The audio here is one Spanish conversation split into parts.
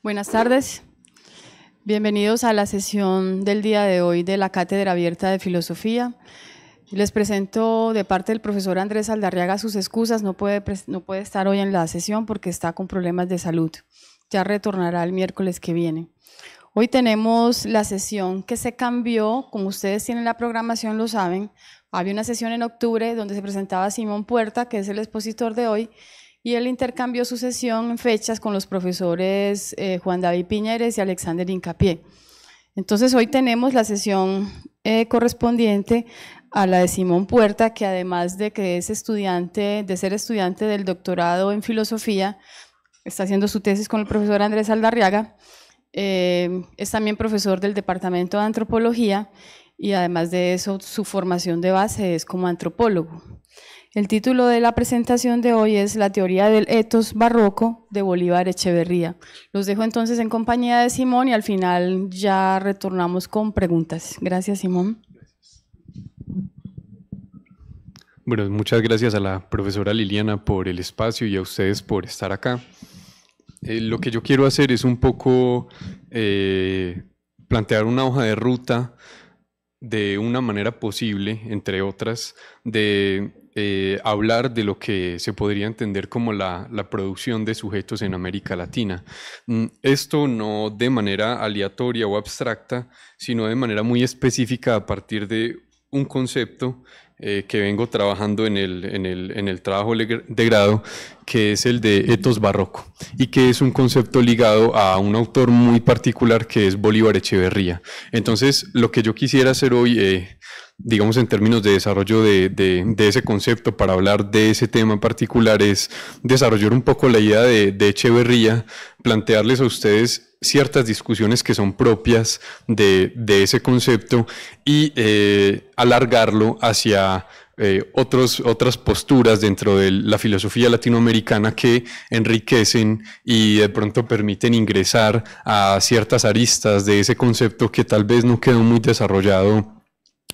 Buenas tardes. Bienvenidos a la sesión del día de hoy de la Cátedra Abierta de Filosofía. Les presento de parte del profesor Andrés Aldarriaga sus excusas. No puede, no puede estar hoy en la sesión porque está con problemas de salud. Ya retornará el miércoles que viene. Hoy tenemos la sesión que se cambió, como ustedes tienen la programación lo saben, había una sesión en octubre donde se presentaba Simón Puerta, que es el expositor de hoy, y él intercambió su sesión en fechas con los profesores eh, Juan David Piñeres y Alexander Incapié. Entonces hoy tenemos la sesión eh, correspondiente a la de Simón Puerta, que además de que es estudiante, de ser estudiante del doctorado en filosofía, está haciendo su tesis con el profesor Andrés Aldarriaga, eh, es también profesor del Departamento de Antropología y además de eso su formación de base es como antropólogo. El título de la presentación de hoy es La teoría del etos barroco de Bolívar Echeverría. Los dejo entonces en compañía de Simón y al final ya retornamos con preguntas. Gracias, Simón. Bueno, muchas gracias a la profesora Liliana por el espacio y a ustedes por estar acá. Eh, lo que yo quiero hacer es un poco eh, plantear una hoja de ruta de una manera posible, entre otras, de eh, hablar de lo que se podría entender como la, producción de sujetos en América Latina. Mm, esto no de manera aleatoria o abstracta, sino de manera muy específica a partir de un concepto eh, que vengo trabajando en el, en el, trabajo de grado, que es el de etos barroco, y que es un concepto ligado a un autor muy particular que es Bolívar Echeverría. Entonces, lo que yo quisiera hacer hoy... Eh, digamos, en términos de desarrollo de, ese concepto, para hablar de ese tema en particular, es desarrollar un poco la idea de, Echeverría, plantearles a ustedes ciertas discusiones que son propias de, ese concepto y eh, alargarlo hacia eh, otros, otras posturas dentro de la filosofía latinoamericana que enriquecen y de pronto permiten ingresar a ciertas aristas de ese concepto que tal vez no quedó muy desarrollado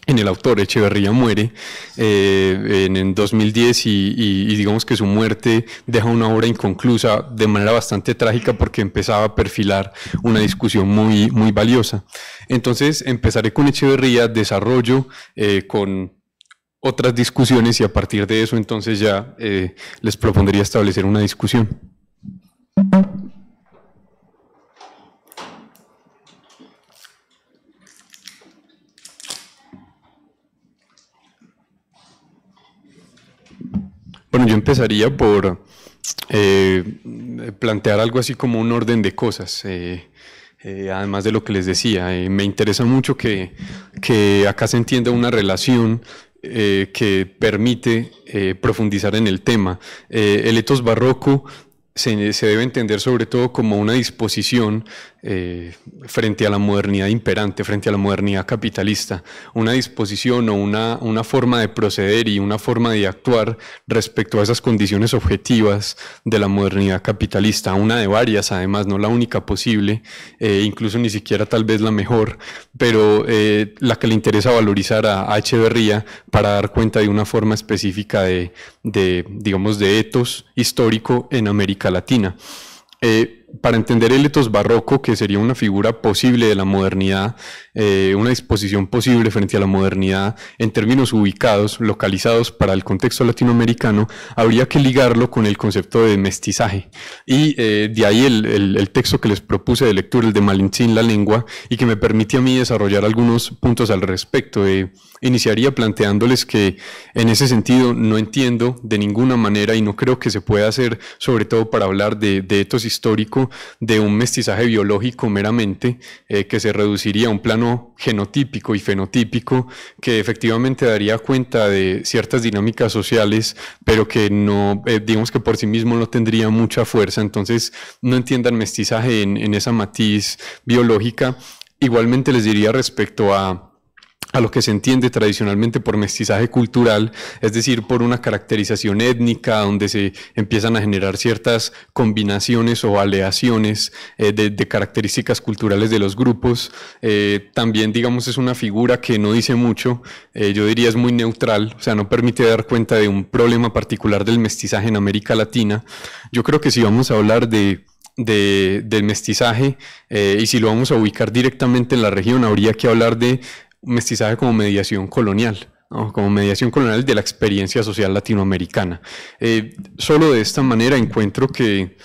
en el autor, Echeverría muere eh, en, 2010 y, digamos que su muerte deja una obra inconclusa de manera bastante trágica porque empezaba a perfilar una discusión muy, muy valiosa. Entonces empezaré con Echeverría, desarrollo eh, con otras discusiones y a partir de eso entonces ya eh, les propondría establecer una discusión. Bueno, yo empezaría por eh, plantear algo así como un orden de cosas. Eh, eh, además de lo que les decía, me interesa mucho que, que, acá se entienda una relación que permite profundizar en el tema. el etos barroco se, debe entender sobre todo como una disposición eh, frente a la modernidad imperante, frente a la modernidad capitalista, una disposición o una, una, forma de proceder y una forma de actuar respecto a esas condiciones objetivas de la modernidad capitalista, una de varias además, no la única posible, eh, incluso ni siquiera tal vez la mejor, pero eh, la que le interesa valorizar a, H Echeverría para dar cuenta de una forma específica de, de digamos, de etos histórico en América Latina. Eh, para entender el etos barroco, que sería una figura posible de la modernidad, eh, una exposición posible frente a la modernidad en términos ubicados, localizados para el contexto latinoamericano, habría que ligarlo con el concepto de mestizaje. Y eh, de ahí el, texto que les propuse de lectura, el de Malintzin, la lengua, y que me permite a mí desarrollar algunos puntos al respecto. Eh, iniciaría planteándoles que en ese sentido no entiendo de ninguna manera y no creo que se pueda hacer, sobre todo para hablar de, de etos histórico, de un mestizaje biológico meramente, que se reduciría a un plano genotípico y fenotípico que efectivamente daría cuenta de ciertas dinámicas sociales, pero que no, eh, digamos que por sí mismo no tendría mucha fuerza. Entonces, no entiendan mestizaje en esa matiz biológica. Igualmente les diría respecto a a lo que se entiende tradicionalmente por mestizaje cultural, es decir, por una caracterización étnica, donde se empiezan a generar ciertas combinaciones o aleaciones eh, de, características culturales de los grupos. Eh, también, digamos, es una figura que no dice mucho, eh, yo diría es muy neutral, o sea, no permite dar cuenta de un problema particular del mestizaje en América Latina. Yo creo que si vamos a hablar del mestizaje y si lo vamos a ubicar directamente en la región, habría que hablar de mestizaje como mediación colonial, como mediación colonial de la experiencia social latinoamericana. Eh, solo de esta manera encuentro que,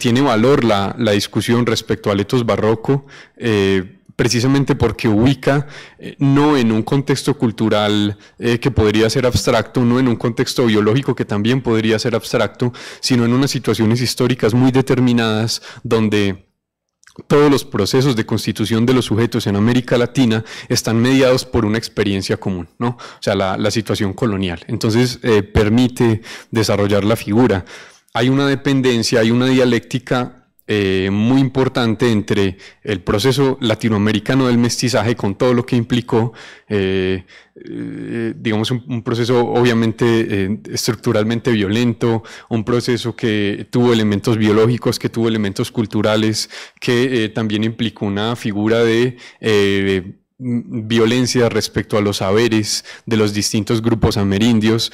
tiene valor la, discusión respecto al etos barroco. Eh, precisamente porque ubica eh, no en un contexto cultural que podría ser abstracto, no en un contexto biológico que también podría ser abstracto, sino en unas situaciones históricas muy determinadas donde todos los procesos de constitución de los sujetos en América Latina están mediados por una experiencia común, ¿no? O sea, la, situación colonial. Entonces, eh, permite desarrollar la figura. Hay una dependencia, hay una dialéctica eh, muy importante entre el proceso latinoamericano del mestizaje con todo lo que implicó, eh, eh, digamos, un, proceso obviamente estructuralmente violento, un proceso que tuvo elementos biológicos, que tuvo elementos culturales, que también implicó una figura de violencia respecto a los saberes de los distintos grupos amerindios,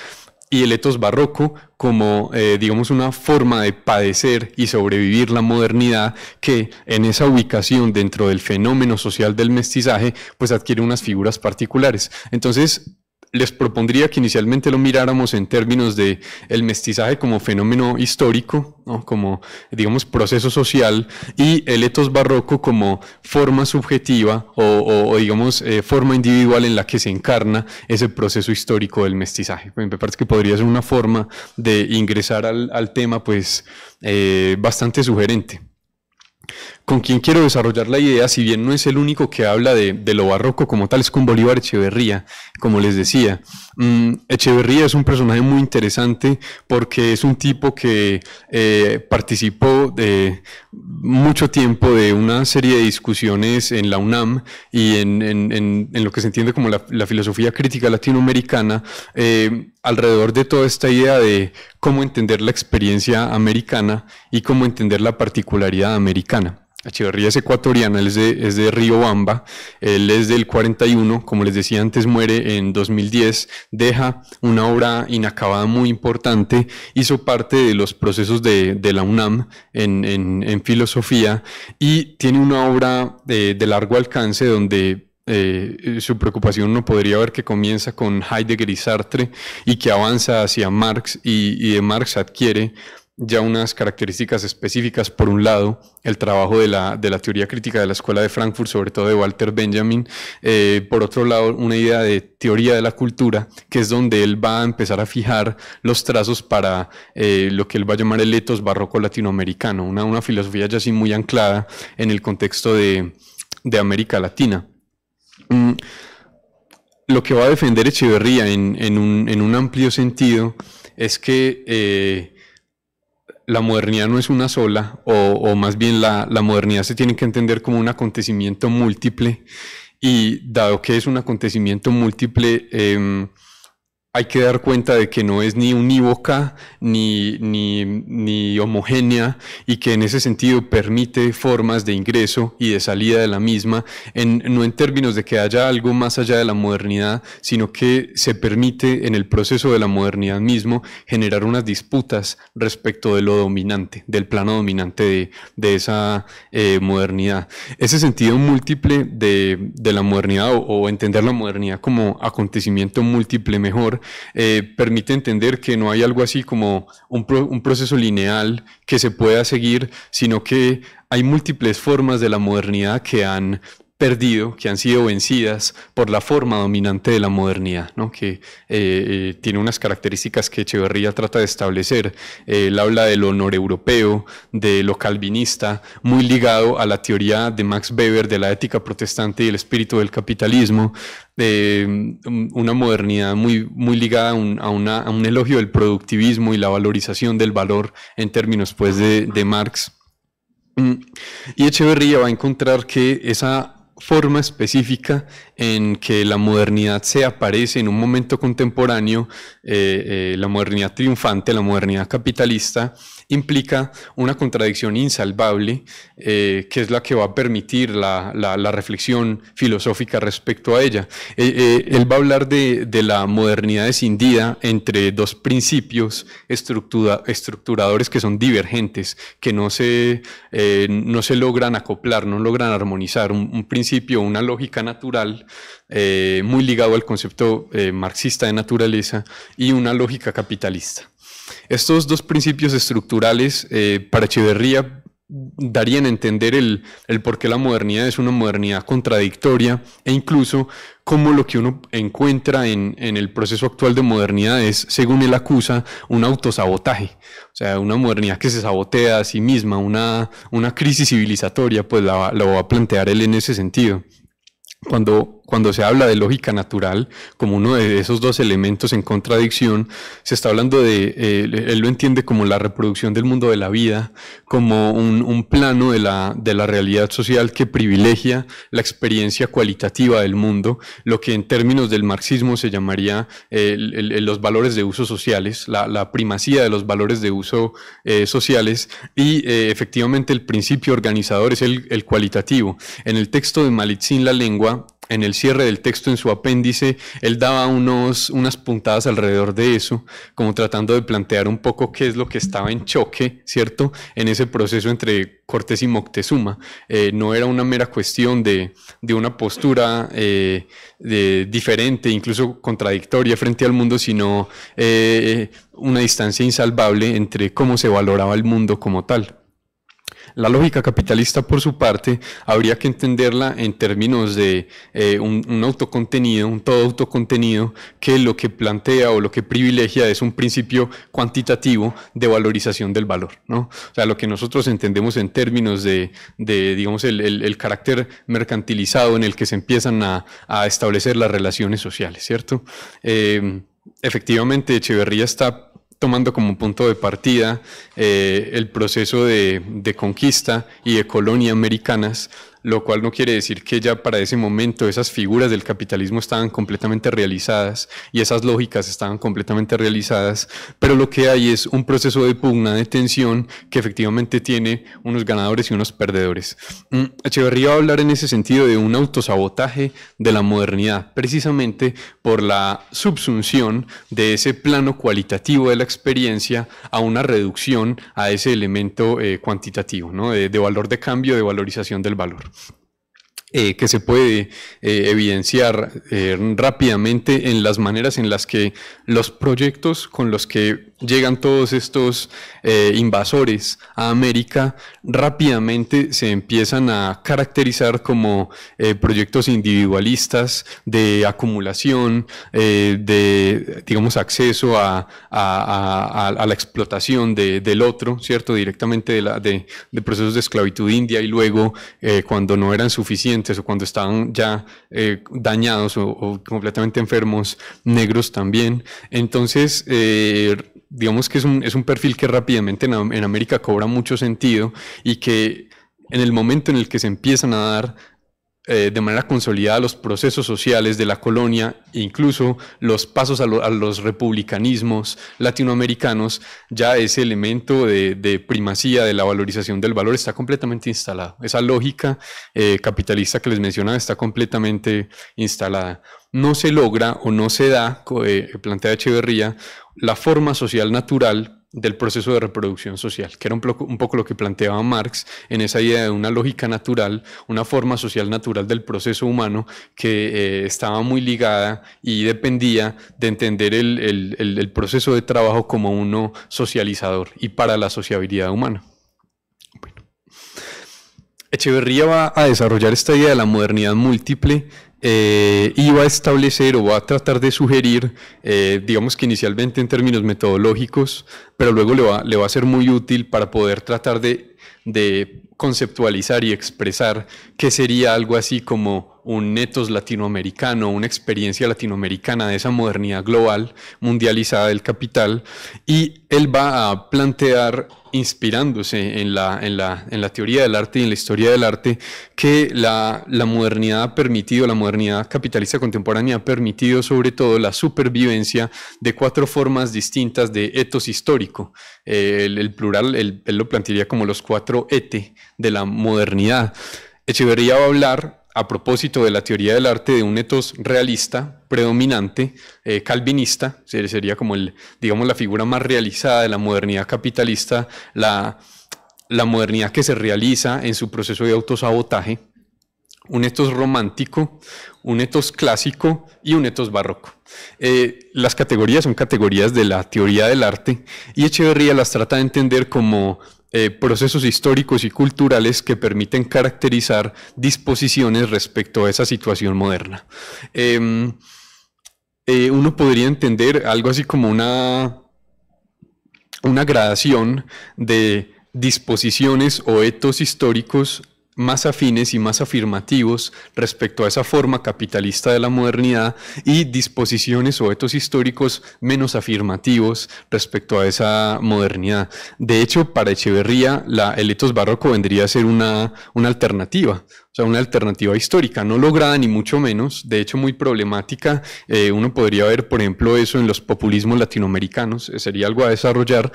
y el etos barroco como, eh, digamos, una forma de padecer y sobrevivir la modernidad que en esa ubicación dentro del fenómeno social del mestizaje, pues adquiere unas figuras particulares. Entonces, les propondría que inicialmente lo miráramos en términos de el mestizaje como fenómeno histórico, como digamos proceso social y el etos barroco como forma subjetiva o, digamos eh, forma individual en la que se encarna ese proceso histórico del mestizaje. Me parece que podría ser una forma de ingresar al, tema pues eh, bastante sugerente con quien quiero desarrollar la idea, si bien no es el único que habla de, lo barroco como tal, es con Bolívar Echeverría, como les decía. Mm, Echeverría es un personaje muy interesante porque es un tipo que eh, participó de mucho tiempo de una serie de discusiones en la UNAM y en, lo que se entiende como la, filosofía crítica latinoamericana. Eh, alrededor de toda esta idea de cómo entender la experiencia americana y cómo entender la particularidad americana. Echeverría es ecuatoriana, es de, es de Riobamba, él es del 41, como les decía antes, muere en 2010, deja una obra inacabada muy importante, hizo parte de los procesos de, de la UNAM en, filosofía y tiene una obra de, largo alcance donde eh, su preocupación no podría ver que comienza con Heidegger y Sartre y que avanza hacia Marx y, y de Marx adquiere ya unas características específicas. Por un lado, el trabajo de la, teoría crítica de la Escuela de Frankfurt, sobre todo de Walter Benjamin. Eh, por otro lado, una idea de teoría de la cultura, que es donde él va a empezar a fijar los trazos para eh, lo que él va a llamar el etos barroco latinoamericano, una, una filosofía ya así muy anclada en el contexto de, América Latina. Mm, lo que va a defender Echeverría en, en, un, amplio sentido es que eh, la modernidad no es una sola, o, más bien la, modernidad se tiene que entender como un acontecimiento múltiple, y dado que es un acontecimiento múltiple, em, hay que dar cuenta de que no es ni unívoca ni, ni, homogénea y que en ese sentido permite formas de ingreso y de salida de la misma, en, no en términos de que haya algo más allá de la modernidad, sino que se permite en el proceso de la modernidad mismo generar unas disputas respecto de lo dominante, del plano dominante de, esa eh, modernidad. Ese sentido múltiple de, la modernidad o entender la modernidad como acontecimiento múltiple mejor, eh, permite entender que no hay algo así como un proceso lineal que se pueda seguir, sino que hay múltiples formas de la modernidad que han perdido, que han sido vencidas por la forma dominante de la modernidad, que eh, eh, tiene unas características que Echeverría trata de establecer. Eh, él habla del honor europeo, de lo calvinista, muy ligado a la teoría de Max Weber de la ética protestante y el espíritu del capitalismo, de una modernidad muy, muy ligada a un, elogio del productivismo y la valorización del valor en términos pues, de, de Marx. Mm. Y Echeverría va a encontrar que esa forma específica en que la modernidad se aparece en un momento contemporáneo, eh, eh, la modernidad triunfante, la modernidad capitalista, implica una contradicción insalvable eh, que es la que va a permitir la, reflexión filosófica respecto a ella. Eh, eh, él va a hablar de, la modernidad escindida entre dos principios estructuradores que son divergentes, que no se, no se logran acoplar, no logran armonizar. un principio, una lógica natural muy ligado al concepto marxista de naturaleza y una lógica capitalista. Estos dos principios estructurales eh, para Echeverría darían a entender el, el, por qué la modernidad es una modernidad contradictoria e incluso cómo lo que uno encuentra en, el proceso actual de modernidad es, según él acusa, un autosabotaje, o sea, una modernidad que se sabotea a sí misma, una, una crisis civilizatoria, pues la, la va a plantear él en ese sentido. Cuando cuando se habla de lógica natural como uno de esos dos elementos en contradicción, se está hablando de, eh, él lo entiende como la reproducción del mundo de la vida, como un, plano de la, de la realidad social que privilegia la experiencia cualitativa del mundo, lo que en términos del marxismo se llamaría eh, los valores de uso sociales, la, primacía de los valores de uso eh, sociales y efectivamente el principio organizador es el, el cualitativo. En el texto de Malitzin La Lengua, en el cierre del texto, en su apéndice, él daba unos, unas puntadas alrededor de eso, como tratando de plantear un poco qué es lo que estaba en choque, ¿cierto? En ese proceso entre Cortés y Moctezuma. Eh, no era una mera cuestión de, una postura eh, de, diferente, incluso contradictoria frente al mundo, sino eh, una distancia insalvable entre cómo se valoraba el mundo como tal. La lógica capitalista, por su parte, habría que entenderla en términos de eh, un, autocontenido, un todo autocontenido, que lo que plantea o lo que privilegia es un principio cuantitativo de valorización del valor. ¿no? O sea, lo que nosotros entendemos en términos de, digamos, el, carácter mercantilizado en el que se empiezan a, establecer las relaciones sociales, ¿cierto? Eh, efectivamente, Echeverría está tomando como punto de partida eh, el proceso de, de, conquista y de colonia americanas, lo cual no quiere decir que ya para ese momento esas figuras del capitalismo estaban completamente realizadas y esas lógicas estaban completamente realizadas, pero lo que hay es un proceso de pugna, de tensión, que efectivamente tiene unos ganadores y unos perdedores. Mm, Echeverría va a hablar en ese sentido de un autosabotaje de la modernidad, precisamente por la subsunción de ese plano cualitativo de la experiencia a una reducción a ese elemento eh, cuantitativo, de valor de cambio, de valorización del valor. Eh, que se puede eh, evidenciar eh, rápidamente en las maneras en las que los proyectos con los que llegan todos estos eh, invasores a América, rápidamente se empiezan a caracterizar como eh, proyectos individualistas de acumulación, eh, de, digamos, acceso a, la explotación de, del otro, ¿cierto? Directamente de, la, de, de, procesos de esclavitud india y luego cuando no eran suficientes o cuando estaban ya dañados o, o, completamente enfermos, negros también. Entonces, digamos que es un, es un perfil que rápidamente en, en América cobra mucho sentido y que en el momento en el que se empiezan a dar eh, de manera consolidada los procesos sociales de la colonia, incluso los pasos a, los republicanismos latinoamericanos, ya ese elemento de, primacía, de la valorización del valor, está completamente instalado. Esa lógica eh, capitalista que les mencionaba está completamente instalada. No se logra o no se da, eh, plantea Echeverría, la forma social natural del proceso de reproducción social, que era un poco, lo que planteaba Marx en esa idea de una lógica natural, una forma social natural del proceso humano que eh, estaba muy ligada y dependía de entender el, el proceso de trabajo como uno socializador y para la sociabilidad humana. Echeverría va a desarrollar esta idea de la modernidad múltiple eh, iba a establecer o va a tratar de sugerir, eh, digamos que inicialmente en términos metodológicos, pero luego le va, le va a ser muy útil para poder tratar de, de conceptualizar y expresar qué sería algo así como un etos latinoamericano, una experiencia latinoamericana de esa modernidad global mundializada del capital, y él va a plantear, inspirándose en la, en la, teoría del arte y en la historia del arte, que la, modernidad ha permitido, la modernidad capitalista contemporánea ha permitido sobre todo la supervivencia de cuatro formas distintas de etos histórico. Eh, el, plural, él lo plantearía como los cuatro ete de la modernidad. Echeverría va a hablar a propósito de la teoría del arte de un etos realista, predominante, eh, calvinista, sería como el, digamos, la figura más realizada de la modernidad capitalista, la, modernidad que se realiza en su proceso de autosabotaje, un etos romántico, un etos clásico y un etos barroco. Eh, las categorías son categorías de la teoría del arte y Echeverría las trata de entender como eh, procesos históricos y culturales que permiten caracterizar disposiciones respecto a esa situación moderna. Em, eh, uno podría entender algo así como una, una gradación de disposiciones o etos históricos más afines y más afirmativos respecto a esa forma capitalista de la modernidad y disposiciones o etos históricos menos afirmativos respecto a esa modernidad. De hecho, para Echeverría, la, el etos barroco vendría a ser una, una alternativa, o sea, una alternativa histórica, no lograda ni mucho menos, de hecho muy problemática. Eh, uno podría ver, por ejemplo, eso en los populismos latinoamericanos, eh, sería algo a desarrollar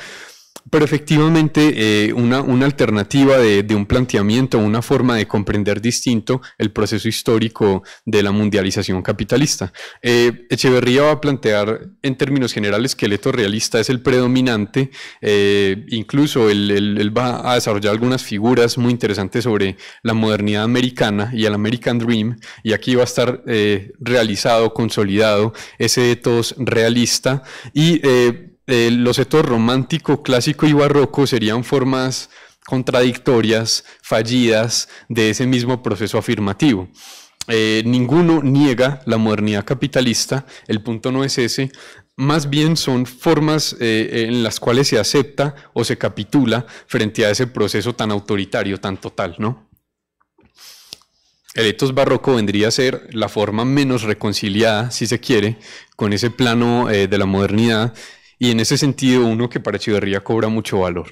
pero efectivamente, eh, una, una, alternativa de, un planteamiento, una forma de comprender distinto el proceso histórico de la mundialización capitalista. Eh, Echeverría va a plantear en términos generales que el etos realista es el predominante, eh, incluso él, él, va a desarrollar algunas figuras muy interesantes sobre la modernidad americana y el American Dream, y aquí va a estar realizado, consolidado ese etos realista y eh, los etos romántico, clásico y barroco serían formas contradictorias, fallidas de ese mismo proceso afirmativo. Eh, ninguno niega la modernidad capitalista, el punto no es ese, más bien son formas eh, en las cuales se acepta o se capitula frente a ese proceso tan autoritario, tan total, ¿no? El etos barroco vendría a ser la forma menos reconciliada, si se quiere, con ese plano de la modernidad y en ese sentido uno que para Echeverría cobra mucho valor.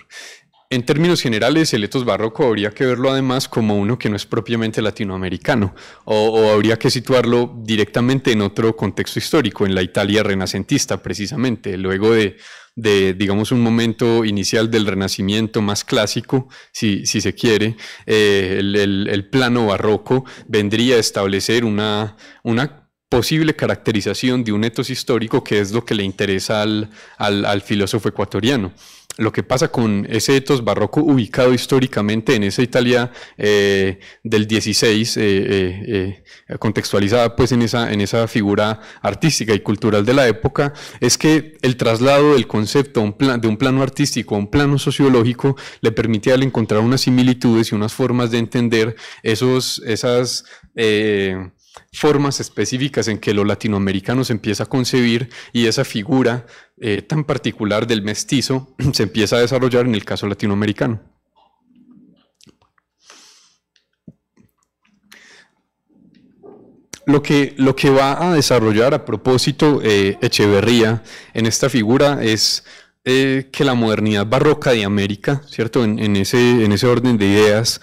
En términos generales, el etos barroco habría que verlo además como uno que no es propiamente latinoamericano, o, habría que situarlo directamente en otro contexto histórico, en la Italia renacentista, precisamente, luego de, digamos, un momento inicial del renacimiento más clásico, si, se quiere, eh, el, plano barroco vendría a establecer una, una posible caracterización de un etos histórico que es lo que le interesa al, filósofo ecuatoriano lo que pasa con ese etos barroco ubicado históricamente en esa Italia eh, del 16, eh, eh, contextualizada pues en esa, en esa figura artística y cultural de la época, es que el traslado del concepto de un plano artístico a un plano sociológico le permitía al encontrar unas similitudes y unas formas de entender esos, esas formas específicas en que los latinoamericanos empiezan empieza a concebir y esa figura eh, tan particular del mestizo se empieza a desarrollar en el caso latinoamericano. Lo que, lo que va a desarrollar a propósito eh, Echeverría en esta figura es eh, que la modernidad barroca de América, ¿cierto? ese, en ese orden de ideas,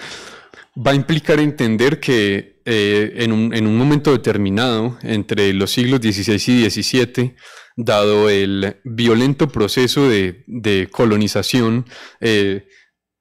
va a implicar entender que eh, en, un, momento determinado, entre los siglos XVI y XVII, dado el violento proceso de, de colonización, eh,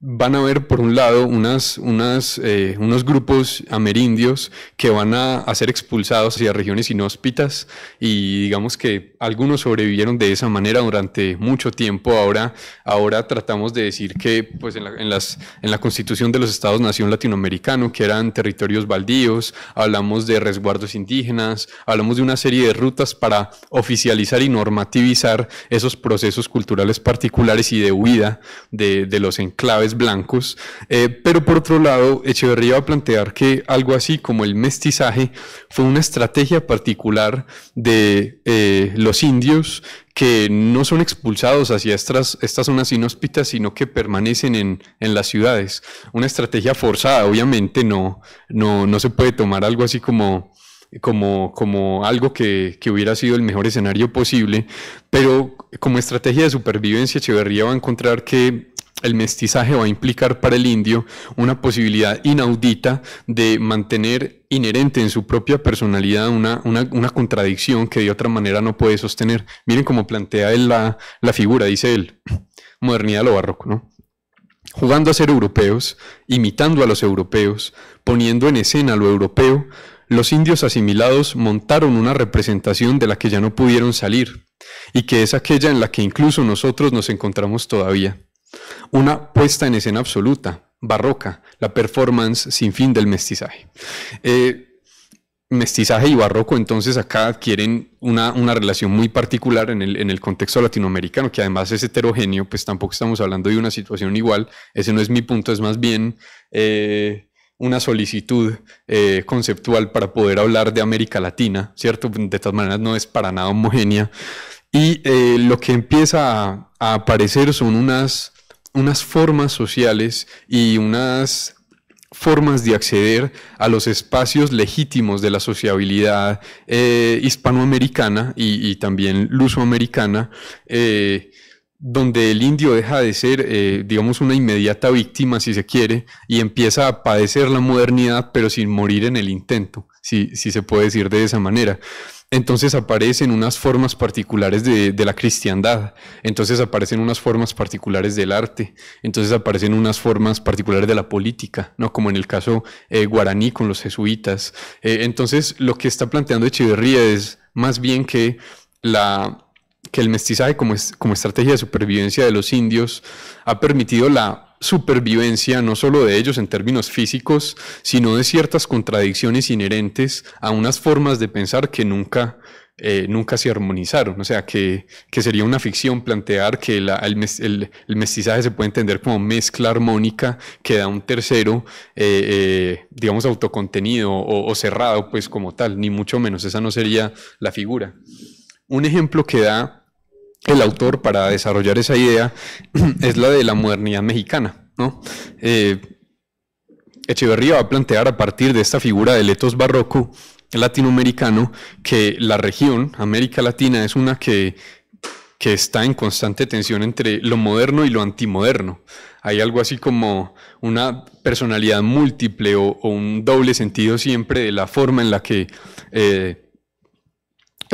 van a haber por un lado unas, unas, eh, unos grupos amerindios que van a, ser expulsados hacia regiones inhóspitas y digamos que algunos sobrevivieron de esa manera durante mucho tiempo. Ahora, ahora tratamos de decir que pues en, la, en las, en la constitución de los estados-nación latinoamericano, que eran territorios baldíos, hablamos de resguardos indígenas, hablamos de una serie de rutas para oficializar y normativizar esos procesos culturales particulares y de huida de, de los enclaves blancos, eh, pero por otro lado, Echeverría va a plantear que algo así como el mestizaje fue una estrategia particular de eh, los indios que no son expulsados hacia estas, estas zonas inhóspitas, sino que permanecen en, las ciudades. Una estrategia forzada, obviamente, no, no, se puede tomar algo así como como, como algo que, que, hubiera sido el mejor escenario posible, pero como estrategia de supervivencia, Echeverría va a encontrar que el mestizaje va a implicar para el indio una posibilidad inaudita de mantener inherente en su propia personalidad una, contradicción que de otra manera no puede sostener. Miren cómo plantea él la, figura, dice él, modernidad lo barroco, ¿no? Jugando a ser europeos, imitando a los europeos, poniendo en escena lo europeo, los indios asimilados montaron una representación de la que ya no pudieron salir y que es aquella en la que incluso nosotros nos encontramos todavía. Una puesta en escena absoluta, barroca, la performance sin fin del mestizaje. Eh, mestizaje y barroco entonces acá adquieren una, relación muy particular en el, contexto latinoamericano, que además es heterogéneo, pues tampoco estamos hablando de una situación igual, ese no es mi punto, es más bien eh, una solicitud eh, conceptual para poder hablar de América Latina, ¿cierto? De todas maneras no es para nada homogénea. Y lo que empieza a aparecer son unas unas formas sociales y unas formas de acceder a los espacios legítimos de la sociabilidad eh, hispanoamericana y, también lusoamericana, eh, donde el indio deja de ser, eh, digamos, una inmediata víctima, si se quiere, y empieza a padecer la modernidad, pero sin morir en el intento, si, si se puede decir de esa manera entonces aparecen unas formas particulares de, la cristiandad, entonces aparecen unas formas particulares del arte, entonces aparecen unas formas particulares de la política, ¿no? como en el caso eh, guaraní con los jesuitas. Eh, entonces lo que está planteando Echeverría es más bien que, la, que el mestizaje como, como estrategia de supervivencia de los indios ha permitido la supervivencia no solo de ellos en términos físicos, sino de ciertas contradicciones inherentes a unas formas de pensar que nunca, eh, nunca se armonizaron. O sea, que, que sería una ficción plantear que el, mestizaje se puede entender como mezcla armónica que da un tercero, eh, eh, digamos, autocontenido o, o cerrado, pues como tal, ni mucho menos, esa no sería la figura. Un ejemplo que da el autor para desarrollar esa idea es la de la modernidad mexicana. ¿no? Eh, Echeverría va a plantear a partir de esta figura del etos barroco latinoamericano que la región, América Latina, es una que, está en constante tensión entre lo moderno y lo antimoderno. Hay algo así como una personalidad múltiple o, un doble sentido siempre de la forma en la que... Eh,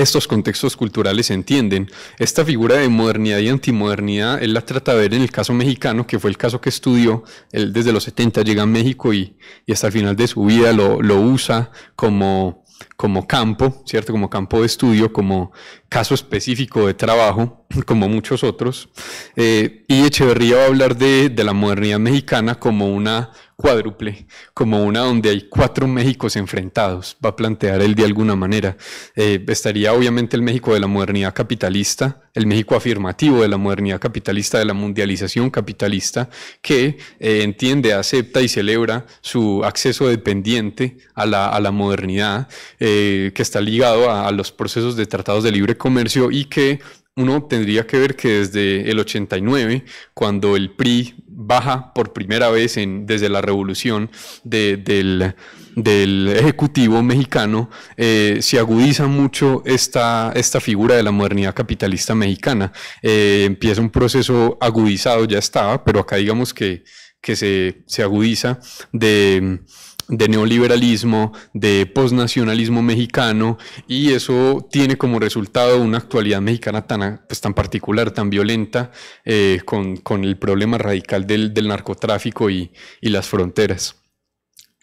estos contextos culturales se entienden. Esta figura de modernidad y antimodernidad, él la trata de ver en el caso mexicano, que fue el caso que estudió. Él desde los 70 llega a México y, hasta el final de su vida lo, usa como, como campo, ¿cierto? Como campo de estudio, como caso específico de trabajo, como muchos otros. Eh, y Echeverría va a hablar de, de la modernidad mexicana como una cuádruple, como una donde hay cuatro Méxicos enfrentados, va a plantear él de alguna manera. Eh, estaría obviamente el México de la modernidad capitalista, el México afirmativo de la modernidad capitalista, de la mundialización capitalista, que eh, entiende, acepta y celebra su acceso dependiente a la, modernidad, eh, que está ligado a, a los procesos de tratados de libre comercio y que uno tendría que ver que desde el 89, cuando el PRI baja por primera vez en, desde la revolución del, del, Ejecutivo mexicano, eh, se agudiza mucho esta, esta figura de la modernidad capitalista mexicana. Eh, empieza un proceso agudizado, ya estaba, pero acá digamos que, que se, se agudiza de de neoliberalismo, de posnacionalismo mexicano, y eso tiene como resultado una actualidad mexicana tan, pues, tan particular, tan violenta, eh, con, el problema radical del, narcotráfico y las fronteras.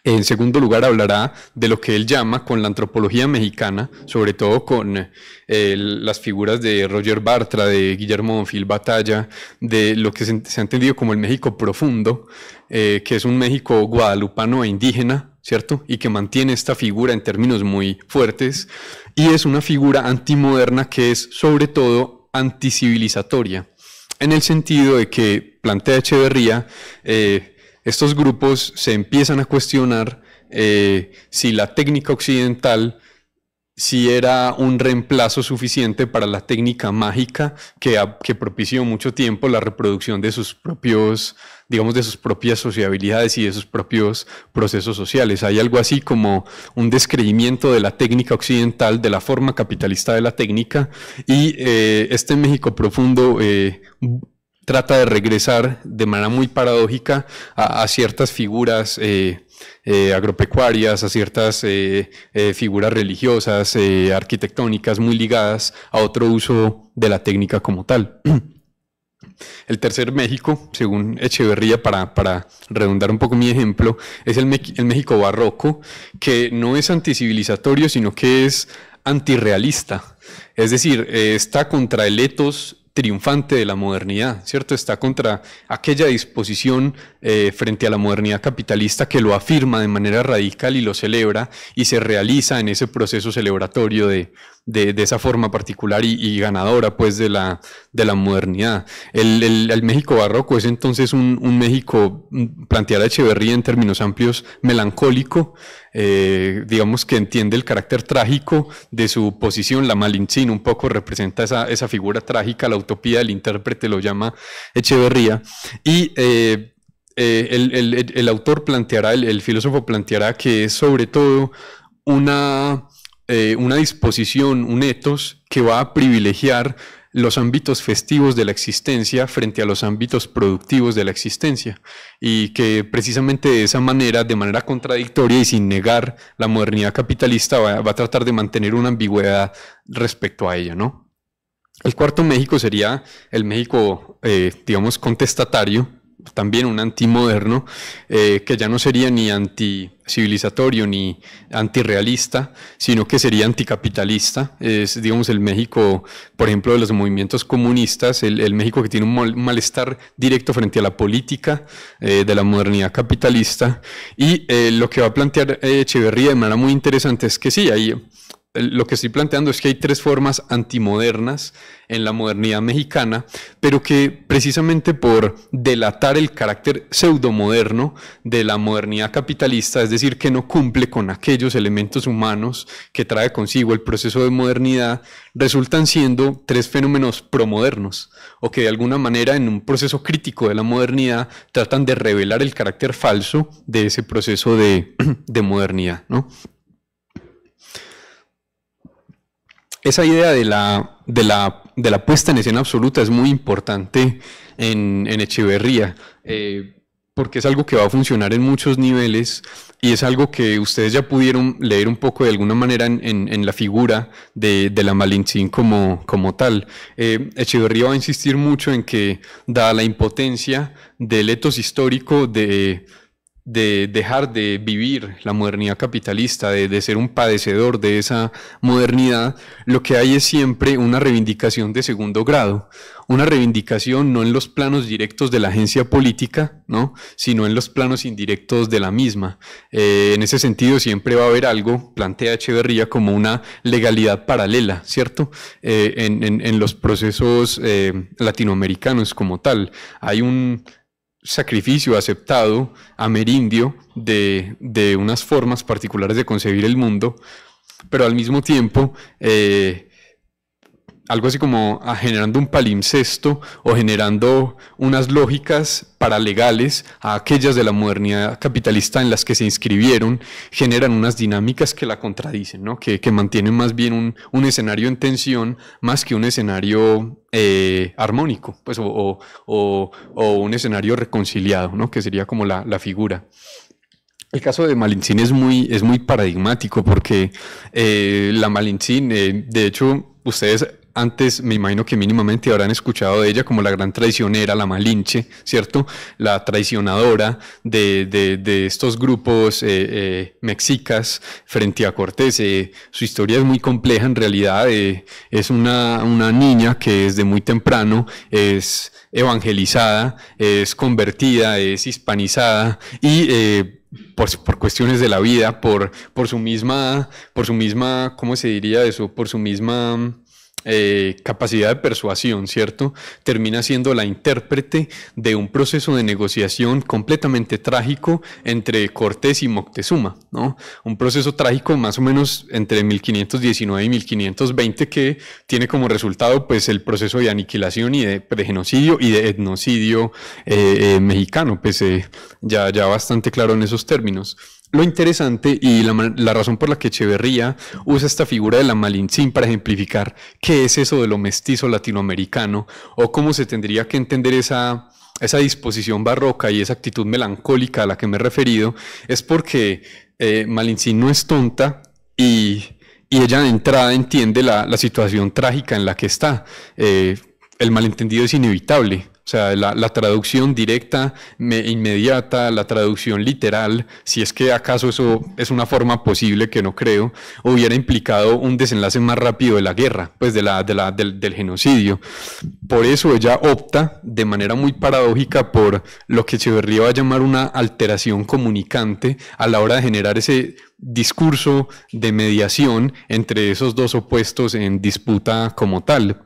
En segundo lugar, hablará de lo que él llama con la antropología mexicana, sobre todo con eh, las figuras de Roger Bartra, de Guillermo Bonfil Batalla, de lo que se, ha entendido como el México profundo, eh, que es un México guadalupano e indígena, ¿cierto? Y que mantiene esta figura en términos muy fuertes, y es una figura antimoderna que es sobre todo anticivilizatoria, en el sentido de que plantea Echeverría, eh, estos grupos se empiezan a cuestionar eh, si la técnica occidental si era un reemplazo suficiente para la técnica mágica que, propició mucho tiempo la reproducción de sus propios, digamos, de sus propias sociabilidades y de sus propios procesos sociales. Hay algo así como un descreimiento de la técnica occidental, de la forma capitalista de la técnica, y eh, este México profundo eh, trata de regresar de manera muy paradójica a, ciertas figuras eh, eh, agropecuarias, a ciertas eh, figuras religiosas, arquitectónicas, muy ligadas a otro uso de la técnica como tal. El tercer México, según Echeverría, para, para redundar un poco mi ejemplo, es el, el México barroco, que no es anticivilizatorio, sino que es antirrealista. Es decir, está contra el etos triunfante de la modernidad, ¿cierto? Está contra aquella disposición eh, frente a la modernidad capitalista que lo afirma de manera radical y lo celebra y se realiza en ese proceso celebratorio de, de, esa forma particular y, ganadora pues de la, de la modernidad. El, México barroco es entonces un, México, mm, planteada Echeverría en términos amplios, melancólico, eh, digamos que entiende el carácter trágico de su posición, la Malinchín un poco representa esa, figura trágica, la utopía del intérprete lo llama Echeverría, y... Eh, eh, el, autor planteará, el, el, filósofo planteará que es sobre todo una eh, una disposición, un etos que va a privilegiar los ámbitos festivos de la existencia frente a los ámbitos productivos de la existencia y que precisamente de esa manera, de manera contradictoria y sin negar la modernidad capitalista, va, a tratar de mantener una ambigüedad respecto a ella, ¿no? El cuarto México sería el México, eh, digamos, contestatario, también un antimoderno, eh, que ya no sería ni anticivilizatorio ni antirrealista, sino que sería anticapitalista. Es, digamos, el México, por ejemplo, de los movimientos comunistas, el, México que tiene un malestar directo frente a la política eh, de la modernidad capitalista. Y eh, lo que va a plantear Echeverría de manera muy interesante es que sí, hay lo que estoy planteando es que hay tres formas antimodernas en la modernidad mexicana, pero que precisamente por delatar el carácter pseudomoderno de la modernidad capitalista, es decir, que no cumple con aquellos elementos humanos que trae consigo el proceso de modernidad, resultan siendo tres fenómenos promodernos, o que de alguna manera en un proceso crítico de la modernidad tratan de revelar el carácter falso de ese proceso de, de modernidad, ¿no? esa idea de la, de la, puesta en escena absoluta es muy importante en, Echeverría. Eh, porque es algo que va a funcionar en muchos niveles y es algo que ustedes ya pudieron leer un poco de alguna manera en, la figura de, la malinche como, como tal. Eh, Echeverría va a insistir mucho en que, dada la impotencia del etos histórico de de dejar de vivir la modernidad capitalista, de, ser un padecedor de esa modernidad, lo que hay es siempre una reivindicación de segundo grado, una reivindicación no en los planos directos de la agencia política, ¿no? sino en los planos indirectos de la misma. Eh, en ese sentido siempre va a haber algo, plantea Echeverría, como una legalidad paralela, ¿cierto? Eh, en, los procesos eh, latinoamericanos como tal. Hay un sacrificio aceptado, amerindio, de, de unas formas particulares de concebir el mundo, pero al mismo tiempo eh, algo así como a ah, generando un palimpsesto o generando unas lógicas paralegales a aquellas de la modernidad capitalista en las que se inscribieron, generan unas dinámicas que la contradicen, ¿no? que, mantienen más bien un, escenario en tensión más que un escenario eh, armónico pues, o, o, un escenario reconciliado, ¿no? que sería como la, figura. El caso de Malinchín es muy, es muy paradigmático porque eh, la Malinchín, eh, de hecho, ustedes antes me imagino que mínimamente habrán escuchado de ella como la gran traicionera, la malinche, ¿cierto? La traicionadora de, de, estos grupos eh, eh, mexicas frente a Cortés. Eh, su historia es muy compleja en realidad. es una, una, niña que desde muy temprano es evangelizada, es convertida, es hispanizada y... Por, por, cuestiones de la vida, por, por su misma, por su misma, ¿cómo se diría eso? Por su misma eh, capacidad de persuasión, ¿cierto? Termina siendo la intérprete de un proceso de negociación completamente trágico entre Cortés y Moctezuma, ¿no? Un proceso trágico más o menos entre 1519 y 1520 que tiene como resultado pues el proceso de aniquilación y de pregenocidio y de etnocidio eh, eh, mexicano, pues ya, ya bastante claro en esos términos. Lo interesante y la, razón por la que Echeverría usa esta figura de la Malinche para ejemplificar qué es eso de lo mestizo latinoamericano o cómo se tendría que entender esa, disposición barroca y esa actitud melancólica a la que me he referido, es porque eh, no es tonta y, ella de entrada entiende la, situación trágica en la que está. Eh, el malentendido es inevitable. O sea, la, traducción directa, e inmediata, la traducción literal, si es que acaso eso es una forma posible que no creo, hubiera implicado un desenlace más rápido de la guerra, pues de la, del, genocidio. Por eso ella opta de manera muy paradójica por lo que se va a llamar una alteración comunicante a la hora de generar ese discurso de mediación entre esos dos opuestos en disputa como tal.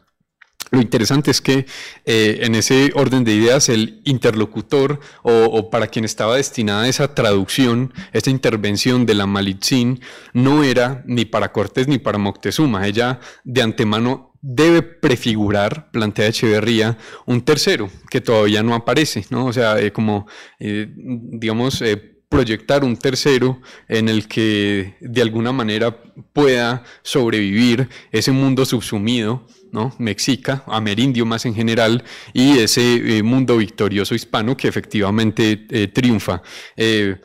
Lo interesante es que eh, en ese orden de ideas el interlocutor o, para quien estaba destinada esa traducción, esa intervención de la malitzín, no era ni para Cortés ni para Moctezuma. Ella de antemano debe prefigurar, plantea Echeverría, un tercero que todavía no aparece, ¿no? O sea, eh, como, eh, digamos, proyectar un tercero en el que de alguna manera pueda sobrevivir ese mundo subsumido mexica, amerindio más en general, y ese eh, mundo victorioso hispano que efectivamente eh, triunfa. Eh,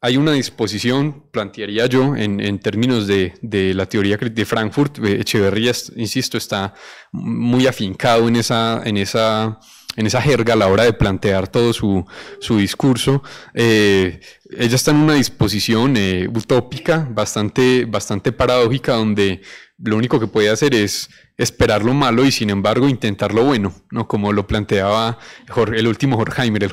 hay una disposición, plantearía yo, en, términos de, la teoría de Frankfurt, Echeverría, insisto, está muy afincado en esa, en esa, en esa jerga a la hora de plantear todo su, discurso. ella está en una disposición utópica, bastante, bastante paradójica, donde lo único que puede hacer es esperar lo malo y sin embargo intentar lo bueno, ¿no? como lo planteaba el último Horkheimer, el,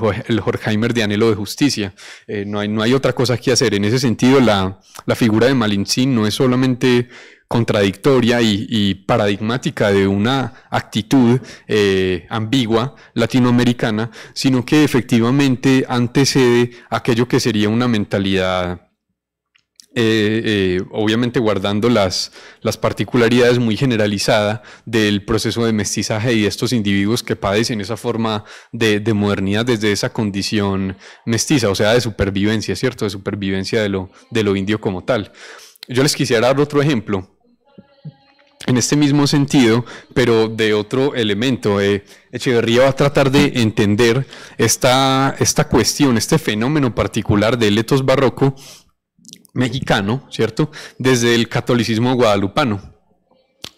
el de anhelo de justicia. Eh, no, hay, no hay otra cosa que hacer. En ese sentido, la, la figura de Malintzin no es solamente contradictoria y, paradigmática de una actitud eh, ambigua latinoamericana, sino que efectivamente antecede aquello que sería una mentalidad eh, eh, obviamente guardando las, las particularidades muy generalizadas del proceso de mestizaje y estos individuos que padecen esa forma de, modernidad desde esa condición mestiza, o sea, de supervivencia, ¿cierto? De supervivencia de lo, de lo indio como tal. Yo les quisiera dar otro ejemplo en este mismo sentido, pero de otro elemento. Eh, Echeverría va a tratar de entender esta, esta cuestión, este fenómeno particular del etos barroco mexicano, ¿cierto? Desde el catolicismo guadalupano.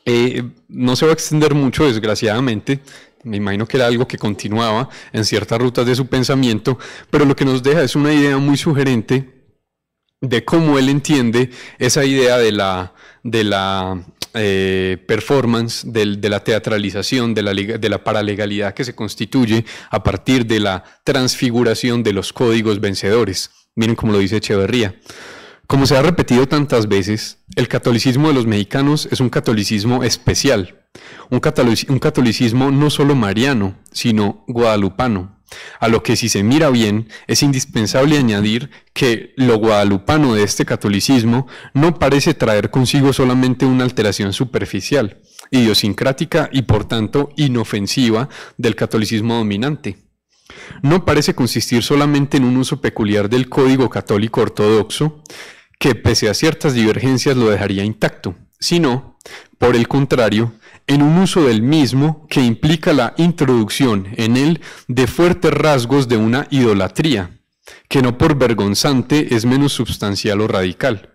Eh, no se va a extender mucho, desgraciadamente. Me imagino que era algo que continuaba en ciertas rutas de su pensamiento, pero lo que nos deja es una idea muy sugerente de cómo él entiende esa idea de la, de la eh, performance, de la teatralización, de la, de la paralegalidad que se constituye a partir de la transfiguración de los códigos vencedores. Miren cómo lo dice Echeverría. Como se ha repetido tantas veces, el catolicismo de los mexicanos es un catolicismo especial, un, catolicismo no solo mariano, sino guadalupano, a lo que si se mira bien es indispensable añadir que lo guadalupano de este catolicismo no parece traer consigo solamente una alteración superficial, idiosincrática y por tanto inofensiva del catolicismo dominante no parece consistir solamente en un uso peculiar del código católico ortodoxo, que pese a ciertas divergencias lo dejaría intacto, sino, por el contrario, en un uso del mismo que implica la introducción en él de fuertes rasgos de una idolatría, que no por vergonzante es menos substancial o radical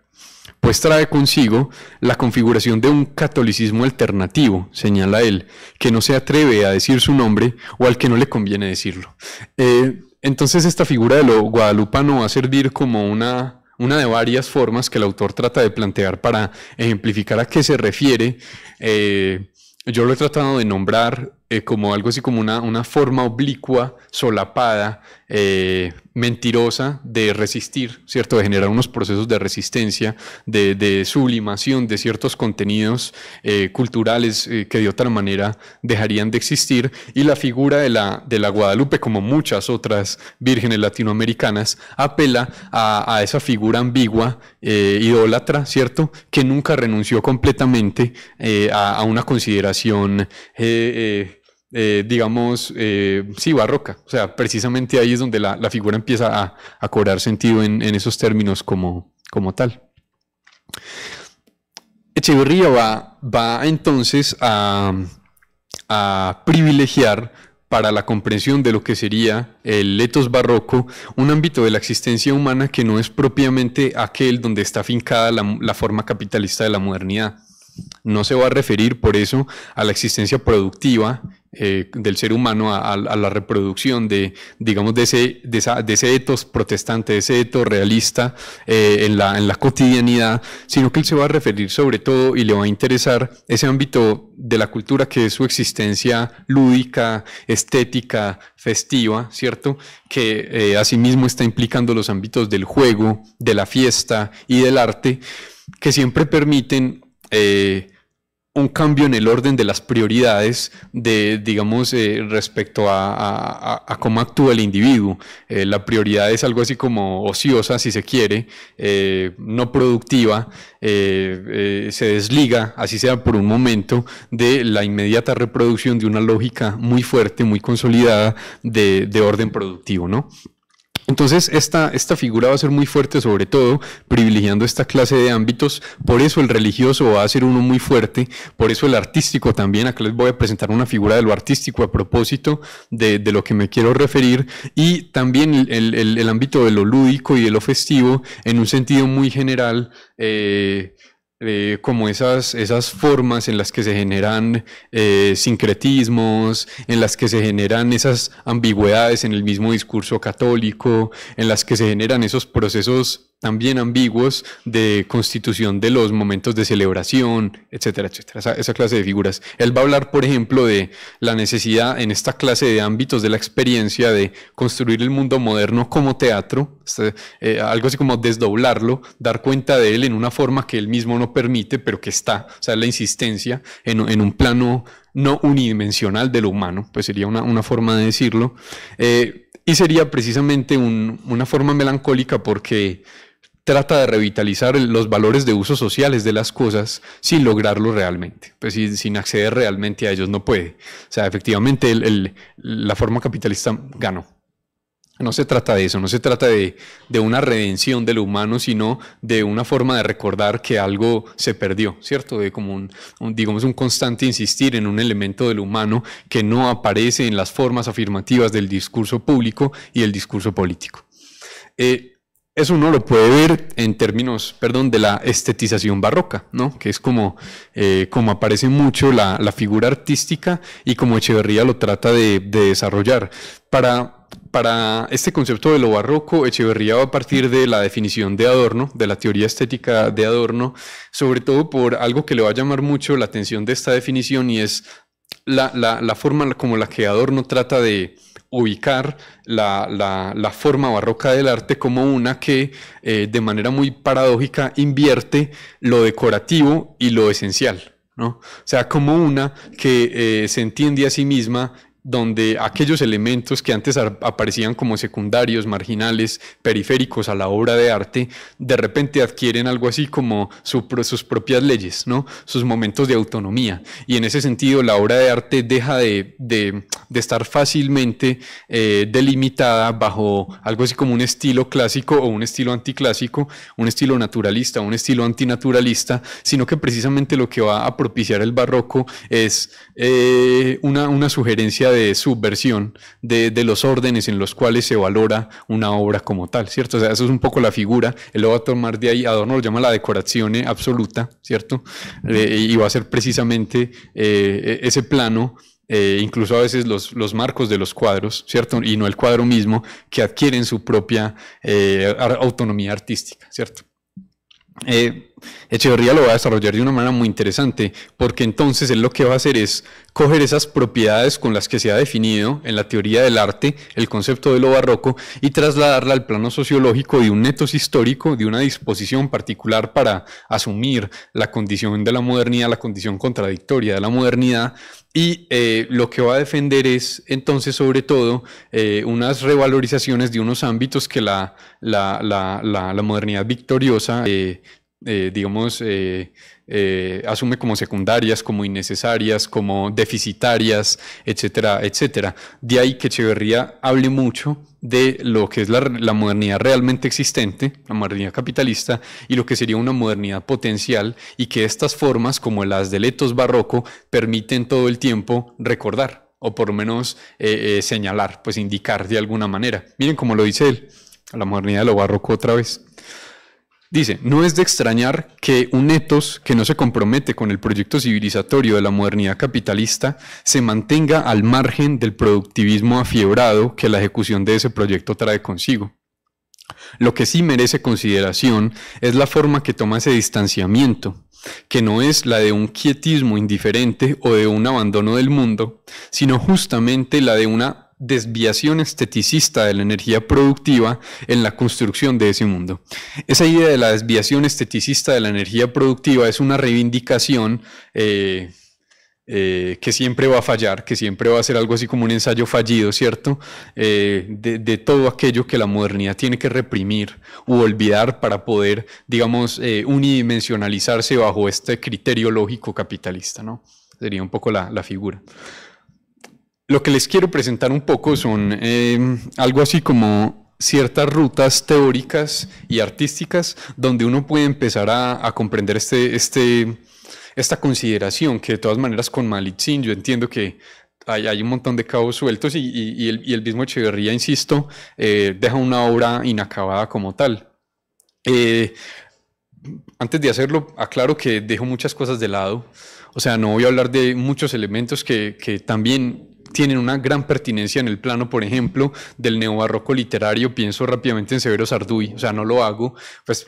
pues trae consigo la configuración de un catolicismo alternativo, señala él, que no se atreve a decir su nombre o al que no le conviene decirlo. Eh, entonces esta figura de lo guadalupano va a servir como una, una de varias formas que el autor trata de plantear para ejemplificar a qué se refiere. Eh, yo lo he tratado de nombrar eh, como algo así como una, una forma oblicua, solapada, eh, mentirosa de resistir, ¿cierto? De generar unos procesos de resistencia, de, sublimación de ciertos contenidos eh, culturales eh, que de otra manera dejarían de existir. Y la figura de la, de la Guadalupe, como muchas otras vírgenes latinoamericanas, apela a, esa figura ambigua, idólatra, ¿cierto? Que nunca renunció completamente a, una consideración eh, digamos, eh, sí, barroca. O sea, precisamente ahí es donde la, figura empieza a, cobrar sentido en, esos términos como, como tal. Echeverría va, va entonces a, privilegiar para la comprensión de lo que sería el letos barroco, un ámbito de la existencia humana que no es propiamente aquel donde está afincada la, la, forma capitalista de la modernidad. No se va a referir por eso a la existencia productiva eh, del ser humano a, la reproducción de, digamos, de ese, de, ese etos protestante, de ese etos realista eh, en, la, en la cotidianidad, sino que él se va a referir sobre todo y le va a interesar ese ámbito de la cultura que es su existencia lúdica, estética, festiva, ¿cierto? Que eh, asimismo está implicando los ámbitos del juego, de la fiesta y del arte, que siempre permiten un cambio en el orden de las prioridades de, digamos, eh, respecto a, cómo actúa el individuo. Eh, la prioridad es algo así como ociosa, si se quiere, eh, no productiva, se desliga, así sea por un momento, de la inmediata reproducción de una lógica muy fuerte, muy consolidada de, de orden productivo, ¿no? Entonces, esta, esta figura va a ser muy fuerte, sobre todo privilegiando esta clase de ámbitos. Por eso el religioso va a ser uno muy fuerte, por eso el artístico también. Acá les voy a presentar una figura de lo artístico a propósito de, de lo que me quiero referir. Y también el, el, el, ámbito de lo lúdico y de lo festivo, en un sentido muy general. Eh, eh, como esas, esas formas en las que se generan eh, sincretismos, en las que se generan esas ambigüedades en el mismo discurso católico, en las que se generan esos procesos también ambiguos de constitución de los momentos de celebración, etcétera, etcétera, esa, clase de figuras. Él va a hablar, por ejemplo, de la necesidad en esta clase de ámbitos de la experiencia de construir el mundo moderno como teatro, este, eh, algo así como desdoblarlo, dar cuenta de él en una forma que él mismo no permite, pero que está, o sea, la insistencia en, un plano no unidimensional de lo humano, pues sería una, forma de decirlo. Eh, y sería precisamente una forma melancólica porque trata de revitalizar los valores de uso sociales de las cosas sin lograrlo realmente, pues sin, acceder realmente a ellos no puede. O sea, efectivamente la forma capitalista ganó. No se trata de eso, no se trata de, una redención del humano, sino de una forma de recordar que algo se perdió, ¿cierto? De como un, digamos, un constante insistir en un elemento del humano que no aparece en las formas afirmativas del discurso público y el discurso político. Eh, eso uno lo puede ver en términos, perdón, de la estetización barroca, ¿no? Que es como, eh, como aparece mucho la, figura artística y como Echeverría lo trata de, desarrollar. Para, para este concepto de lo barroco, Echeverría va a partir de la definición de Adorno, de la teoría estética de Adorno, sobre todo por algo que le va a llamar mucho la atención de esta definición y es la, la forma como la que Adorno trata de ubicar la, la, la, forma barroca del arte como una que eh, de manera muy paradójica invierte lo decorativo y lo esencial. ¿no? O sea, como una que eh, se entiende a sí misma donde aquellos elementos que antes aparecían como secundarios, marginales, periféricos a la obra de arte, de repente adquieren algo así como sus propias leyes, ¿no? sus momentos de autonomía. Y en ese sentido, la obra de arte deja de, estar fácilmente eh, delimitada bajo algo así como un estilo clásico o un estilo anticlásico, un estilo naturalista, un estilo antinaturalista, sino que precisamente lo que va a propiciar el barroco es eh, una sugerencia de subversión de, los órdenes en los cuales se valora una obra como tal, ¿cierto? O sea, eso es un poco la figura, él lo va a tomar de ahí, Adorno lo llama la decoración eh, absoluta, ¿cierto? Eh, y va a ser precisamente eh, e-, ese plano incluso a veces los, marcos de los cuadros, ¿cierto? Y no el cuadro mismo, que adquieren su propia autonomía artística, ¿cierto? Eh, Echeverría lo va a desarrollar de una manera muy interesante, porque entonces él lo que va a hacer es coger esas propiedades con las que se ha definido en la teoría del arte el concepto de lo barroco y trasladarla al plano sociológico de un netos histórico, de una disposición particular para asumir la condición de la modernidad, la condición contradictoria de la modernidad, y eh, lo que va a defender es entonces sobre todo eh, unas revalorizaciones de unos ámbitos que la, la, modernidad victoriosa eh, eh, digamos, eh, eh, asume como secundarias, como innecesarias, como deficitarias, etcétera, etcétera. De ahí que Echeverría hable mucho de lo que es la, modernidad realmente existente, la modernidad capitalista, y lo que sería una modernidad potencial, y que estas formas, como las de Letos barroco, permiten todo el tiempo recordar, o por lo menos señalar, pues indicar de alguna manera. Miren cómo lo dice él, la modernidad de lo barroco otra vez. Dice, no es de extrañar que un etos que no se compromete con el proyecto civilizatorio de la modernidad capitalista se mantenga al margen del productivismo afiebrado que la ejecución de ese proyecto trae consigo. Lo que sí merece consideración es la forma que toma ese distanciamiento, que no es la de un quietismo indiferente o de un abandono del mundo, sino justamente la de una desviación esteticista de la energía productiva en la construcción de ese mundo. Esa idea de la desviación esteticista de la energía productiva es una reivindicación eh, eh, que siempre va a fallar, que siempre va a ser algo así como un ensayo fallido, ¿cierto? Eh, de, todo aquello que la modernidad tiene que reprimir u olvidar para poder, digamos, unidimensionalizarse bajo este criterio lógico capitalista, ¿no? Sería un poco la, la figura. Lo que les quiero presentar un poco son em, algo así como ciertas rutas teóricas y artísticas donde uno puede empezar a, comprender este, este, esta consideración, que de todas maneras con Malitzin yo entiendo que hay, un montón de cabos sueltos y, el, mismo Echeverría, insisto, eh, deja una obra inacabada como tal. Eh, antes de hacerlo, aclaro que dejo muchas cosas de lado, o sea, no voy a hablar de muchos elementos que también tienen una gran pertinencia en el plano, por ejemplo, del neobarroco literario. Pienso rápidamente en Severo Sarduy, o sea, no lo hago, pues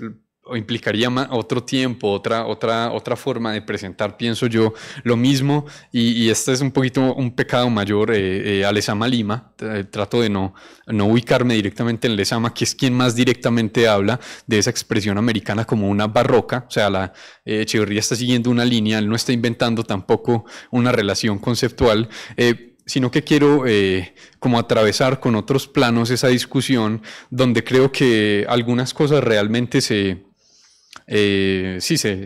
implicaría otro tiempo, otra, otra, otra forma de presentar, pienso yo, lo mismo. Y, este es un poquito un pecado mayor. Eh, eh a Lezama Lima, eh, trato de no, no ubicarme directamente en Lezama, que es quien más directamente habla de esa expresión americana como una barroca. O sea, la eh, Echeverría está siguiendo una línea, él no está inventando tampoco una relación conceptual. Eh, sino que quiero eh, como atravesar con otros planos esa discusión donde creo que algunas cosas realmente se, eh, sí, se,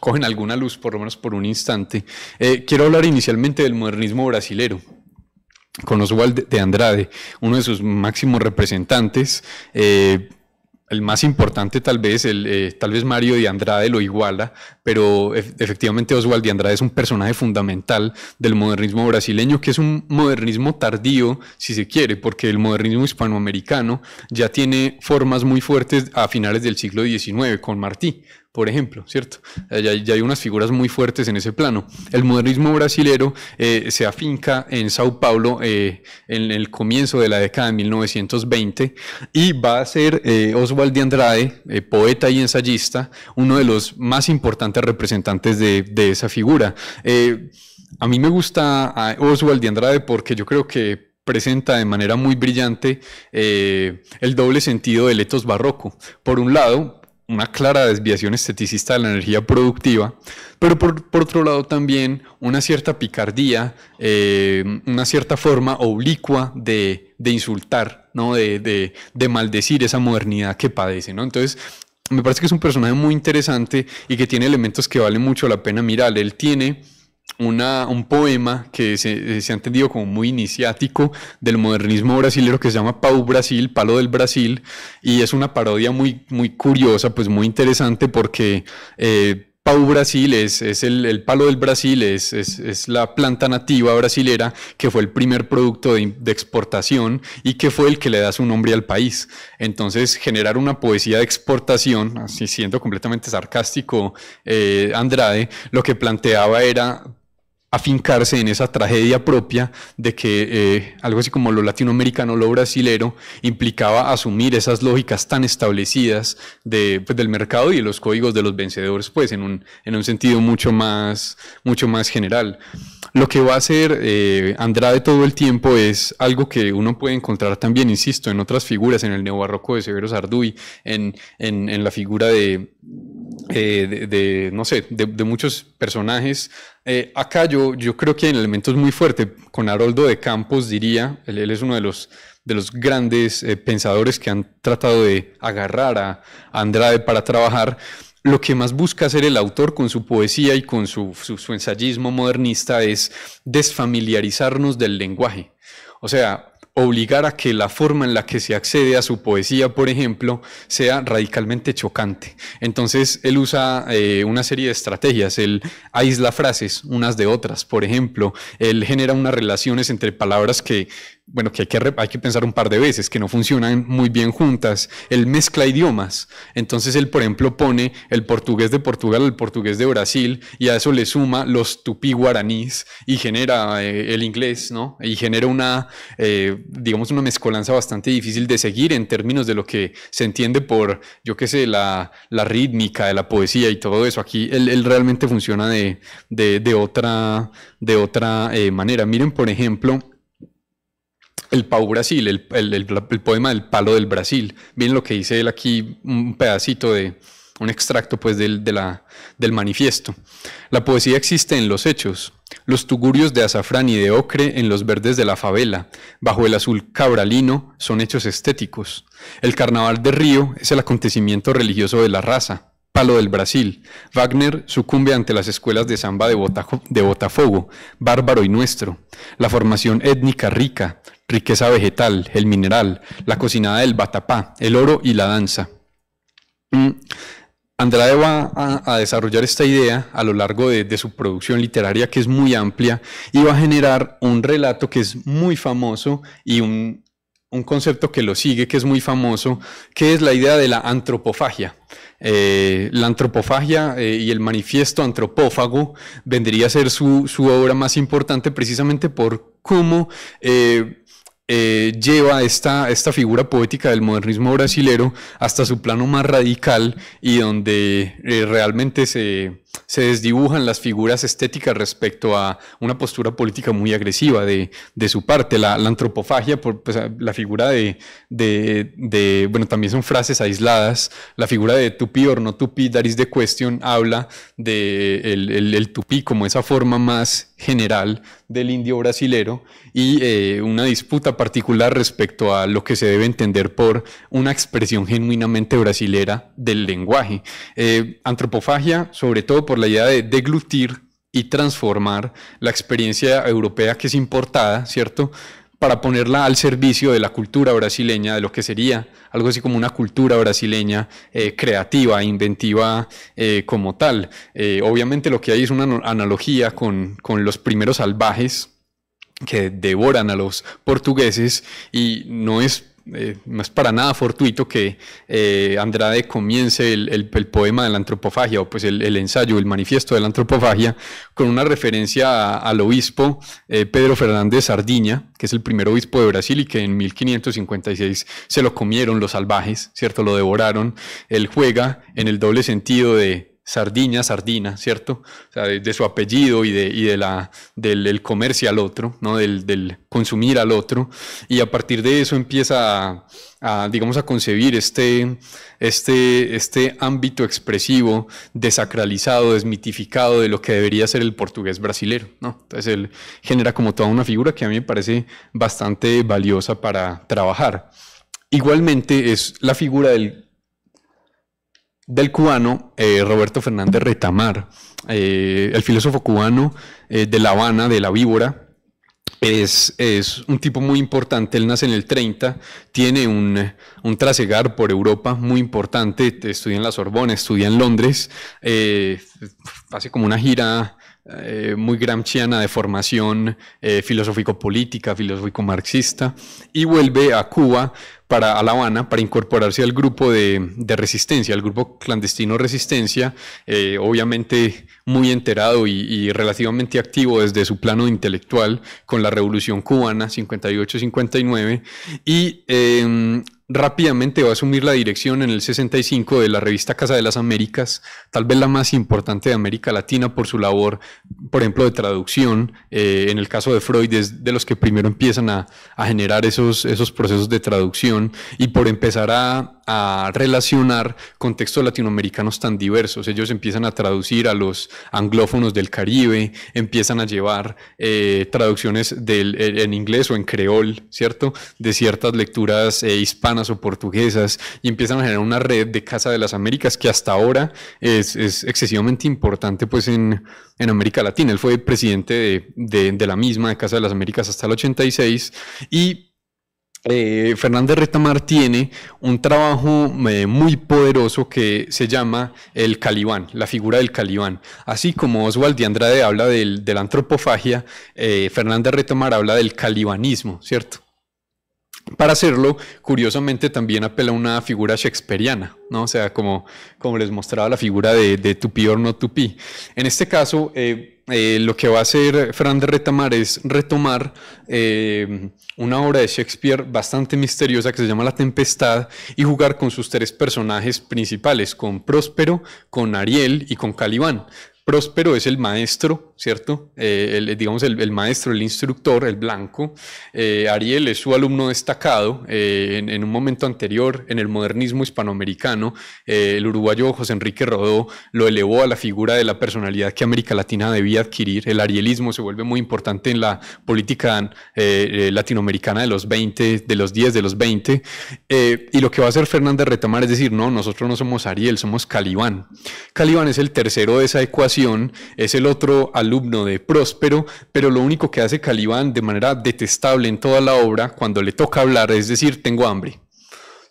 cogen alguna luz, por lo menos por un instante. Eh, quiero hablar inicialmente del modernismo brasilero con Oswald de Andrade, uno de sus máximos representantes. Eh, el más importante tal vez, el, eh, tal vez Mario de Andrade lo iguala, pero efectivamente Oswald de Andrade es un personaje fundamental del modernismo brasileño, que es un modernismo tardío, si se quiere, porque el modernismo hispanoamericano ya tiene formas muy fuertes a finales del siglo XIX con Martí, por ejemplo, ¿cierto? Eh, ya, hay unas figuras muy fuertes en ese plano. El modernismo brasilero eh, se afinca en Sao Paulo eh, en el comienzo de la década de 1920 y va a ser Oswald de Andrade, poeta y ensayista, uno de los más importantes representantes de, esa figura. a mí me gusta a Oswald de Andrade porque yo creo que presenta de manera muy brillante el doble sentido del etos barroco. Por un lado, una clara desviación esteticista de la energía productiva, pero por, otro lado también una cierta picardía, eh, una cierta forma oblicua de, insultar, ¿no? De, maldecir esa modernidad que padece. ¿no? Entonces, me parece que es un personaje muy interesante y que tiene elementos que vale mucho la pena mirar. Él tiene un poema que se, se, ha entendido como muy iniciático del modernismo brasilero que se llama Pau Brasil, Palo del Brasil, y es una parodia muy, muy curiosa, pues muy interesante porque... Eh, Pau Brasil es, el, palo del Brasil, es, la planta nativa brasilera que fue el primer producto de, exportación y que fue el que le da su nombre al país. Entonces, generar una poesía de exportación, así siendo completamente sarcástico, eh, Andrade, lo que planteaba era afincarse en esa tragedia propia de que eh, algo así como lo latinoamericano, lo brasilero, implicaba asumir esas lógicas tan establecidas de, pues, del mercado y de los códigos de los vencedores, pues en un, en un sentido mucho más, mucho más general. Lo que va a hacer eh, Andrade todo el tiempo es algo que uno puede encontrar también, insisto, en otras figuras, en el neobarroco de Severo Sarduy, en, en la figura de, eh, de, no sé, de, muchos personajes. Eh, acá yo, yo creo que en elementos muy fuerte, con Haroldo de Campos diría, él, es uno de los, de los grandes eh, pensadores que han tratado de agarrar a Andrade para trabajar. Lo que más busca hacer el autor con su poesía y con su ensayismo modernista es desfamiliarizarnos del lenguaje. O sea, obligar a que la forma en la que se accede a su poesía, por ejemplo, sea radicalmente chocante. Entonces, él usa eh, una serie de estrategias. Él aísla frases unas de otras, por ejemplo. Él genera unas relaciones entre palabras que bueno, que hay que, hay que pensar un par de veces, que no funcionan muy bien juntas. Él mezcla idiomas. Entonces él, por ejemplo, pone el portugués de Portugal el portugués de Brasil y a eso le suma los tupí guaraníes y genera eh, el inglés, ¿no? Y genera una, eh, digamos, una mezcolanza bastante difícil de seguir en términos de lo que se entiende por, yo qué sé, la, rítmica de la poesía y todo eso. Aquí él, realmente funciona de, otra, de otra eh, manera. Miren, por ejemplo, el Pau Brasil, el, el, poema del palo del Brasil. bien lo que dice él aquí, un pedacito de un extracto pues del, la, del manifiesto. La poesía existe en los hechos, los tugurios de azafrán y de ocre en los verdes de la favela, bajo el azul cabralino, son hechos estéticos. El carnaval de Río es el acontecimiento religioso de la raza. Palo del Brasil. Wagner sucumbe ante las escuelas de samba de Botafogo, bárbaro y nuestro. La formación étnica rica, riqueza vegetal, el mineral, la cocinada del batapá, el oro y la danza. Mm. Andrade va a, desarrollar esta idea a lo largo de, su producción literaria, que es muy amplia, y va a generar un relato que es muy famoso y un, concepto que lo sigue, que es muy famoso, que es la idea de la antropofagia. Eh, la antropofagia eh, y el manifiesto antropófago vendría a ser su, obra más importante precisamente por cómo eh, eh, lleva esta, esta figura poética del modernismo brasilero hasta su plano más radical y donde eh, realmente se, se desdibujan las figuras estéticas respecto a una postura política muy agresiva de, su parte. La, antropofagia, por, pues, ah, la figura de, bueno, también son frases aisladas. La figura de tupi or no tupi, Daris de the question, habla de el, tupí como esa forma más general del indio brasilero y eh, una disputa particular respecto a lo que se debe entender por una expresión genuinamente brasilera del lenguaje. Eh, antropofagia, sobre todo por la idea de deglutir y transformar la experiencia europea que es importada, ¿cierto? Para ponerla al servicio de la cultura brasileña, de lo que sería algo así como una cultura brasileña eh, creativa, inventiva eh, como tal. Eh, obviamente lo que hay es una analogía con, con los primeros salvajes que devoran a los portugueses y no es eh, no es para nada fortuito que eh, Andrade comience el, poema de la antropofagia, o pues el, ensayo, el manifiesto de la antropofagia, con una referencia al obispo eh, Pedro Fernández Sardiña, que es el primer obispo de Brasil y que en 1556 se lo comieron los salvajes, ¿cierto? Lo devoraron. Él juega en el doble sentido de Sardiña, Sardina, ¿cierto? O sea, de, su apellido y, de, la, del, comercio al otro, ¿no? Del, consumir al otro. Y a partir de eso empieza a, digamos, a concebir este, este, este ámbito expresivo desacralizado, desmitificado de lo que debería ser el portugués brasilero, ¿no? Entonces él genera como toda una figura que a mí me parece bastante valiosa para trabajar. Igualmente es la figura del del cubano eh, Roberto Fernández Retamar, eh, el filósofo cubano eh, de La Habana, de La Víbora. Es, un tipo muy importante, él nace en el 30, tiene un, un trasegar por Europa muy importante, estudia en la Sorbona, estudia en Londres, hace como una gira muy eh, muy gramsciana de formación eh, filosófico-política, filosófico-marxista, y vuelve a Cuba, para, a La Habana, para incorporarse al grupo de, resistencia, al grupo clandestino resistencia, eh, obviamente muy enterado y, y, relativamente activo desde su plano intelectual con la Revolución Cubana 58-59, y rápidamente va a asumir la dirección en el 65 de la revista Casa de las Américas, tal vez la más importante de América Latina por su labor, por ejemplo, de traducción. Eh, en el caso de Freud es de los que primero empiezan a, a generar esos, esos procesos de traducción y por empezar a a relacionar contextos latinoamericanos tan diversos. Ellos empiezan a traducir a los anglófonos del Caribe, empiezan a llevar eh, traducciones eh, en inglés o en creol, ¿cierto? De ciertas lecturas eh, hispanas o portuguesas y empiezan a generar una red de Casa de las Américas que hasta ahora es, excesivamente importante pues en, América Latina. Él fue presidente de, de la misma de Casa de las Américas hasta el 86 y eh, Fernández Retamar tiene un trabajo eh, muy poderoso que se llama el calibán, la figura del calibán. Así como Oswald de Andrade habla de la antropofagia, eh, Fernández retomar habla del calibanismo, ¿cierto? Para hacerlo, curiosamente también apela a una figura shakespeariana, ¿no? O sea, como, como les mostraba la figura de, de no tupi En este caso, eh, lo que va a hacer Fran de Retamar es retomar eh, una obra de Shakespeare bastante misteriosa que se llama La Tempestad y jugar con sus tres personajes principales, con Próspero, con Ariel y con Calibán. Próspero es el maestro, ¿cierto? Eh, el, digamos el, maestro, el instructor, el blanco. Eh, Ariel es su alumno destacado. Eh, en, un momento anterior, en el modernismo hispanoamericano, el uruguayo José Enrique Rodó lo elevó a la figura de la personalidad que América Latina debía adquirir. El arielismo se vuelve muy importante en la política latinoamericana de los 20, de los 10, de los 20. y lo que va a hacer Fernández Retamar es decir, no, nosotros no somos Ariel, somos Calibán. Calibán es el tercero de esa ecuación es el otro alumno de Próspero, pero lo único que hace Calibán de manera detestable en toda la obra cuando le toca hablar es decir, tengo hambre.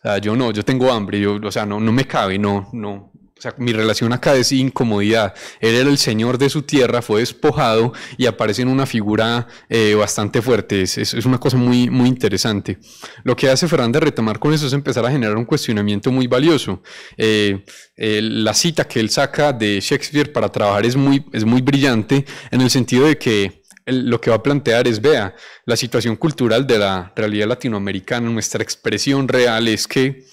O yo no, yo tengo hambre, yo, o sea, no, no me cabe, no, no, mi relación acá es incomodidad. Él era el señor de su tierra, fue despojado y aparece en una figura eh, bastante fuerte. Es, es, una cosa muy, muy interesante. Lo que hace Fernández retomar con eso es empezar a generar un cuestionamiento muy valioso. Eh, eh, la cita que él saca de Shakespeare para trabajar es muy, es muy brillante en el sentido de que lo que va a plantear es, vea, la situación cultural de la realidad latinoamericana, nuestra expresión real es que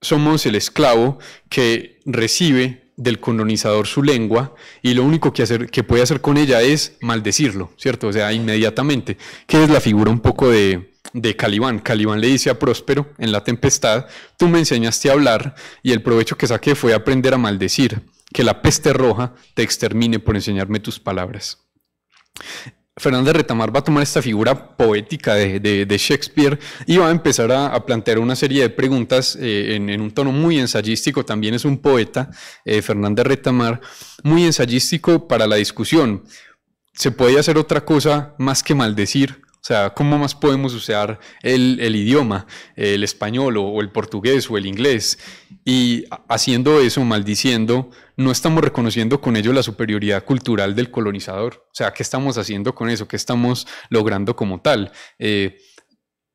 somos el esclavo que recibe del colonizador su lengua y lo único que, hacer, que puede hacer con ella es maldecirlo, ¿cierto? O sea, inmediatamente, que es la figura un poco de, de Calibán. Calibán le dice a Próspero en la tempestad, tú me enseñaste a hablar y el provecho que saqué fue aprender a maldecir, que la peste roja te extermine por enseñarme tus palabras. Fernández Retamar va a tomar esta figura poética de, Shakespeare y va a empezar a, plantear una serie de preguntas eh, en, un tono muy ensayístico. También es un poeta, eh, Fernández Retamar, muy ensayístico para la discusión. Se puede hacer otra cosa más que maldecir o sea, ¿cómo más podemos usar el, idioma, el español o, el portugués o el inglés? Y haciendo eso, maldiciendo, no estamos reconociendo con ello la superioridad cultural del colonizador. O sea, ¿qué estamos haciendo con eso? ¿Qué estamos logrando como tal? Eh,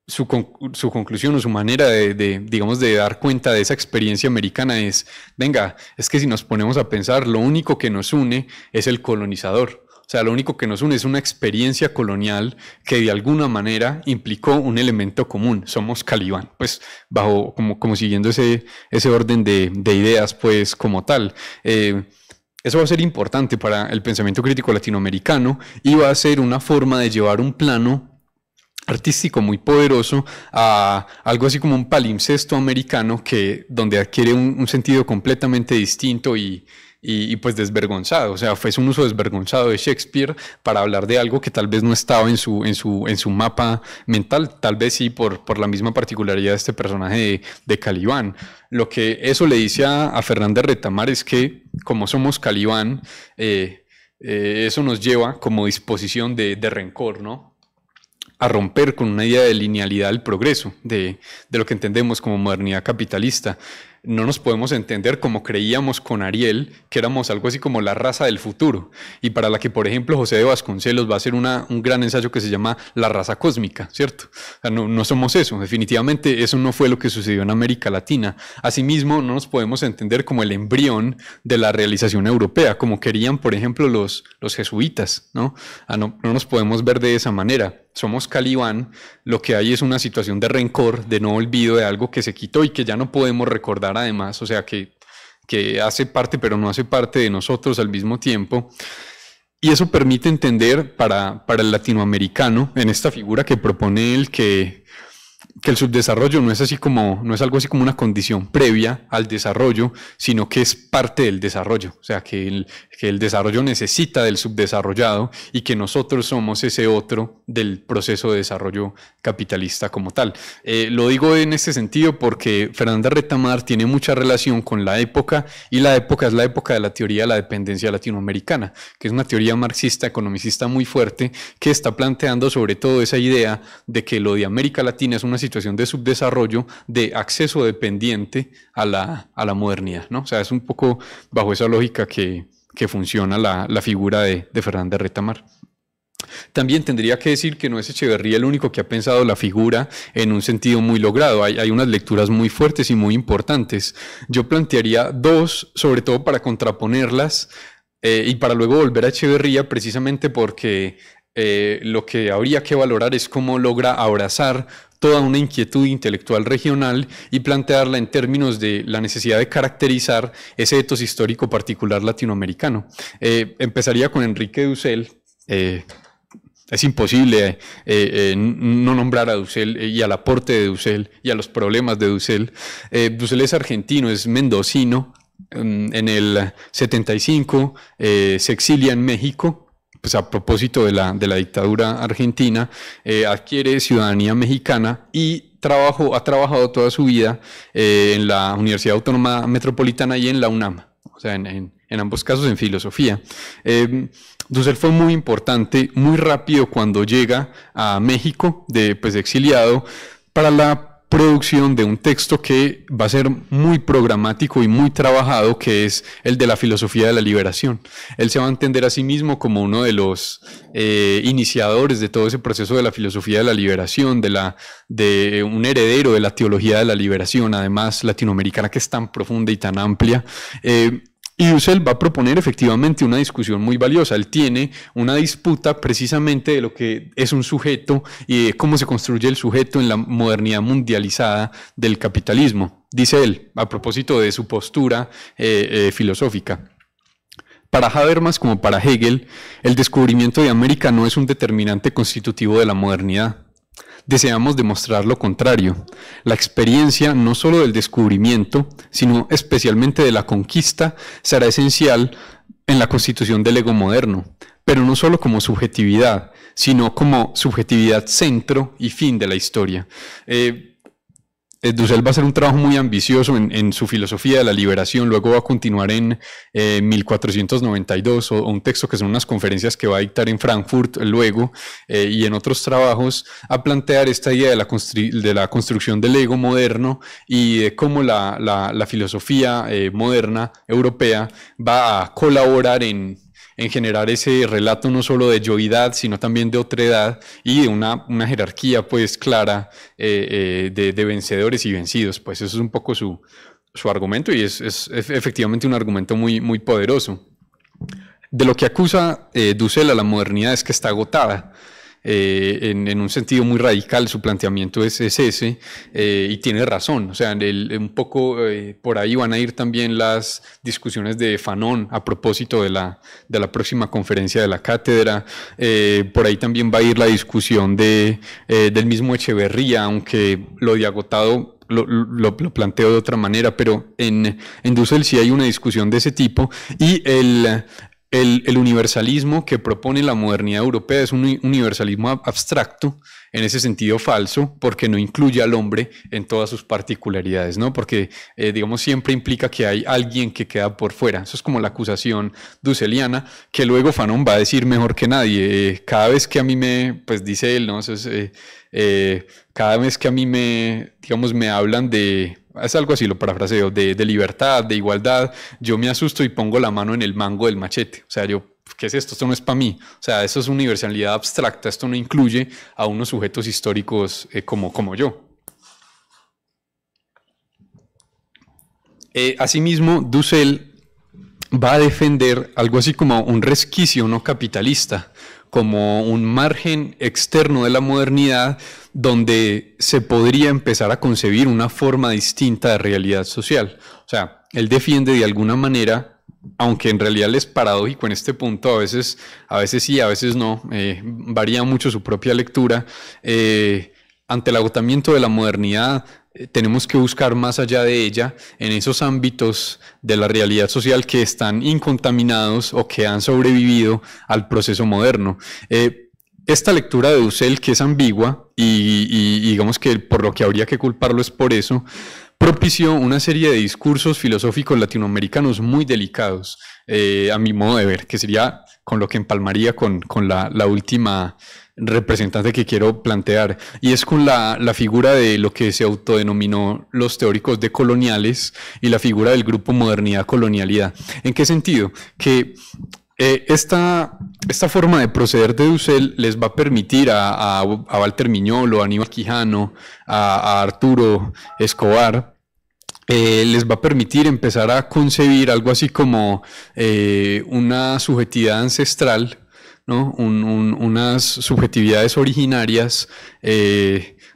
su, conclusión o su manera de, digamos, de dar cuenta de esa experiencia americana es, venga, es que si nos ponemos a pensar, lo único que nos une es el colonizador. O sea, lo único que nos une es una experiencia colonial que de alguna manera implicó un elemento común. Somos Calibán, pues bajo, como, siguiendo ese, orden de, ideas, pues como tal. Eh, eso va a ser importante para el pensamiento crítico latinoamericano y va a ser una forma de llevar un plano artístico muy poderoso a algo así como un palimpsesto americano que donde adquiere un sentido completamente distinto y, y, pues desvergonzado, o sea, fue un uso desvergonzado de Shakespeare para hablar de algo que tal vez no estaba en su, en su, en su mapa mental, tal vez sí por, por la misma particularidad de este personaje de, de Calibán. Lo que eso le dice a, a Fernández Retamar es que como somos Calibán, eh, eh, eso nos lleva como disposición de, de rencor, ¿no? a romper con una idea de linealidad del progreso, de, de, lo que entendemos como modernidad capitalista no nos podemos entender como creíamos con Ariel, que éramos algo así como la raza del futuro, y para la que, por ejemplo, José de Vasconcelos va a hacer un gran ensayo que se llama La raza cósmica, ¿cierto? no, somos eso, definitivamente eso no fue lo que sucedió en América Latina. Asimismo, no nos podemos entender como el embrión de la realización europea, como querían, por ejemplo, los, los jesuitas, ¿no? Ah, ¿no? No nos podemos ver de esa manera somos calibán, lo que hay es una situación de rencor, de no olvido de algo que se quitó y que ya no podemos recordar además, o sea, que, que hace parte pero no hace parte de nosotros al mismo tiempo. Y eso permite entender para, para el latinoamericano, en esta figura que propone él, que que el subdesarrollo no es así como, no es algo así como una condición previa al desarrollo, sino que es parte del desarrollo. O sea, que el, que el desarrollo necesita del subdesarrollado y que nosotros somos ese otro del proceso de desarrollo capitalista como tal. Eh, lo digo en este sentido porque Fernanda Retamar tiene mucha relación con la época y la época es la época de la teoría de la dependencia latinoamericana, que es una teoría marxista, economicista muy fuerte, que está planteando sobre todo esa idea de que lo de América Latina es una situación de subdesarrollo, de acceso dependiente a la, modernidad. ¿no? O sea, es un poco bajo esa lógica que, funciona la, figura de, de Retamar. También tendría que decir que no es Echeverría el único que ha pensado la figura en un sentido muy logrado. Hay, unas lecturas muy fuertes y muy importantes. Yo plantearía dos, sobre todo para contraponerlas eh, y para luego volver a Echeverría, precisamente porque eh, lo que habría que valorar es cómo logra abrazar toda una inquietud intelectual regional y plantearla en términos de la necesidad de caracterizar ese etos histórico particular latinoamericano. Eh, empezaría con Enrique Dussel. Eh, es imposible eh, no nombrar a Dussel y al aporte de Dussel y a los problemas de Dussel. Dussel es argentino, es mendocino. Mm, en el 75 se exilia en México pues a propósito de la, de la dictadura argentina, eh, adquiere ciudadanía mexicana y ha trabajado toda su vida eh, en la Universidad Autónoma Metropolitana y en la UNAM, o sea, en, ambos casos en filosofía. Entonces, em, él fue muy importante, muy rápido cuando llega a México, de, pues exiliado, para la producción de un texto que va a ser muy programático y muy trabajado, que es el de la filosofía de la liberación. Él se va a entender a sí mismo como uno de los eh, iniciadores de todo ese proceso de la filosofía de la liberación, de, la, de un heredero de la teología de la liberación, además latinoamericana que es tan profunda y tan amplia. Eh, y va a proponer efectivamente una discusión muy valiosa. Él tiene una disputa precisamente de lo que es un sujeto y de cómo se construye el sujeto en la modernidad mundializada del capitalismo. Dice él, a propósito de su postura eh, eh, filosófica. Para Habermas como para Hegel, el descubrimiento de América no es un determinante constitutivo de la modernidad deseamos demostrar lo contrario, la experiencia no solo del descubrimiento, sino especialmente de la conquista, será esencial en la constitución del ego moderno, pero no solo como subjetividad, sino como subjetividad centro y fin de la historia. Eh, eh, Dussel va a hacer un trabajo muy ambicioso en, su filosofía de la liberación, luego va a continuar en 1492, eh, o, un texto que son unas conferencias que va a dictar en Frankfurt luego, eh, y en otros trabajos, a plantear esta idea de la, construcción del ego moderno y de cómo la, filosofía moderna europea va a colaborar en en generar ese relato no solo de llovidad, sino también de otredad y de una, jerarquía pues clara eh, eh, de, vencedores y vencidos. Pues eso es un poco su, argumento y es, efectivamente un argumento muy, muy poderoso. De lo que acusa eh, a la modernidad es que está agotada eh, en, un sentido muy radical, su planteamiento es, ese, eh, y tiene razón, o sea, un poco eh, por ahí van a ir también las discusiones de Fanon a propósito de la, de la próxima conferencia de la cátedra, por ahí también va a ir la discusión de, del mismo Echeverría, aunque lo de agotado lo, planteo de otra manera, pero en, en Dussel sí hay una discusión de ese tipo y el, el, universalismo que propone la modernidad europea es un universalismo abstracto, en ese sentido falso, porque no incluye al hombre en todas sus particularidades, ¿no? Porque, eh, digamos, siempre implica que hay alguien que queda por fuera. Eso es como la acusación duseliana, que luego Fanon va a decir mejor que nadie. Eh, cada vez que a mí me, pues dice él, ¿no? Eh, cada vez que a mí me, digamos, me hablan de es algo así, lo parafraseo, de, libertad, de igualdad, yo me asusto y pongo la mano en el mango del machete. O sea, yo, ¿qué es esto? Esto no es para mí. O sea, eso es universalidad abstracta, esto no incluye a unos sujetos históricos eh, como, como yo. Eh, asimismo, Dussel va a defender algo así como un resquicio no capitalista, como un margen externo de la modernidad donde se podría empezar a concebir una forma distinta de realidad social. O sea, él defiende de alguna manera, aunque en realidad es paradójico en este punto, a veces, a veces sí, a veces no, eh, varía mucho su propia lectura, eh, ante el agotamiento de la modernidad tenemos que buscar más allá de ella en esos ámbitos de la realidad social que están incontaminados o que han sobrevivido al proceso moderno. Eh, esta lectura de Dussel, que es ambigua y, digamos que por lo que habría que culparlo es por eso, propició una serie de discursos filosóficos latinoamericanos muy delicados, eh, a mi modo de ver, que sería con lo que empalmaría con, la, última representante que quiero plantear, y es con la, la figura de lo que se autodenominó los teóricos decoloniales y la figura del grupo modernidad-colonialidad. ¿En qué sentido? Que eh, esta, esta, forma de proceder de Dussel les va a permitir a, a, Walter Miñolo, a Aníbal Quijano, a, Arturo Escobar, eh, les va a permitir empezar a concebir algo así como eh, una subjetividad ancestral, ¿no? unas subjetividades originarias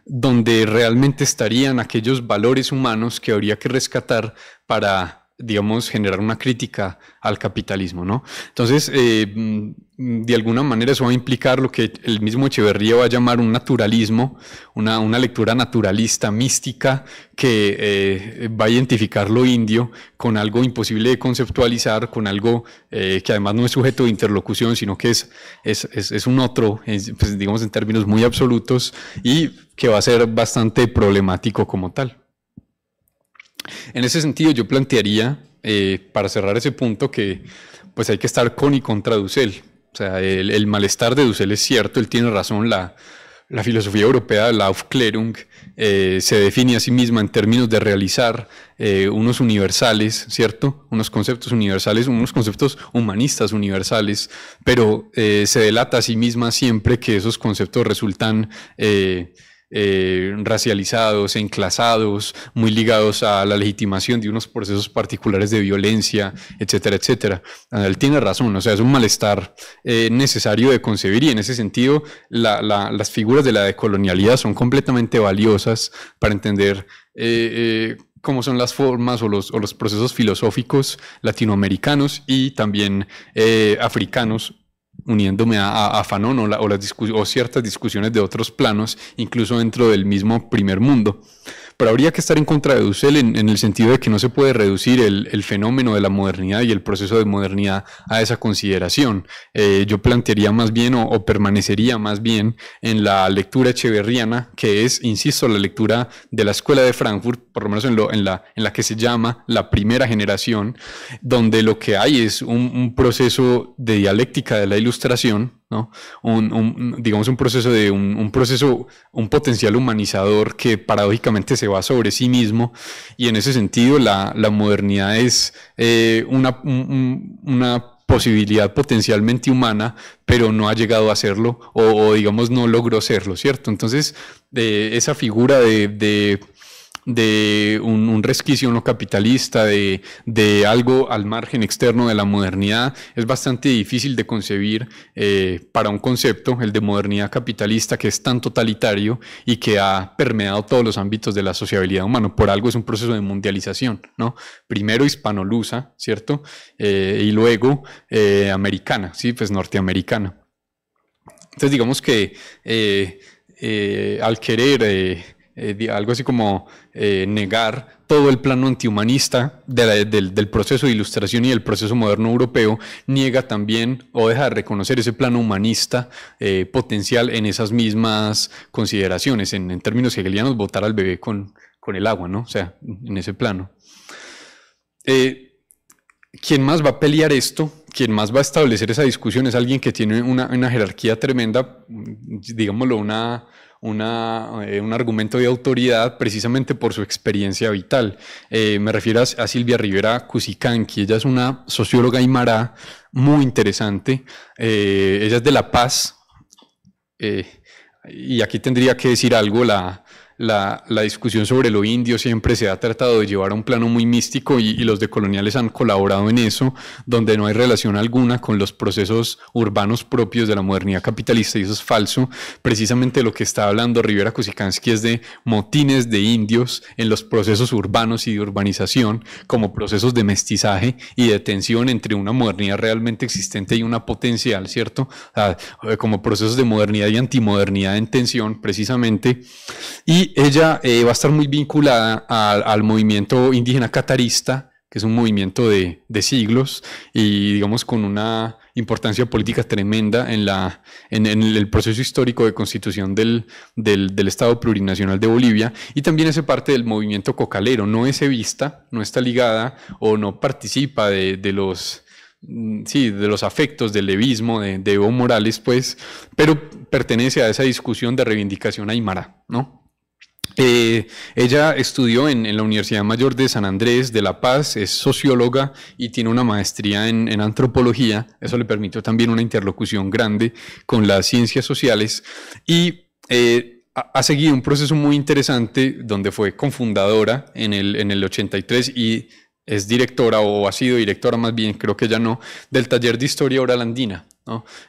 donde realmente estarían aquellos valores humanos que habría que rescatar para digamos, generar una crítica al capitalismo, ¿no? Entonces, eh, mm, de alguna manera eso va a implicar lo que el mismo Echeverría va a llamar un naturalismo, una, lectura naturalista, mística, que eh, va a identificar lo indio con algo imposible de conceptualizar, con algo eh, que además no es sujeto de interlocución, sino que es, es, un otro, pues, digamos en términos muy absolutos, y que va a ser bastante problemático como tal. En ese sentido, yo plantearía, eh, para cerrar ese punto, que pues hay que estar con y contra Dussel. O sea, el, malestar de Dussel es cierto, él tiene razón, la, filosofía europea, la Aufklärung, eh, se define a sí misma en términos de realizar eh, unos universales, ¿cierto? Unos conceptos universales, unos conceptos humanistas universales, pero se delata a sí misma siempre que esos conceptos resultan... Eh, racializados, enclasados, muy ligados a la legitimación de unos procesos particulares de violencia, etcétera, etcétera. Él tiene razón, o sea, es un malestar eh, necesario de concebir y en ese sentido las figuras de la decolonialidad son completamente valiosas para entender eh, cómo son las formas o los procesos filosóficos latinoamericanos y también africanos uniéndome a, a, Fanon o, ciertas discusiones de otros planos, incluso dentro del mismo primer mundo. Pero habría que estar en contra de Dussel en, el sentido de que no se puede reducir el, fenómeno de la modernidad y el proceso de modernidad a esa consideración. Eh, yo plantearía más bien o, o, permanecería más bien en la lectura echeverriana, que es, insisto, la lectura de la Escuela de Frankfurt por lo menos en, la, que se llama la primera generación, donde lo que hay es un, proceso de dialéctica de la ilustración, digamos un proceso de un, proceso, un potencial humanizador que paradójicamente se va sobre sí mismo y en ese sentido la, modernidad es eh, una, posibilidad potencialmente humana, pero no ha llegado a serlo o, digamos no logró serlo, ¿cierto? Entonces, de eh, esa figura de de un, resquicio no capitalista, de, algo al margen externo de la modernidad, es bastante difícil de concebir eh, para un concepto, el de modernidad capitalista, que es tan totalitario y que ha permeado todos los ámbitos de la sociabilidad humana. Por algo es un proceso de mundialización, ¿no? Primero hispanolusa, ¿cierto? Eh, y luego eh, americana, ¿sí? Pues norteamericana. Entonces digamos que al querer eh, algo así como eh, negar todo el plano antihumanista del, proceso de ilustración y del proceso moderno europeo, niega también o deja de reconocer ese plano humanista eh, potencial en esas mismas consideraciones, en, términos hegelianos, votar al bebé con, con, el agua, ¿no? O sea, en ese plano. quién más va a pelear esto, quien más va a establecer esa discusión es alguien que tiene una, una jerarquía tremenda, digámoslo, una eh, un argumento de autoridad precisamente por su experiencia vital. Eh, me refiero a, Silvia Rivera Cusicanqui, ella es una socióloga aymara muy interesante, eh, ella es de La Paz, y aquí tendría que decir algo la, la, discusión sobre lo indio siempre se ha tratado de llevar a un plano muy místico y, los decoloniales han colaborado en eso, donde no hay relación alguna con los procesos urbanos propios de la modernidad capitalista y eso es falso. Precisamente lo que está hablando Rivera Kusikansky es de motines de indios en los procesos urbanos y de urbanización como procesos de mestizaje y de tensión entre una modernidad realmente existente y una potencial, ¿cierto? Eh, como procesos de modernidad y antimodernidad en tensión precisamente. Y ella eh, va a estar muy vinculada al, movimiento indígena catarista, que es un movimiento de, siglos y digamos con una importancia política tremenda en, la, en, el proceso histórico de constitución del, Estado plurinacional de Bolivia y también hace parte del movimiento cocalero, no es evista, no está ligada o no participa de, los... Mm, sí, de los afectos del levismo de, Evo Morales, pues, pero pertenece a esa discusión de reivindicación aymara, ¿no? Eh, ella estudió en, la Universidad Mayor de San Andrés de La Paz, es socióloga y tiene una maestría en, antropología. Eso le permitió también una interlocución grande con las ciencias sociales y eh, ha, seguido un proceso muy interesante donde fue cofundadora en el, en el 83 y es directora o ha sido directora más bien, creo que ya no, del taller de historia oral andina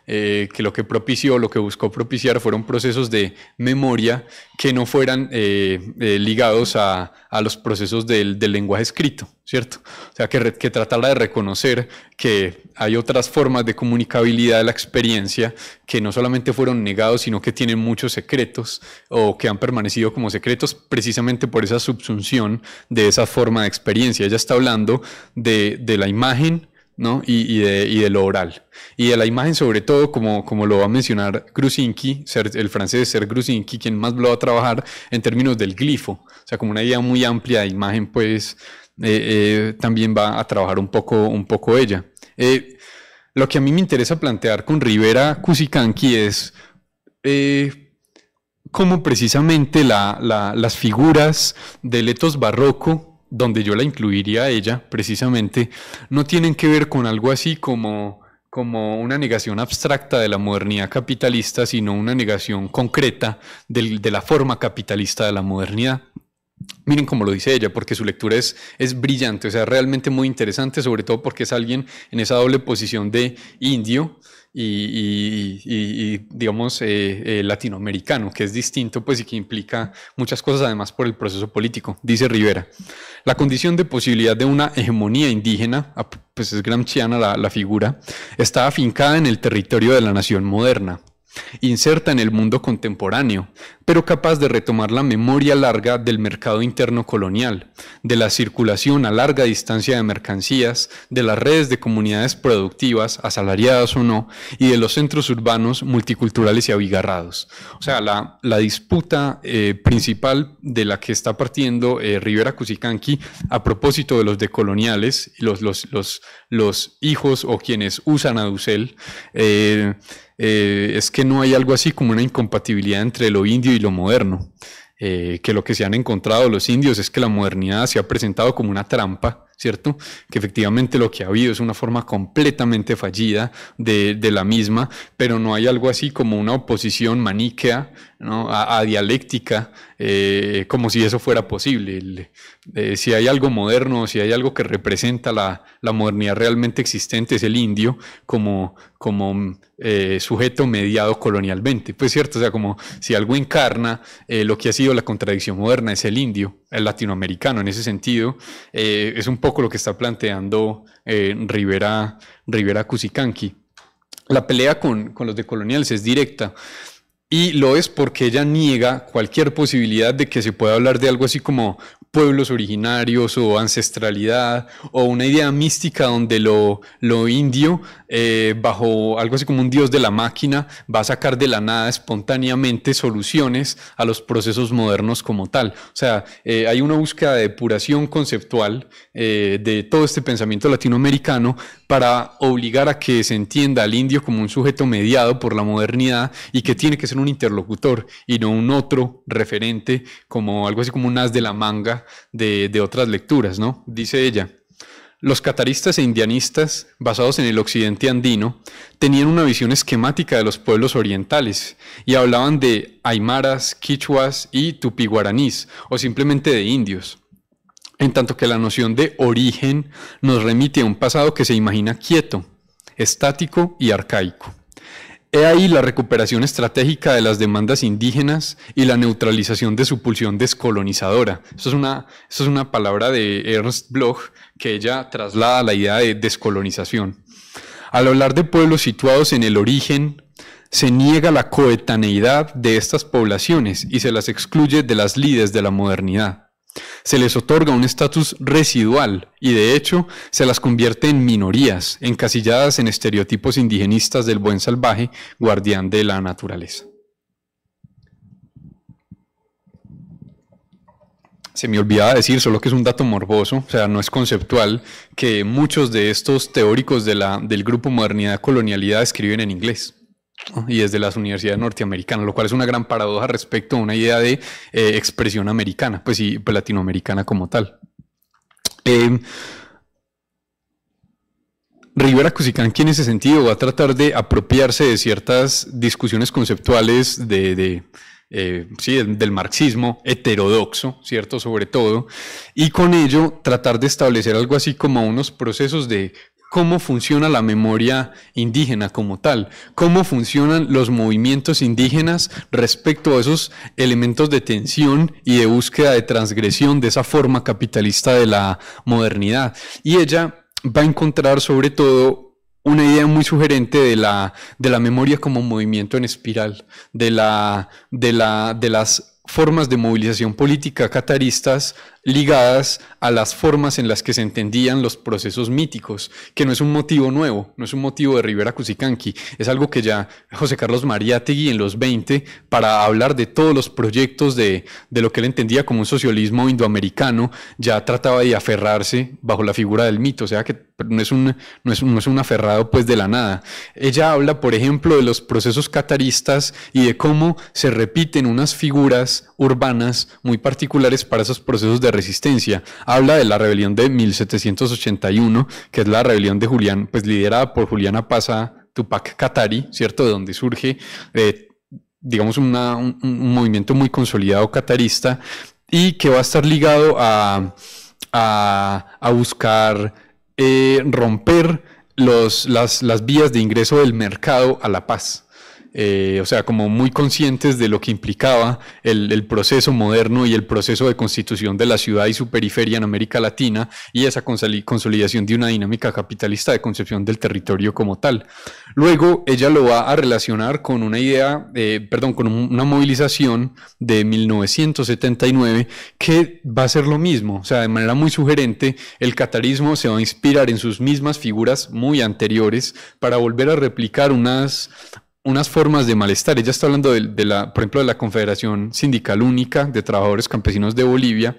eh, que lo que propició, lo que buscó propiciar fueron procesos de memoria que no fueran eh, eh, ligados a, los procesos del, lenguaje escrito, ¿cierto? O sea, que, tratarla tratara de reconocer que hay otras formas de comunicabilidad de la experiencia que no solamente fueron negados, sino que tienen muchos secretos o que han permanecido como secretos precisamente por esa subsunción de esa forma de experiencia. Ella está hablando de, de la imagen y, de, lo oral. Y de la imagen, sobre todo, como, como lo va a mencionar ser el francés Ser Grusinki, quien más lo va a trabajar en términos del glifo, o sea, como una idea muy amplia de imagen, pues eh, eh, también va a trabajar un poco, un poco ella. Eh, lo que a mí me interesa plantear con Rivera Kusikanki es cómo precisamente las figuras del etos barroco donde yo la incluiría a ella, precisamente, no tienen que ver con algo así como, como una negación abstracta de la modernidad capitalista, sino una negación concreta de la forma capitalista de la modernidad. Miren cómo lo dice ella, porque su lectura es, es brillante, o sea, realmente muy interesante, sobre todo porque es alguien en esa doble posición de indio, y, digamos, eh, eh, latinoamericano, que es distinto, pues, y que implica muchas cosas además por el proceso político. Dice Rivera, la condición de posibilidad de una hegemonía indígena, ah, pues es gramsciana la figura, está afincada en el territorio de la nación moderna, inserta en el mundo contemporáneo, pero capaz de retomar la memoria larga del mercado interno colonial, de la circulación a larga distancia de mercancías, de las redes de comunidades productivas, asalariadas o no, y de los centros urbanos multiculturales y abigarrados. O sea, la, disputa eh, principal de la que está partiendo eh, Rivera Cusicanqui a propósito de los decoloniales, los, los, los, los hijos o quienes usan a Dussel, eh, eh, es que no hay algo así como una incompatibilidad entre lo indio y lo moderno. Eh, que lo que se han encontrado los indios es que la modernidad se ha presentado como una trampa ¿cierto? Que efectivamente lo que ha habido es una forma completamente fallida de, la misma, pero no hay algo así como una oposición maniquea, a, dialéctica, eh, como si eso fuera posible. Eh, si hay algo moderno, si hay algo que representa la, modernidad realmente existente, es el indio como, como eh, sujeto mediado colonialmente. Pues cierto, o sea, como si algo encarna lo que ha sido la contradicción moderna, es el indio, el latinoamericano. En ese sentido, es un lo que está planteando eh, Rivera, Rivera Cusicanqui. La pelea con, con los decoloniales es directa. Y lo es porque ella niega cualquier posibilidad de que se pueda hablar de algo así como pueblos originarios o ancestralidad o una idea mística donde lo indio eh, bajo algo así como un dios de la máquina, va a sacar de la nada espontáneamente soluciones a los procesos modernos como tal. O sea, eh, hay una búsqueda de depuración conceptual eh, de todo este pensamiento latinoamericano para obligar a que se entienda al indio como un sujeto mediado por la modernidad y que tiene que ser un interlocutor y no un otro referente como algo así como un as de la manga de otras lecturas, ¿no? Dice ella. Los cataristas e indianistas, basados en el occidente andino, tenían una visión esquemática de los pueblos orientales y hablaban de aymaras, quichuas y tupi-guaranís, o simplemente de indios. En tanto que la noción de origen nos remite a un pasado que se imagina quieto, estático y arcaico. He ahí la recuperación estratégica de las demandas indígenas y la neutralización de su pulsión descolonizadora. Eso es una, es una palabra de Ernst Bloch que ella traslada a la idea de descolonización. Al hablar de pueblos situados en el origen, se niega la coetaneidad de estas poblaciones y se las excluye de las lides de la modernidad se les otorga un estatus residual y de hecho se las convierte en minorías, encasilladas en estereotipos indigenistas del buen salvaje, guardián de la naturaleza. se me olvidaba decir, solo que es un dato morboso, o sea, no es conceptual, que muchos de estos teóricos del grupo Modernidad Colonialidad escriben en inglés y desde las universidades norteamericanas, lo cual es una gran paradoja respecto a una idea de eh, expresión americana, pues sí, pues latinoamericana como tal. Em, Rivera Cusicán, que en ese sentido va a tratar de apropiarse de ciertas discusiones conceptuales de, eh, del, marxismo heterodoxo, ¿cierto? Sobre todo, y con ello tratar de establecer algo así como unos procesos de cómo funciona la memoria indígena como tal, cómo funcionan los movimientos indígenas respecto a esos elementos de tensión y de búsqueda de transgresión de esa forma capitalista de la modernidad. Y ella va a encontrar sobre todo una idea muy sugerente de la, de la memoria como movimiento en espiral, de, la, de, la, de las formas de movilización política cataristas ligadas a las formas en las que se entendían los procesos míticos, que no es un motivo nuevo, no es un motivo de Rivera Cusicanqui, es algo que ya José Carlos Mariátegui en los 20, para hablar de todos los proyectos de, de lo que él entendía como un socialismo indoamericano, ya trataba de aferrarse bajo la figura del mito, o sea que no es un, no es un aferrado pues de la nada. Ella habla, por ejemplo, de los procesos cataristas y de cómo se repiten unas figuras urbanas muy particulares para esos procesos de resistencia. Habla de la rebelión de 1781, que es la rebelión de Julián, pues liderada por Juliana Pasa Tupac Katari, ¿cierto? De donde surge, eh, digamos, un, movimiento muy consolidado catarista y que va a estar ligado a, a, buscar eh, romper los, las, las vías de ingreso del mercado a la paz. Eh, o sea, como muy conscientes de lo que implicaba el, proceso moderno y el proceso de constitución de la ciudad y su periferia en América Latina y esa consolidación de una dinámica capitalista de concepción del territorio como tal. Luego, ella lo va a relacionar con una idea, eh, perdón, con una movilización de 1979 que va a ser lo mismo, o sea, de manera muy sugerente, el catarismo se va a inspirar en sus mismas figuras muy anteriores para volver a replicar unas unas formas de malestar. Ella está hablando de, la, por ejemplo, de la Confederación Sindical Única de Trabajadores Campesinos de Bolivia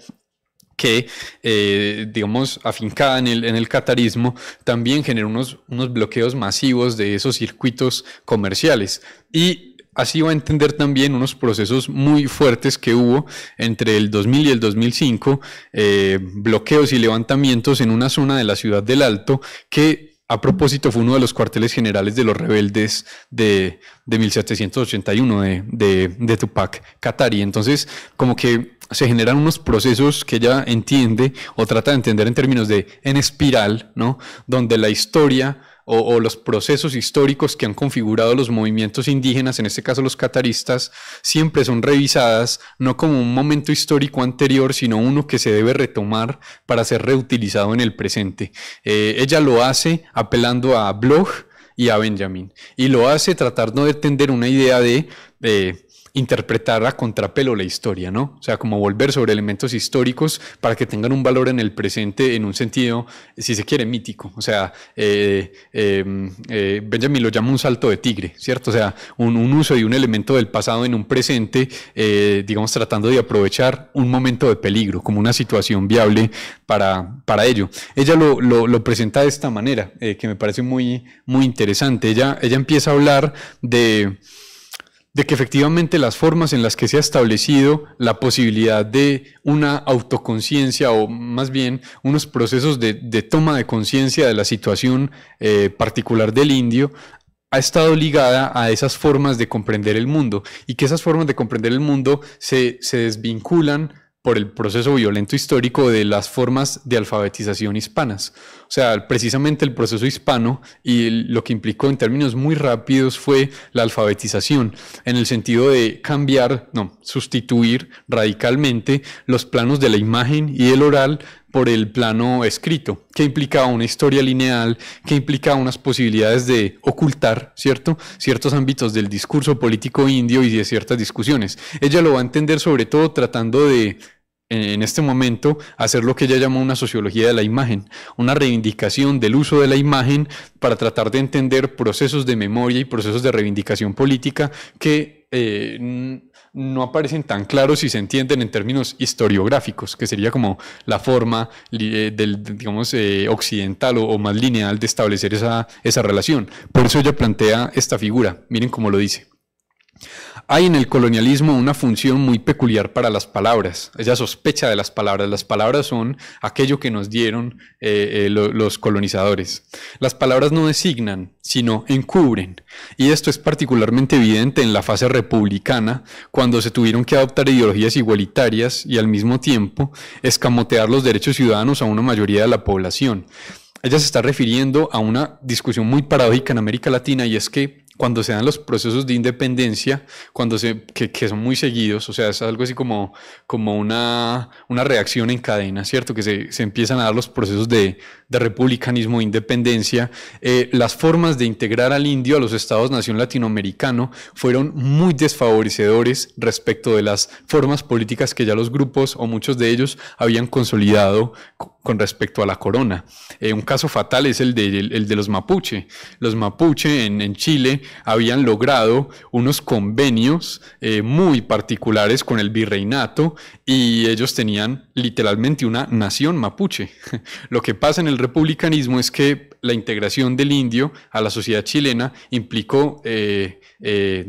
que, eh, digamos, afincada en el, en el catarismo, también generó unos, unos bloqueos masivos de esos circuitos comerciales. Y así va a entender también unos procesos muy fuertes que hubo entre el 2000 y el 2005, eh, bloqueos y levantamientos en una zona de la ciudad del Alto que a propósito, fue uno de los cuarteles generales de los rebeldes de, 1781 de, Tupac Katari. Entonces, como que se generan unos procesos que ella entiende o trata de entender en términos de en espiral, ¿no? Donde la historia o, los procesos históricos que han configurado los movimientos indígenas, en este caso los cataristas, siempre son revisadas, no como un momento histórico anterior, sino uno que se debe retomar para ser reutilizado en el presente. Eh, ella lo hace apelando a Bloch y a Benjamin, y lo hace tratando de tender una idea de... Eh, interpretar a contrapelo la historia, ¿no? O sea, como volver sobre elementos históricos para que tengan un valor en el presente en un sentido, si se quiere, mítico. O sea, eh, em, eh, Benjamin lo llama un salto de tigre, ¿cierto? O sea, un, uso de un elemento del pasado en un presente, eh, digamos, tratando de aprovechar un momento de peligro como una situación viable para, para ello. Ella lo, lo presenta de esta manera, que me parece muy, muy interesante. Ella, ella empieza a hablar de de que efectivamente las formas en las que se ha establecido la posibilidad de una autoconciencia o más bien unos procesos de, toma de conciencia de la situación eh, particular del indio ha estado ligada a esas formas de comprender el mundo y que esas formas de comprender el mundo se desvinculan por el proceso violento histórico de las formas de alfabetización hispanas. O sea, precisamente el proceso hispano y lo que implicó en términos muy rápidos fue la alfabetización, en el sentido de cambiar, no, sustituir radicalmente los planos de la imagen y el oral por el plano escrito, que implicaba una historia lineal, que implicaba unas posibilidades de ocultar, ¿cierto? Ciertos ámbitos del discurso político indio y de ciertas discusiones. Ella lo va a entender sobre todo tratando de en este momento hacer lo que ella llama una sociología de la imagen, una reivindicación del uso de la imagen para tratar de entender procesos de memoria y procesos de reivindicación política que eh, no aparecen tan claros y se entienden en términos historiográficos, que sería como la forma eh, del, digamos, eh, occidental o, más lineal de establecer esa, esa relación. Por eso ella plantea esta figura. Miren cómo lo dice. Hay en el colonialismo una función muy peculiar para las palabras. Ella sospecha de las palabras. Las palabras son aquello que nos dieron eh, eh, los colonizadores. Las palabras no designan, sino encubren. Y esto es particularmente evidente en la fase republicana, cuando se tuvieron que adoptar ideologías igualitarias y al mismo tiempo escamotear los derechos ciudadanos a una mayoría de la población. Ella se está refiriendo a una discusión muy paradójica en América Latina y es que cuando se dan los procesos de independencia, cuando se, que, son muy seguidos, o sea, es algo así como, como una, reacción en cadena, ¿cierto? Que se, empiezan a dar los procesos de, republicanismo, e independencia. Eh, las formas de integrar al indio a los estados-nación latinoamericano fueron muy desfavorecedores respecto de las formas políticas que ya los grupos o muchos de ellos habían consolidado con respecto a la corona. Eh, un caso fatal es el de, de los mapuche. Los mapuche en, en Chile habían logrado unos convenios eh, muy particulares con el virreinato y ellos tenían literalmente una nación mapuche. Lo que pasa en el republicanismo es que la integración del indio a la sociedad chilena implicó eh, eh,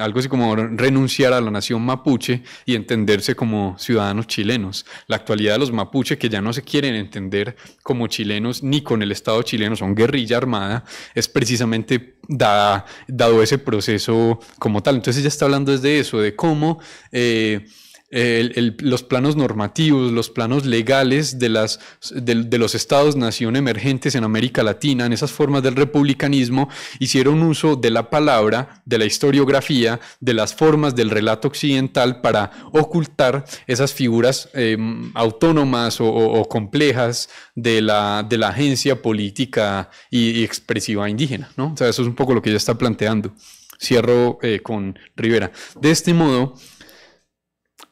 algo así como renunciar a la nación mapuche y entenderse como ciudadanos chilenos. La actualidad de los mapuche, que ya no se quieren entender como chilenos ni con el Estado chileno, son guerrilla armada, es precisamente dado ese proceso como tal. Entonces ella está hablando desde eso, de cómo... Eh, los planos normativos, los planos legales de, las, los estados-nación emergentes en América Latina, en esas formas del republicanismo, hicieron uso de la palabra, de la historiografía, de las formas del relato occidental para ocultar esas figuras em, autónomas o, complejas de la, de la agencia política y, expresiva indígena. ¿no? sea, eso es un poco lo que ella está planteando. Cierro eh, con Rivera. De este modo,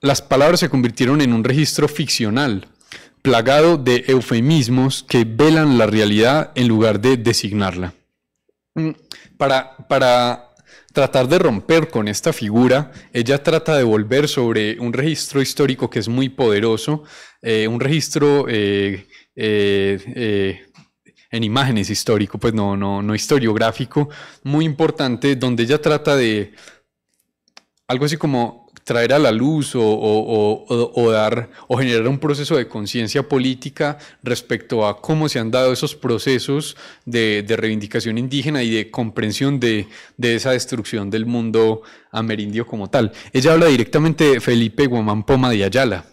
las palabras se convirtieron en un registro ficcional, plagado de eufemismos que velan la realidad en lugar de designarla. Mm, para, para tratar de romper con esta figura, ella trata de volver sobre un registro histórico que es muy poderoso, eh, un registro eh, eh, en imágenes histórico, pues no, no, no historiográfico, muy importante, donde ella trata de algo así como traer a la luz o, dar o generar un proceso de conciencia política respecto a cómo se han dado esos procesos de, reivindicación indígena y de comprensión de, esa destrucción del mundo amerindio como tal. Ella habla directamente de Felipe Guamán Poma de Ayala.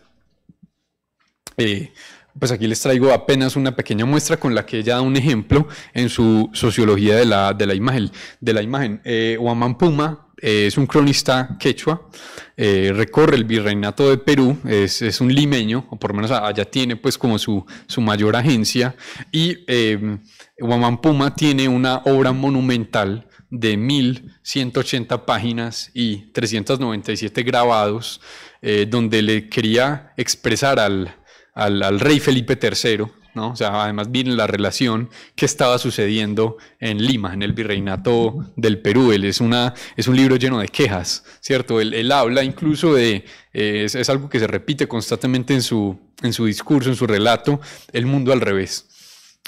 Eh, pues aquí les traigo apenas una pequeña muestra con la que ella da un ejemplo en su sociología de la, imagen. De la imagen. Eh, Puma eh, es un cronista quechua, eh, recorre el virreinato de Perú, es, un limeño, o por lo menos allá tiene pues como su, su mayor agencia, y em, Huamán Puma tiene una obra monumental de 1180 páginas y 397 grabados, donde le quería expresar al, al, al, rey Felipe III, ¿no? O sea, además viene la relación que estaba sucediendo en Lima, en el virreinato del Perú. Él es, una, es un libro lleno de quejas, ¿cierto? Él, habla incluso de, eh, es, es, algo que se repite constantemente en su, en su discurso, en su relato, el mundo al revés,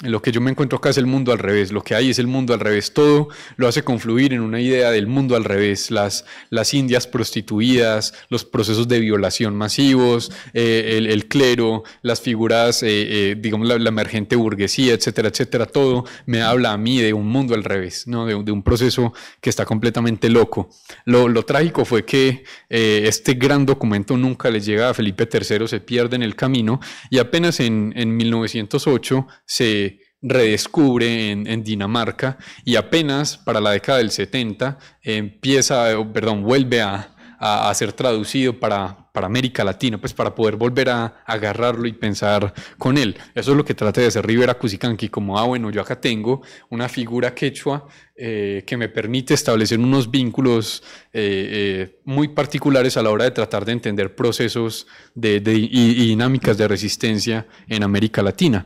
lo que yo me encuentro acá es el mundo al revés, lo que hay es el mundo al revés, todo lo hace confluir en una idea del mundo al revés, las, las indias prostituidas, los procesos de violación masivos, eh, el, clero, las figuras, eh, eh, digamos, la, emergente burguesía, etcétera, etcétera, todo me habla a mí de un mundo al revés, ¿no? de, de un proceso que está completamente loco. Lo, lo trágico fue que este gran documento nunca le llega a Felipe III, se pierde en el camino y apenas en, en 1908 se redescubre en, Dinamarca y apenas para la década del 70 empieza, eh, perdón, vuelve a, a, ser traducido para, América Latina, pues para poder volver a, agarrarlo y pensar con él. Eso es lo que trata de hacer Rivera Cusicanqui, como, ah, bueno, yo acá tengo una figura quechua eh, que me permite establecer unos vínculos eh, muy particulares a la hora de tratar de entender procesos de, y, dinámicas de resistencia en América Latina.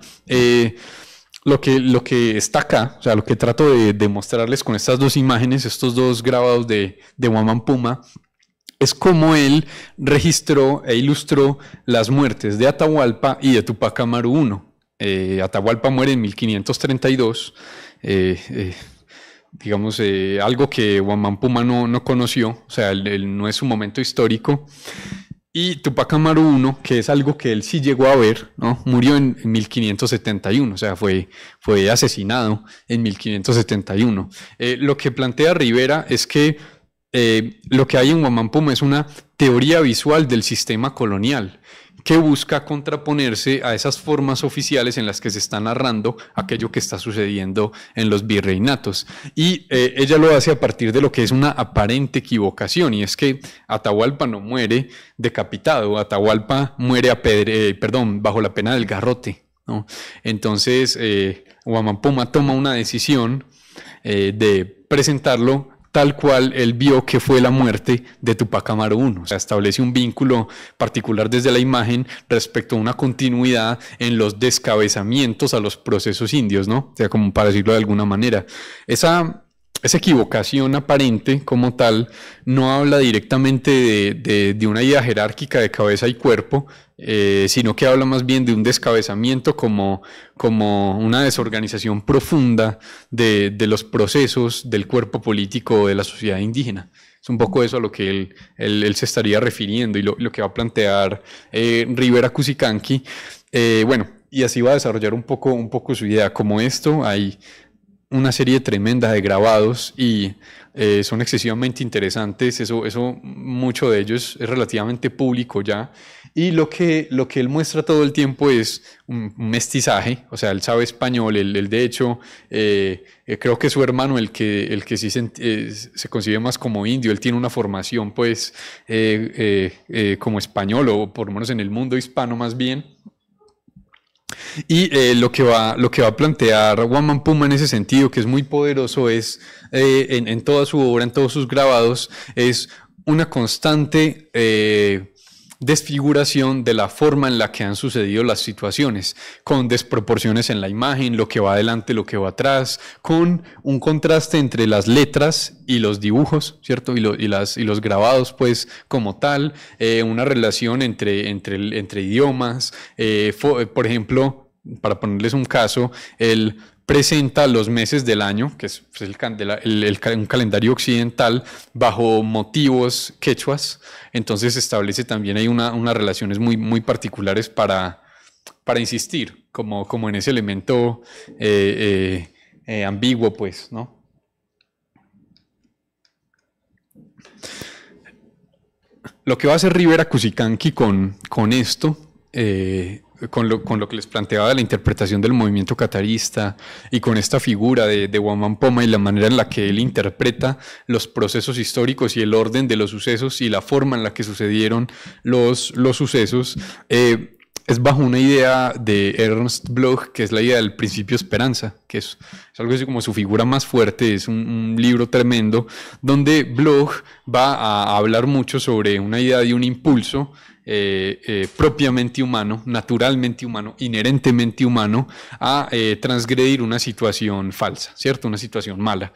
Lo que, lo que está acá, o sea, lo que trato de, demostrarles mostrarles con estas dos imágenes, estos dos grabados de, de Waman Puma, es cómo él registró e ilustró las muertes de Atahualpa y de Tupac Amaru I. Eh, Atahualpa muere en 1532, eh, eh, digamos, algo que Huamán Puma no, conoció, o sea, no es un momento histórico. Y Tupac Amaru I, que es algo que él sí llegó a ver, ¿no? murió en, 1571, o sea, fue, fue asesinado en 1571. Eh, lo que plantea Rivera es que eh, lo que hay en Huamampum es una teoría visual del sistema colonial que busca contraponerse a esas formas oficiales en las que se está narrando aquello que está sucediendo en los virreinatos. Y eh, ella lo hace a partir de lo que es una aparente equivocación, y es que Atahualpa no muere decapitado, Atahualpa muere a eh, perdón, bajo la pena del garrote. Entonces, eh, toma una decisión eh, de presentarlo tal cual él vio que fue la muerte de Tupac Amaru 1. O establece un vínculo particular desde la imagen respecto a una continuidad en los descabezamientos a los procesos indios, ¿no? O sea, como para decirlo de alguna manera. Esa, esa equivocación aparente como tal no habla directamente de una idea jerárquica de cabeza y cuerpo, eh, sino que habla más bien de un descabezamiento como, como una desorganización profunda de, los procesos del cuerpo político de la sociedad indígena. Es un poco eso a lo que él, se estaría refiriendo y lo, que va a plantear eh, Rivera Cusicanqui. Eh, bueno, y así va a desarrollar un poco, un poco su idea. Como esto, hay una serie tremenda de grabados y son excesivamente interesantes. Eso, eso, mucho de ellos es relativamente público ya. Y lo que, lo que él muestra todo el tiempo es un, mestizaje, o sea, él sabe español, él, de hecho, eh, eh, creo que su hermano, el que, el que sí eh, se, concibe más como indio, él tiene una formación pues como español, o por lo menos en el mundo hispano más bien. Y lo, que va, lo que va a plantear Juan Puma en ese sentido, que es muy poderoso, es en, toda su obra, en todos sus grabados, es una constante desfiguración de la forma en la que han sucedido las situaciones, con desproporciones en la imagen, lo que va adelante, lo que va atrás, con un contraste entre las letras y los dibujos, ¿cierto? Y, las, y los grabados, pues, como tal, eh, una relación entre, entre, entre idiomas, eh, por ejemplo, para ponerles un caso, el presenta los meses del año, que es pues, el, un calendario occidental, bajo motivos quechuas. Entonces establece también hay unas relaciones muy, muy particulares para, para insistir, como, como en ese elemento eh, eh, eh, ambiguo, pues, ¿no? Lo que va a hacer Rivera Cusicanqui con, con esto con lo, que les planteaba la interpretación del movimiento catarista y con esta figura de, de Poma y la manera en la que él interpreta los procesos históricos y el orden de los sucesos y la forma en la que sucedieron los, los sucesos, eh, es bajo una idea de Ernst Bloch, que es la idea del principio esperanza, que es, algo así como su figura más fuerte, es un, un, libro tremendo, donde Bloch va a hablar mucho sobre una idea de un impulso eh, eh, propiamente humano, naturalmente humano, inherentemente humano, a eh, transgredir una situación falsa, ¿cierto? Una situación mala.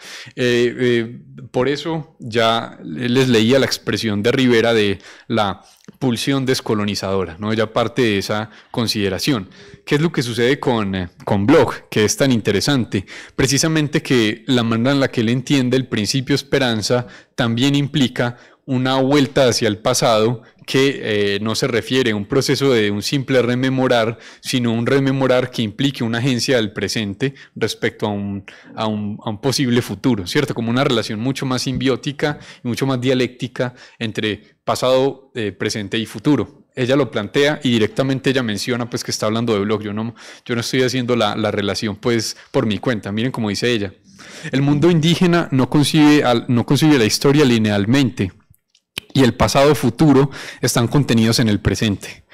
por eso ya les leía la expresión de Rivera de la pulsión descolonizadora, ¿no? ya parte de esa consideración. ¿Qué es lo que sucede con, con Bloch, que es tan interesante? Precisamente que la manera en la que él entiende el principio esperanza también implica una vuelta hacia el pasado que eh, no se refiere a un proceso de un simple rememorar, sino un rememorar que implique una agencia del presente respecto a un, a un, posible futuro, ¿cierto? Como una relación mucho más simbiótica y mucho más dialéctica entre pasado, eh, presente y futuro. Ella lo plantea y directamente ella menciona pues que está hablando de blog. Yo no, yo no estoy haciendo la, relación pues por mi cuenta. Miren cómo dice ella. El mundo indígena no concibe, no concibe la historia linealmente y el pasado futuro están contenidos en el presente.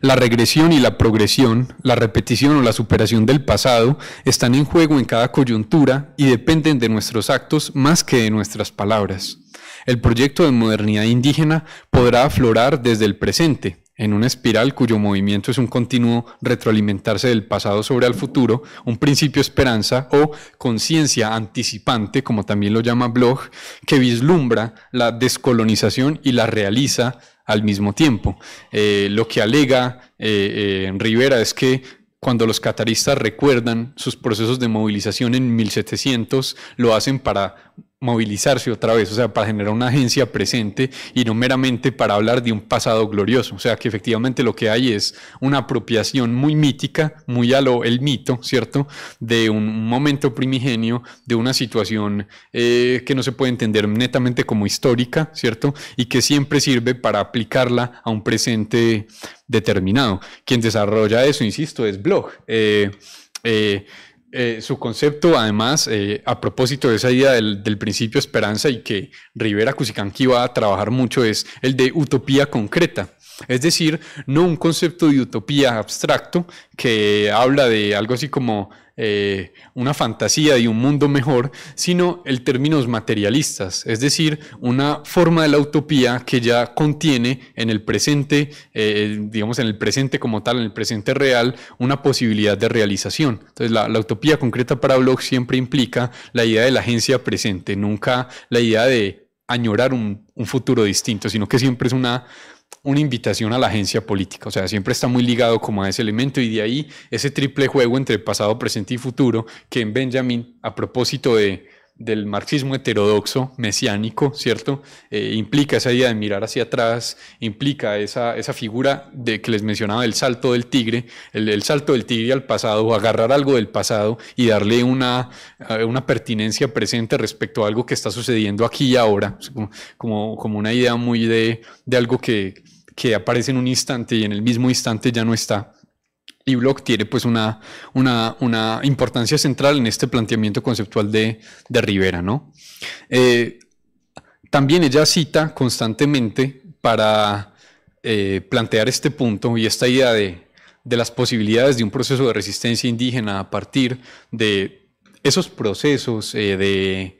La regresión y la progresión, la repetición o la superación del pasado están en juego en cada coyuntura y dependen de nuestros actos más que de nuestras palabras el proyecto de modernidad indígena podrá aflorar desde el presente, en una espiral cuyo movimiento es un continuo retroalimentarse del pasado sobre el futuro, un principio esperanza o conciencia anticipante, como también lo llama Bloch, que vislumbra la descolonización y la realiza al mismo tiempo. Eh, lo que alega eh, eh, Rivera es que cuando los cataristas recuerdan sus procesos de movilización en 1700, lo hacen para movilizarse otra vez, o sea, para generar una agencia presente y no meramente para hablar de un pasado glorioso. O sea, que efectivamente lo que hay es una apropiación muy mítica, muy a el mito, ¿cierto? De un momento primigenio, de una situación eh, que no se puede entender netamente como histórica, ¿cierto? Y que siempre sirve para aplicarla a un presente determinado. Quien desarrolla eso, insisto, es blog Eh, eh eh, su concepto, además, eh, a propósito de esa idea del, principio esperanza y que Rivera Cusicanqui va a trabajar mucho, es el de utopía concreta. Es decir, no un concepto de utopía abstracto que habla de algo así como eh, una fantasía de un mundo mejor, sino el términos materialistas, es decir, una forma de la utopía que ya contiene en el presente, eh, digamos en el presente como tal, en el presente real, una posibilidad de realización. Entonces, la, utopía concreta para Bloch siempre implica la idea de la agencia presente, nunca la idea de añorar un futuro distinto, sino que siempre es una una invitación a la agencia política. O sea, siempre está muy ligado como a ese elemento y de ahí ese triple juego entre pasado, presente y futuro que en Benjamin, a propósito de del marxismo heterodoxo, mesiánico, ¿cierto? Eh, implica esa idea de mirar hacia atrás, implica esa, esa figura de que les mencionaba del salto del tigre, el, salto del tigre al pasado, agarrar algo del pasado y darle una, eh, una pertinencia presente respecto a algo que está sucediendo aquí y ahora, como, como una idea muy de, de algo que, que aparece en un instante y en el mismo instante ya no está. Y block tiene pues una, una, importancia central en este planteamiento conceptual de, de Rivera, ¿no? Eh, también ella cita constantemente para eh, plantear este punto y esta idea de, las posibilidades de un proceso de resistencia indígena a partir de esos procesos eh,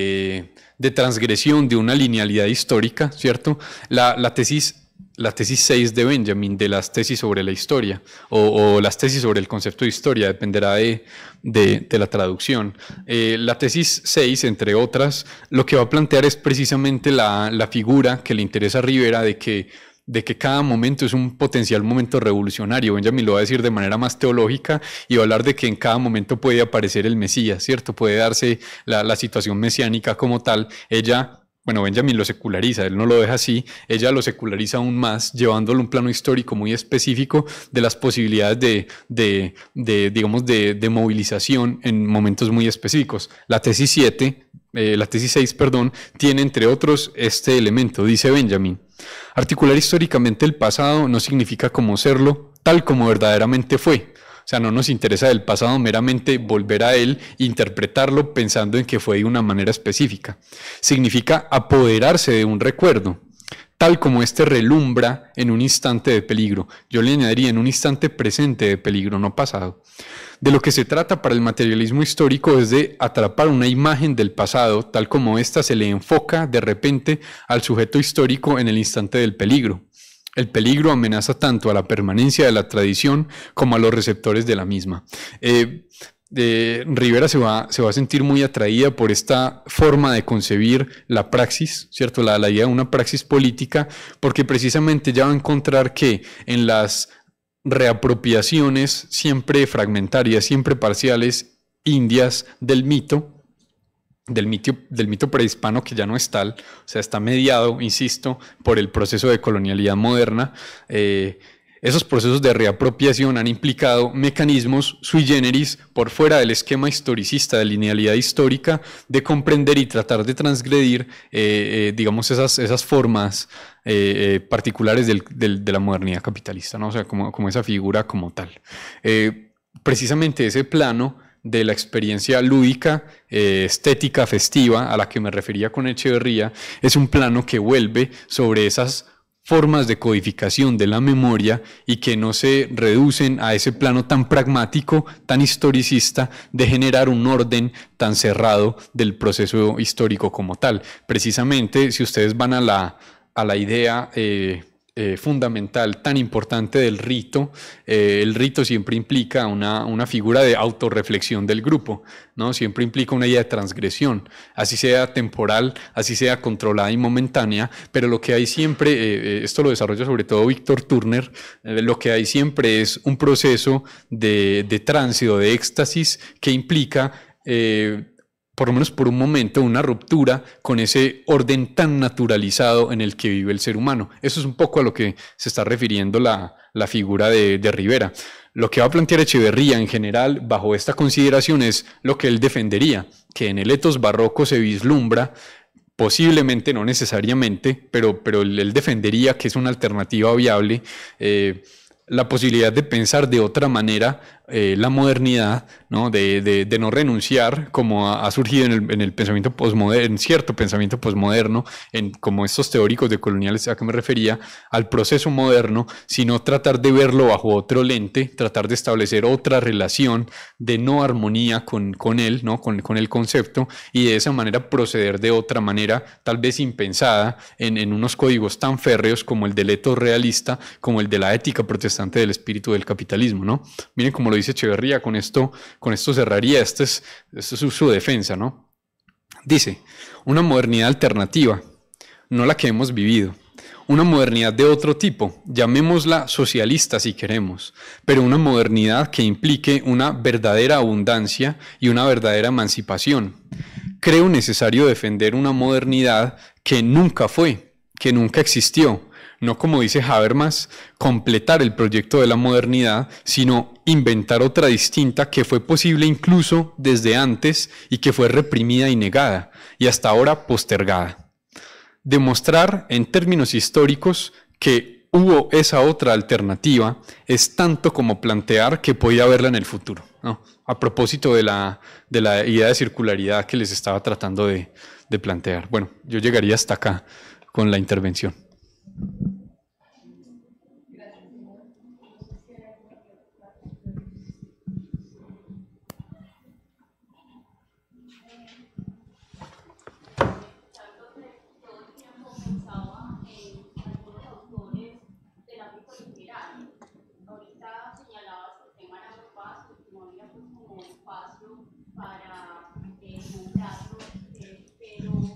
de, transgresión de una linealidad histórica, ¿cierto? La, la tesis la tesis 6 de Benjamin, de las tesis sobre la historia, o, las tesis sobre el concepto de historia, dependerá de, la traducción. Eh, la tesis 6, entre otras, lo que va a plantear es precisamente la, figura que le interesa a Rivera de que de que cada momento es un potencial momento revolucionario. Benjamin lo va a decir de manera más teológica y va a hablar de que en cada momento puede aparecer el Mesías, ¿cierto? Puede darse la, la situación mesiánica como tal. Ella bueno, Benjamin lo seculariza, él no lo deja así, ella lo seculariza aún más, llevándolo a un plano histórico muy específico de las posibilidades de, de, digamos, de, movilización en momentos muy específicos. La tesis 7, eh, la tesis 6, perdón, tiene entre otros este elemento, dice Benjamin. Articular históricamente el pasado no significa como serlo tal como verdaderamente fue, o sea, no nos interesa del pasado meramente volver a él, interpretarlo pensando en que fue de una manera específica. Significa apoderarse de un recuerdo, tal como éste relumbra en un instante de peligro. Yo le añadiría en un instante presente de peligro, no pasado. De lo que se trata para el materialismo histórico es de atrapar una imagen del pasado, tal como ésta se le enfoca de repente al sujeto histórico en el instante del peligro. El peligro amenaza tanto a la permanencia de la tradición como a los receptores de la misma. Eh, Rivera se va, se va, a sentir muy atraída por esta forma de concebir la praxis, ¿cierto? La, la idea de una praxis política, porque precisamente ya va a encontrar que en las reapropiaciones siempre fragmentarias, siempre parciales, indias del mito, del mito, del mito prehispano que ya no es tal, o sea, está mediado, insisto, por el proceso de colonialidad moderna. Eh, esos procesos de reapropiación han implicado mecanismos sui generis por fuera del esquema historicista de linealidad histórica de comprender y tratar de transgredir, eh, eh, digamos, esas, esas formas particulares de la modernidad capitalista, ¿no? o sea, como, como esa figura como tal. precisamente ese plano de la experiencia lúdica, eh, estética, festiva, a la que me refería con Echeverría, es un plano que vuelve sobre esas formas de codificación de la memoria y que no se reducen a ese plano tan pragmático, tan historicista, de generar un orden tan cerrado del proceso histórico como tal. Precisamente, si ustedes van a la, a la idea eh, eh, fundamental, tan importante del rito, eh, el rito siempre implica una, una, figura de autorreflexión del grupo, ¿no? siempre implica una idea de transgresión, así sea temporal, así sea controlada y momentánea, pero lo que hay siempre, eh, esto lo desarrolla sobre todo Víctor Turner, lo que hay siempre es un proceso de, tránsito, de éxtasis que implica por lo menos por un momento, una ruptura con ese orden tan naturalizado en el que vive el ser humano. Eso es un poco a lo que se está refiriendo la, figura de, Rivera. Lo que va a plantear Echeverría en general bajo esta consideración es lo que él defendería, que en el etos barroco se vislumbra posiblemente, no necesariamente, pero, pero él defendería que es una alternativa viable, eh, la posibilidad de pensar de otra manera eh, la modernidad, ¿no? De, de, no renunciar, como ha, surgido en el, en el pensamiento posmoderno, en cierto pensamiento posmoderno, en como estos teóricos de coloniales a que me refería, al proceso moderno, sino tratar de verlo bajo otro lente, tratar de establecer otra relación de no armonía con, con él, ¿no? Con, el concepto, y de esa manera proceder de otra manera, tal vez impensada, en, unos códigos tan férreos como el del eto realista, como el de la ética protestante del espíritu del capitalismo, ¿no? Miren cómo lo dice Echeverría, con esto, con esto cerraría, este es, este es su defensa, ¿no? Dice, una modernidad alternativa, no la que hemos vivido. Una modernidad de otro tipo, llamémosla socialista si queremos, pero una modernidad que implique una verdadera abundancia y una verdadera emancipación. Creo necesario defender una modernidad que nunca fue, que nunca existió, no como dice Habermas, completar el proyecto de la modernidad, sino inventar otra distinta que fue posible incluso desde antes y que fue reprimida y negada, y hasta ahora postergada. Demostrar en términos históricos que hubo esa otra alternativa es tanto como plantear que podía haberla en el futuro. A propósito de la, idea de circularidad que les estaba tratando de, de plantear. Bueno, yo llegaría hasta acá con la intervención.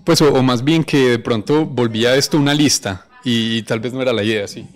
Pues o, más bien que de pronto volvía esto una lista y, y tal vez no era la idea, sí.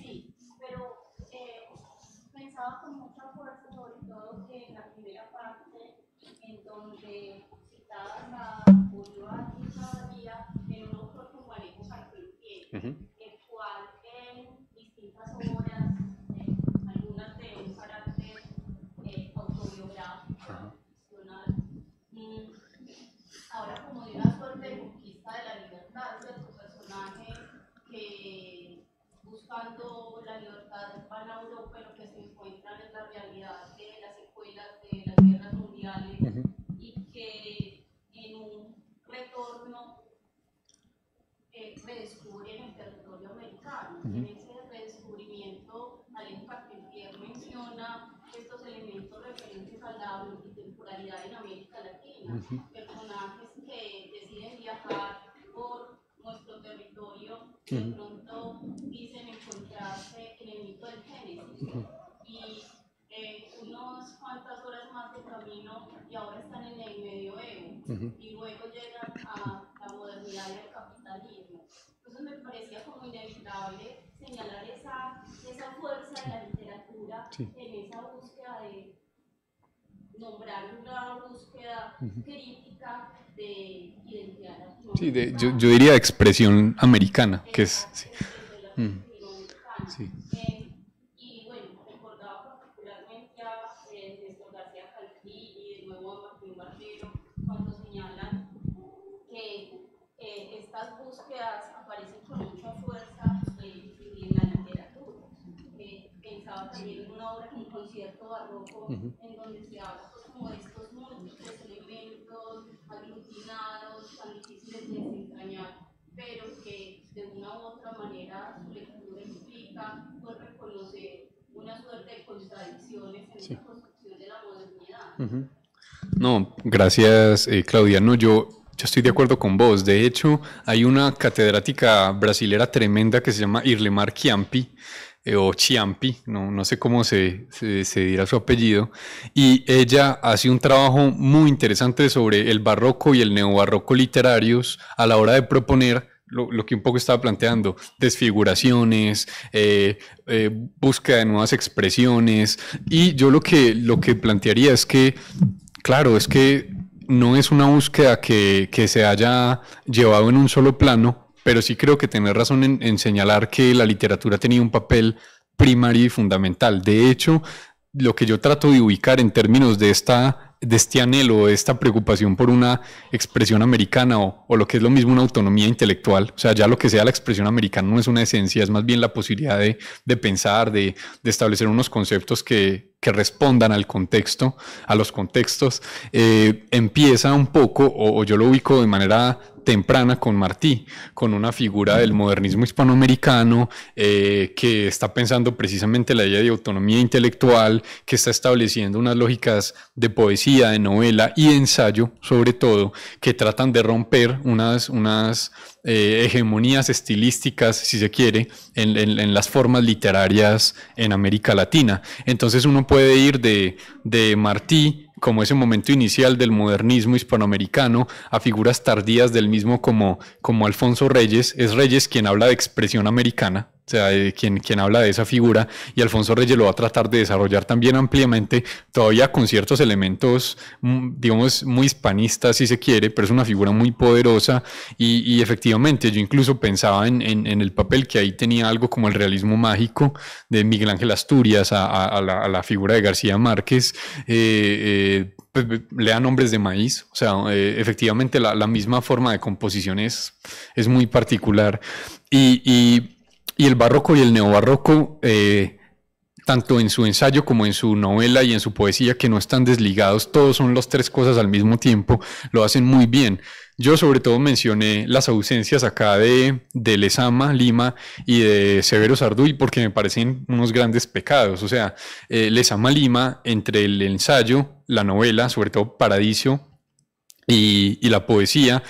pero que se encuentran en la realidad de las escuelas de las guerras mundiales y que en un retorno eh, redescubren el territorio americano. En ese redescubrimiento, Alejo Pierre menciona estos elementos referentes a la multitemporalidad en América Latina, personajes que deciden viajar por nuestro territorio, en esa búsqueda de nombrar una búsqueda crítica de identidad Sí, yo, diría expresión americana, que es... Sí. Sí. Barroco, en donde se habla pues, como de estos múltiples elementos aglutinados, tan difíciles de desentrañar, pero que de una u otra manera su lectura explica por pues, reconoce una suerte de contradicciones en la construcción de la modernidad. No, gracias eh, Claudia. No, yo, yo estoy de acuerdo con vos. De hecho, hay una catedrática brasilera tremenda que se llama Irlemar Chiampi, eh, o Chiampi, no, no sé cómo se, se, dirá su apellido, y ella hace un trabajo muy interesante sobre el barroco y el neobarroco literarios a la hora de proponer lo, que un poco estaba planteando, desfiguraciones, eh, eh, búsqueda de nuevas expresiones. Y yo lo que, lo que plantearía es que, claro, es que no es una búsqueda que, que se haya llevado en un solo plano, pero sí creo que tener razón en, señalar que la literatura tenía un papel primario y fundamental. De hecho, lo que yo trato de ubicar en términos de esta de este anhelo, de esta preocupación por una expresión americana o, lo que es lo mismo una autonomía intelectual. O sea, ya lo que sea la expresión americana no es una esencia, es más bien la posibilidad de, pensar, de, establecer unos conceptos que, respondan al contexto, a los contextos. Eh, empieza un poco, o, o yo lo ubico de manera temprana con Martí, con una figura del modernismo hispanoamericano eh, que está pensando precisamente la idea de autonomía intelectual, que está estableciendo unas lógicas de poesía, de novela y ensayo, sobre todo, que tratan de romper unas, unas eh, hegemonías estilísticas, si se quiere, en, las formas literarias en América Latina. Entonces uno puede ir de, de Martí como ese momento inicial del modernismo hispanoamericano a figuras tardías del mismo como, como Alfonso Reyes. Es Reyes quien habla de expresión americana, o sea, quien, quien habla de esa figura, y Alfonso Reyes lo va a tratar de desarrollar también ampliamente, todavía con ciertos elementos, mm, digamos, muy hispanistas si se quiere, pero es una figura muy poderosa y, y efectivamente yo incluso pensaba en, en, el papel que ahí tenía algo como el realismo mágico de Miguel Ángel Asturias a, a, la, figura de García Márquez. Eh, eh, pues, pues, lea nombres de maíz, o sea, eh, efectivamente la, la, misma forma de composición es, muy particular y, y y el barroco y el neobarroco, eh, tanto en su ensayo como en su novela y en su poesía, que no están desligados, todos son las tres cosas al mismo tiempo, lo hacen muy bien. Yo sobre todo mencioné las ausencias acá de, de Lezama, Lima y de Severo Sarduy porque me parecen unos grandes pecados. O sea, eh, Lezama Lima entre el ensayo, la novela, sobre todo Paradiso y, la poesía,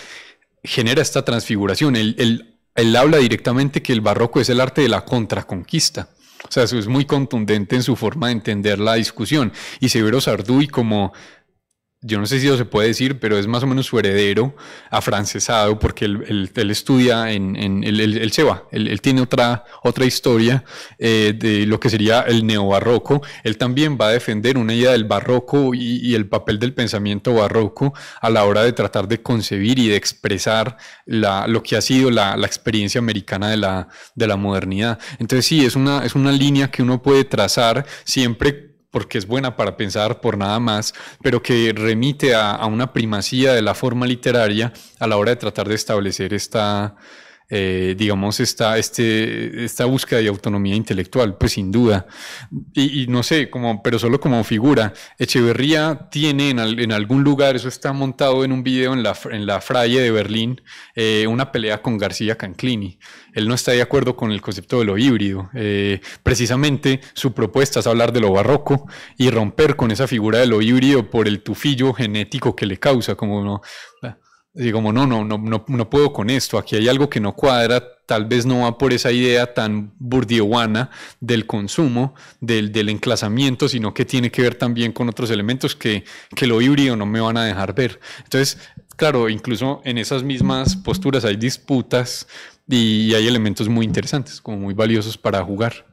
genera esta transfiguración. el él habla directamente que el barroco es el arte de la contraconquista. O sea, eso es muy contundente en su forma de entender la discusión. Y Severo Sarduy, como yo no sé si eso se puede decir, pero es más o menos su heredero afrancesado, porque él, estudia en, en él, él, se va, él, tiene otra, otra historia eh, de lo que sería el neobarroco. Él también va a defender una idea del barroco y, el papel del pensamiento barroco a la hora de tratar de concebir y de expresar lo que ha sido la, experiencia americana de la, de la modernidad. Entonces sí, es una, es una línea que uno puede trazar siempre porque es buena para pensar por nada más, pero que remite a, una primacía de la forma literaria a la hora de tratar de establecer esta, eh, digamos, esta, este, esta búsqueda de autonomía intelectual, pues sin duda. Y, no sé, como, pero solo como figura, Echeverría tiene en, algún lugar, eso está montado en un video en la, en la Fraye de Berlín, eh, una pelea con García Canclini. Él no está de acuerdo con el concepto de lo híbrido. Eh, precisamente su propuesta es hablar de lo barroco y romper con esa figura de lo híbrido por el tufillo genético que le causa, como no Digo, no, no, no, no, no puedo con esto, aquí hay algo que no cuadra, tal vez no va por esa idea tan burdieuana del consumo, del, del, enclasamiento, sino que tiene que ver también con otros elementos que, que lo híbrido no me van a dejar ver. Entonces, claro, incluso en esas mismas posturas hay disputas y hay elementos muy interesantes, como muy valiosos para jugar.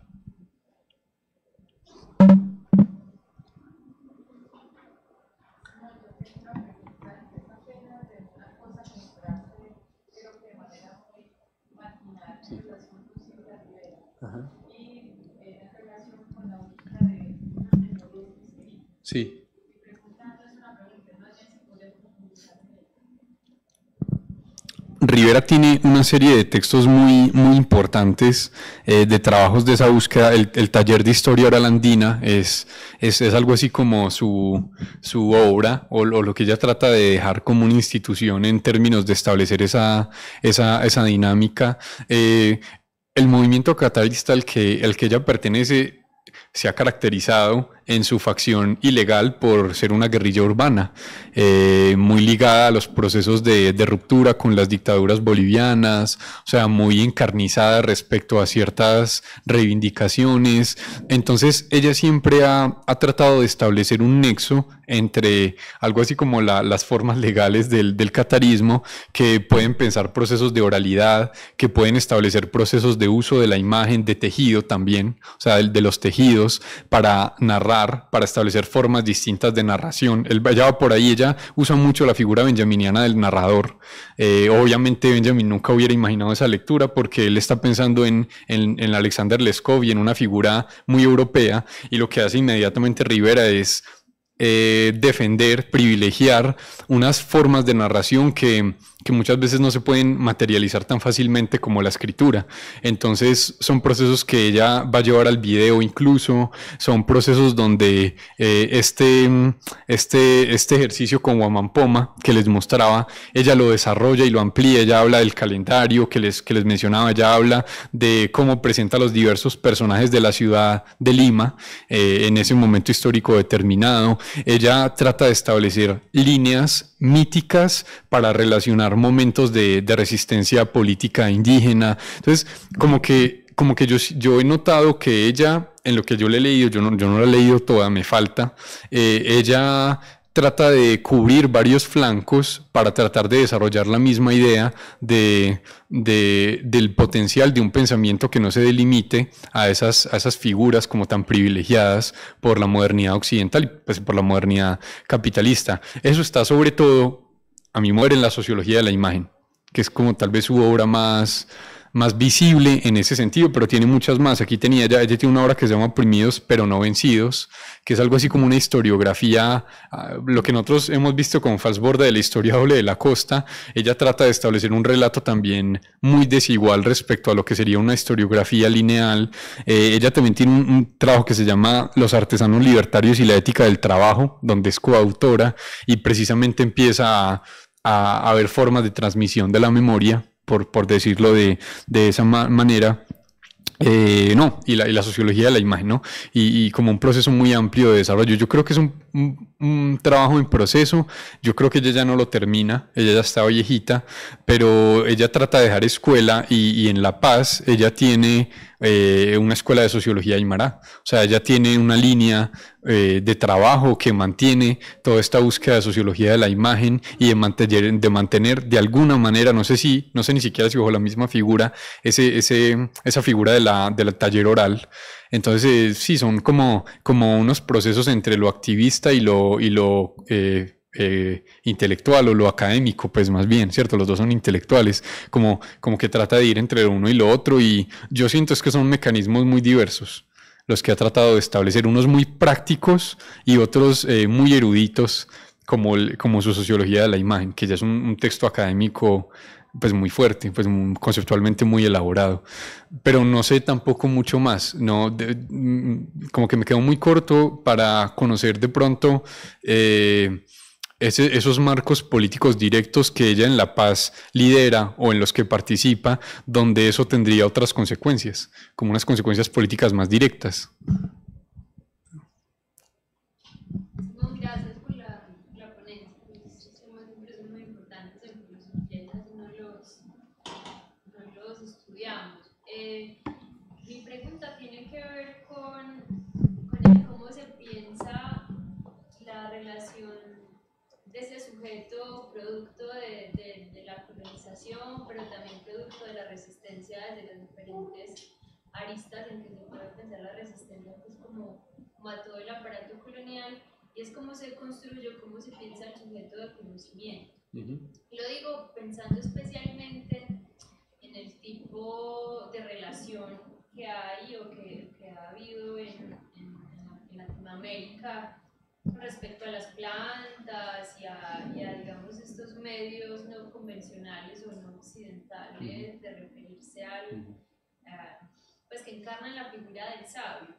Sí. Rivera tiene una serie de textos muy, muy importantes eh, de trabajos de esa búsqueda. El, taller de historia oralandina es, es, algo así como su, obra o, lo que ella trata de dejar como una institución en términos de establecer esa, dinámica. Eh, el movimiento catalista que, al que ella pertenece se ha caracterizado en su facción ilegal por ser una guerrilla urbana, eh, muy ligada a los procesos de, ruptura con las dictaduras bolivianas, o sea, muy encarnizada respecto a ciertas reivindicaciones. Entonces, ella siempre ha, ha tratado de establecer un nexo entre algo así como las formas legales del, catarismo, que pueden pensar procesos de oralidad, que pueden establecer procesos de uso de la imagen, de tejido también, o sea, de los tejidos para narrar para establecer formas distintas de narración. Él va por ahí, ella usa mucho la figura benjaminiana del narrador. Eh, obviamente Benjamin nunca hubiera imaginado esa lectura porque él está pensando en, Alexander Leskov y en una figura muy europea y lo que hace inmediatamente Rivera es eh, defender, privilegiar unas formas de narración que que muchas veces no se pueden materializar tan fácilmente como la escritura. Entonces son procesos que ella va a llevar al video incluso, son procesos donde eh, este, este, este ejercicio con Wamampoma que les mostraba, ella lo desarrolla y lo amplía, ella habla del calendario que les, les mencionaba, ella habla de cómo presenta los diversos personajes de la ciudad de Lima eh, en ese momento histórico determinado, ella trata de establecer líneas míticas para relacionar momentos de, resistencia política indígena. Entonces, como que, como que yo, yo he notado que ella, en lo que yo le he leído, yo no, yo no la he leído toda, me falta, eh, ella trata de cubrir varios flancos para tratar de desarrollar la misma idea de, del potencial de un pensamiento que no se delimite a esas, a esas figuras como tan privilegiadas por la modernidad occidental y pues por la modernidad capitalista. Eso está sobre todo a mi muere en la sociología de la imagen, que es como tal vez su obra más, más visible en ese sentido, pero tiene muchas más. Aquí tenía, ella, ella tiene una obra que se llama Oprimidos pero no vencidos, que es algo así como una historiografía, ah, lo que nosotros hemos visto con Falsborda de la historia doble de la costa, ella trata de establecer un relato también muy desigual respecto a lo que sería una historiografía lineal. Eh, ella también tiene un, trabajo que se llama Los artesanos libertarios y la ética del trabajo, donde es coautora y precisamente empieza a a, haber formas de transmisión de la memoria, por, por decirlo de, esa manera, eh, no, y la, sociología de la imagen, ¿no? Y, como un proceso muy amplio de desarrollo. Yo creo que es un un trabajo en proceso. Yo creo que ella ya no lo termina, ella ya está viejita, pero ella trata de dejar escuela y, en La Paz ella tiene eh, una escuela de sociología aymara. O sea, ella tiene una línea eh, de trabajo que mantiene toda esta búsqueda de sociología de la imagen y de mantener de, mantener de alguna manera, no sé si, no sé ni siquiera si bajo la misma figura, ese, esa figura de la, del taller oral entonces, eh, sí, son como, como unos procesos entre lo activista y lo, y lo eh, eh, intelectual o lo académico, pues más bien, ¿cierto? Los dos son intelectuales, como, como que trata de ir entre uno y lo otro y yo siento es que son mecanismos muy diversos los que ha tratado de establecer, unos muy prácticos y otros muy eruditos, como, como su sociología de la imagen, que ya es un, un texto académico pues muy fuerte, pues mm, conceptualmente muy elaborado, pero no sé tampoco mucho más, no, mm, como que me quedo muy corto para conocer de pronto eh, esos marcos políticos directos que ella en La Paz lidera o en los que participa, donde eso tendría otras consecuencias, como unas consecuencias políticas más directas. producto de, la colonización, pero también producto de la resistencia de los diferentes aristas en que se puede pensar la resistencia, pues como, como a todo el aparato colonial, y es cómo se construyó, cómo se piensa el sujeto de conocimiento. Lo digo pensando especialmente en el tipo de relación que hay o que, ha habido en, en, en Latinoamérica respecto a las plantas y a, digamos, estos medios no convencionales o no occidentales de referirse al, pues que encarnan la figura del sabio.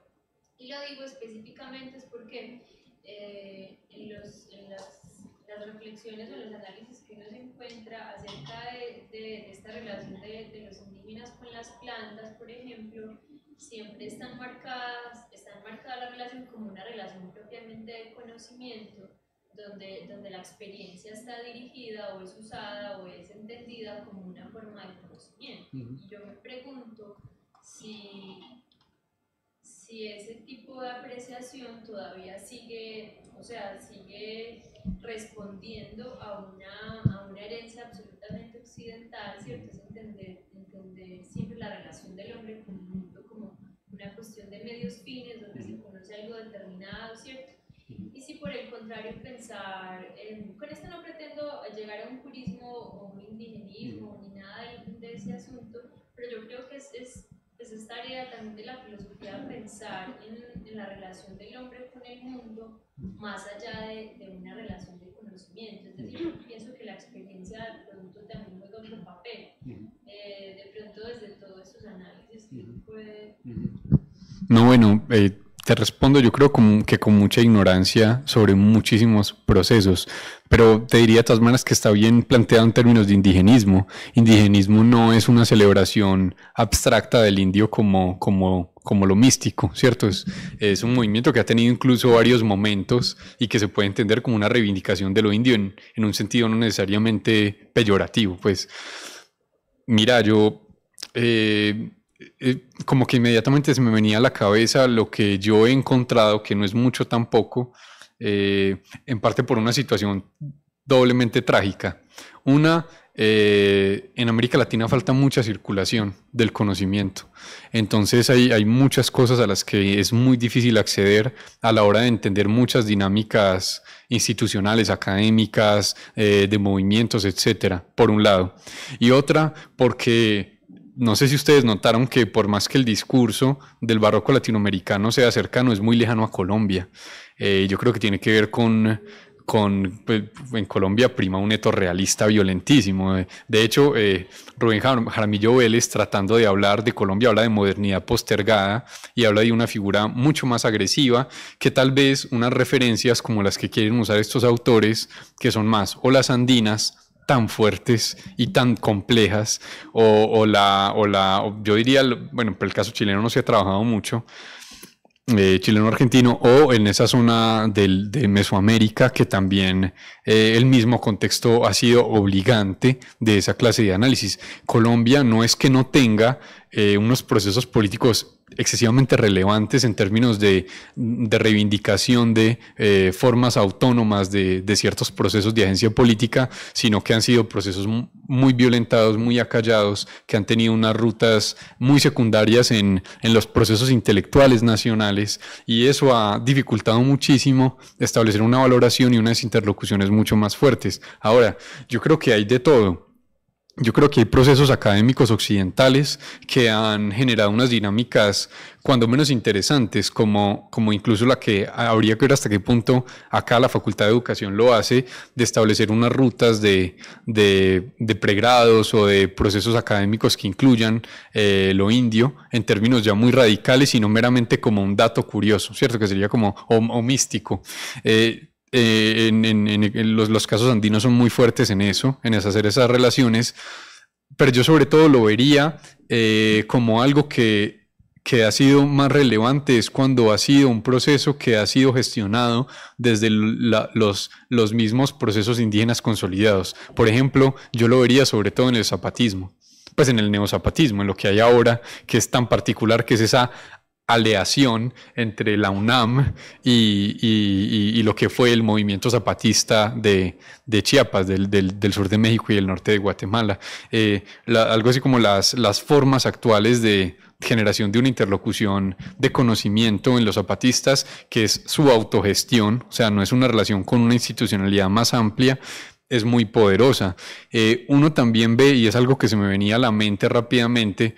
Y lo digo específicamente es porque eh, en, las, reflexiones o los análisis que uno se encuentra acerca de, esta relación de los indígenas con las plantas, por ejemplo, siempre están marcadas, están marcada la relación como una relación propiamente de conocimiento, donde, donde la experiencia está dirigida o es usada o es entendida como una forma de conocimiento. Y yo me pregunto si, si ese tipo de apreciación todavía sigue, o sea, sigue respondiendo a una, a una herencia absolutamente occidental, ¿cierto? Es entender, entender siempre la relación del hombre con una cuestión de medios fines, donde se conoce algo determinado, ¿cierto? Y si por el contrario pensar, con esto no pretendo llegar a un purismo o un indigenismo ni nada de, ese asunto, pero yo creo que es, es pues esta área también de la filosofía, pensar en, en, la relación del hombre con el mundo más allá de, una relación de conocimiento. Es decir, yo pienso que la experiencia del producto también juega otro papel, eh, de pronto desde todos estos análisis que puede... No, bueno, eh, te respondo yo creo que con mucha ignorancia sobre muchísimos procesos, pero te diría de todas maneras que está bien planteado en términos de indigenismo. Indigenismo no es una celebración abstracta del indio como, como, como lo místico, ¿cierto? Es, es un movimiento que ha tenido incluso varios momentos y que se puede entender como una reivindicación de lo indio en, un sentido no necesariamente peyorativo, pues. Mira, yo eh, eh, como que inmediatamente se me venía a la cabeza lo que yo he encontrado, que no es mucho tampoco, eh, en parte por una situación doblemente trágica. Una, eh, en América Latina falta mucha circulación del conocimiento, entonces hay, hay, muchas cosas a las que es muy difícil acceder a la hora de entender muchas dinámicas institucionales, académicas, de movimientos, etcétera, por un lado. Y otra, porque no sé si ustedes notaron que por más que el discurso del barroco latinoamericano sea cercano, es muy lejano a Colombia. Eh, yo creo que tiene que ver con, pues, en Colombia prima un eto realista violentísimo. De hecho, eh, Rubén Jaramillo Vélez, tratando de hablar de Colombia, habla de modernidad postergada y habla de una figura mucho más agresiva que tal vez unas referencias como las que quieren usar estos autores, que son más o las andinas tan fuertes y tan complejas, o, la, o la yo diría, bueno, pero el caso chileno no se ha trabajado mucho, eh, chileno-argentino, o en esa zona de Mesoamérica, que también eh, el mismo contexto ha sido obligante de esa clase de análisis. Colombia no es que no tenga eh, unos procesos políticos excesivamente relevantes en términos de, reivindicación de eh, formas autónomas de, ciertos procesos de agencia política, sino que han sido procesos muy violentados, muy acallados, que han tenido unas rutas muy secundarias en, en los procesos intelectuales nacionales y eso ha dificultado muchísimo establecer una valoración y unas interlocuciones mucho más fuertes. Ahora, yo creo que hay de todo yo creo que hay procesos académicos occidentales que han generado unas dinámicas cuando menos interesantes, como, como incluso la que habría que ver hasta qué punto acá la Facultad de Educación lo hace, de establecer unas rutas de, pregrados o de procesos académicos que incluyan eh, lo indio en términos ya muy radicales y no meramente como un dato curioso, ¿cierto? Que sería como o, místico. Eh, eh, en, los, casos andinos son muy fuertes en eso, en hacer esas relaciones, pero yo sobre todo lo vería eh, como algo que, que ha sido más relevante, es cuando ha sido un proceso que ha sido gestionado desde los, los mismos procesos indígenas consolidados. Por ejemplo, yo lo vería sobre todo en el zapatismo pues en el neozapatismo, en lo que hay ahora, que es tan particular, que es esa aleación entre la UNAM y, lo que fue el movimiento zapatista de, Chiapas, del, sur de México y del norte de Guatemala. Eh, algo así como las, formas actuales de, generación de una interlocución de conocimiento en los zapatistas, que es su autogestión, o sea, no es una relación con una institucionalidad más amplia, es muy poderosa. Eh, uno también ve, y es algo que se me venía a la mente rápidamente,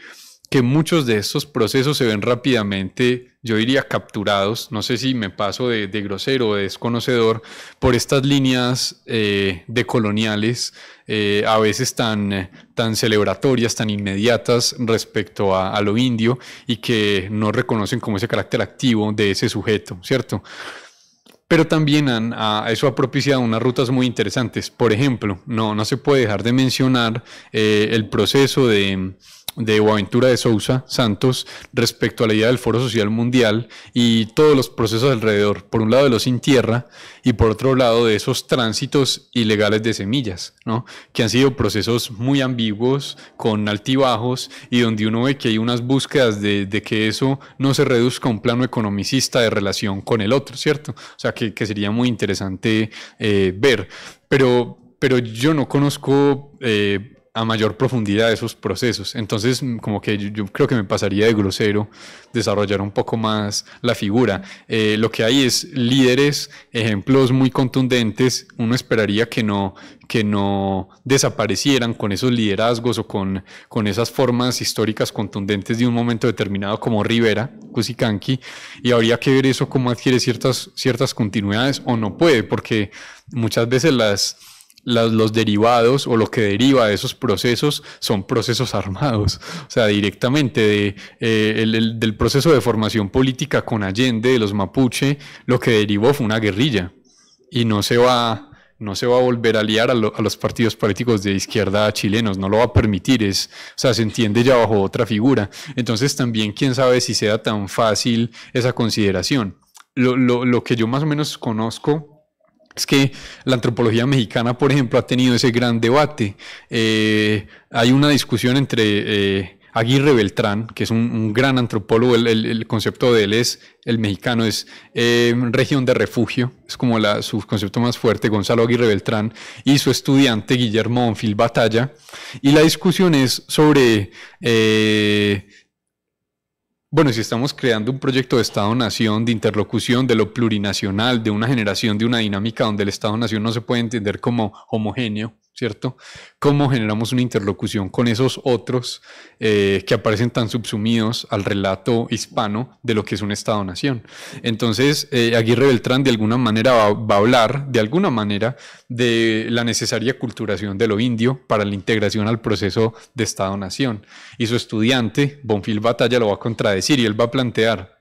que muchos de estos procesos se ven rápidamente, yo diría, capturados, no sé si me paso de, grosero o de desconocedor, por estas líneas eh, decoloniales, eh, a veces tan, tan celebratorias, tan inmediatas respecto a, lo indio y que no reconocen como ese carácter activo de ese sujeto, ¿cierto? pero también han, a eso ha propiciado unas rutas muy interesantes. Por ejemplo, no, no se puede dejar de mencionar eh, el proceso de, de Boaventura de Sousa Santos respecto a la idea del Foro Social Mundial y todos los procesos alrededor, por un lado de los sin tierra y por otro lado de esos tránsitos ilegales de semillas, ¿no? que han sido procesos muy ambiguos, con altibajos y donde uno ve que hay unas búsquedas de, que eso no se reduzca a un plano economicista de relación con el otro, ¿cierto? O sea, que, sería muy interesante eh, ver. Pero, pero yo no conozco... Eh, a mayor profundidad de esos procesos. Entonces, mm, como que yo, creo que me pasaría de grosero desarrollar un poco más la figura. Eh, lo que hay es líderes, ejemplos muy contundentes. Uno esperaría que no, que no desaparecieran con esos liderazgos o con, con esas formas históricas contundentes de un momento determinado como Rivera, Cusicanqui, y habría que ver eso cómo adquiere ciertas, ciertas continuidades o no puede, porque muchas veces las los derivados o lo que deriva de esos procesos son procesos armados, o sea, directamente eh, del proceso de formación política con Allende, de los mapuche, lo que derivó fue una guerrilla y no se va, no se va a volver a liar a, los partidos políticos de izquierda chilenos, no lo va a permitir, es, o sea, se entiende ya bajo otra figura. Entonces también quién sabe si sea tan fácil esa consideración. Lo, lo que yo más o menos conozco es que la antropología mexicana, por ejemplo, ha tenido ese gran debate. Eh, hay una discusión entre eh, Aguirre Beltrán, que es un, gran antropólogo, el, concepto de él es, el mexicano es eh, región de refugio, es como su concepto más fuerte, Gonzalo Aguirre Beltrán, y su estudiante Guillermo Onfil Batalla. Y la discusión es sobre bueno, si estamos creando un proyecto de Estado-Nación, de interlocución, de lo plurinacional, de una generación, de una dinámica donde el Estado-Nación no se puede entender como homogéneo, ¿cierto? ¿Cómo generamos una interlocución con esos otros eh, que aparecen tan subsumidos al relato hispano de lo que es un Estado-nación? Entonces, eh, Aguirre Beltrán de alguna manera va, a hablar, de alguna manera, de la necesaria culturación de lo indio para la integración al proceso de Estado-nación. Y su estudiante, Bonfil Batalla, lo va a contradecir y él va a plantear,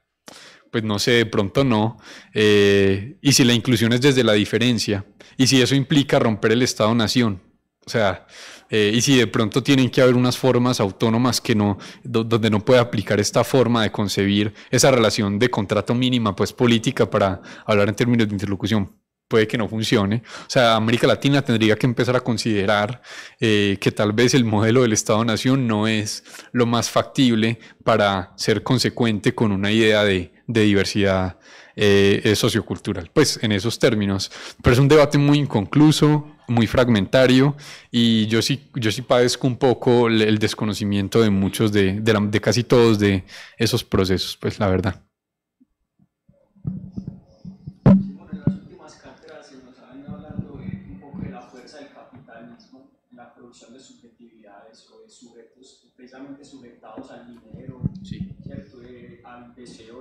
pues no sé, de pronto no. Eh, y si la inclusión es desde la diferencia, y si eso implica romper el Estado-nación, o sea, eh, y si de pronto tienen que haber unas formas autónomas que no, donde no puede aplicar esta forma de concebir esa relación de contrato mínima, pues política para hablar en términos de interlocución, puede que no funcione. O sea, América Latina tendría que empezar a considerar eh, que tal vez el modelo del Estado-Nación no es lo más factible para ser consecuente con una idea de, de diversidad eh, eh, sociocultural, pues en esos términos pero es un debate muy inconcluso muy fragmentario y yo sí padezco un poco el desconocimiento de muchos de casi todos de esos procesos pues la verdad Sí, bueno, en las últimas cátedras se nos ha venido hablando un poco de la fuerza del capitalismo, la producción de subjetividades o de sujetos especialmente sujetados al dinero eh, al deseo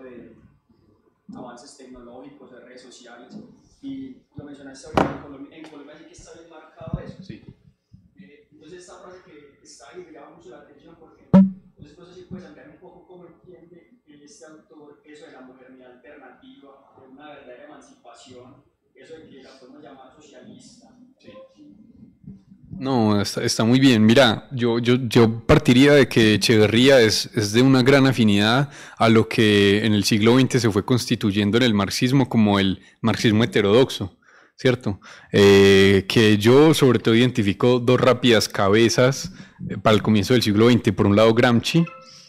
avances tecnológicos, de redes sociales. Y lo mencionaste ahorita, en Colombia, en sí que está bien marcado eso. Eh, entonces, esta frase que está ahí me llama mucho la atención porque entonces, pues, sé si puedes ampliar un poco cómo entiende este autor eso de la modernidad alternativa, de una verdadera emancipación, eso de que la podemos llamar socialista. Sí. No, está, muy bien. Mira, yo, yo, partiría de que Echeverría es, de una gran afinidad a lo que en el siglo XX se fue constituyendo en el marxismo como el marxismo heterodoxo, ¿cierto? Eh, que yo sobre todo identifico dos rápidas cabezas eh, para el comienzo del siglo XX. Por un lado, Gramsci,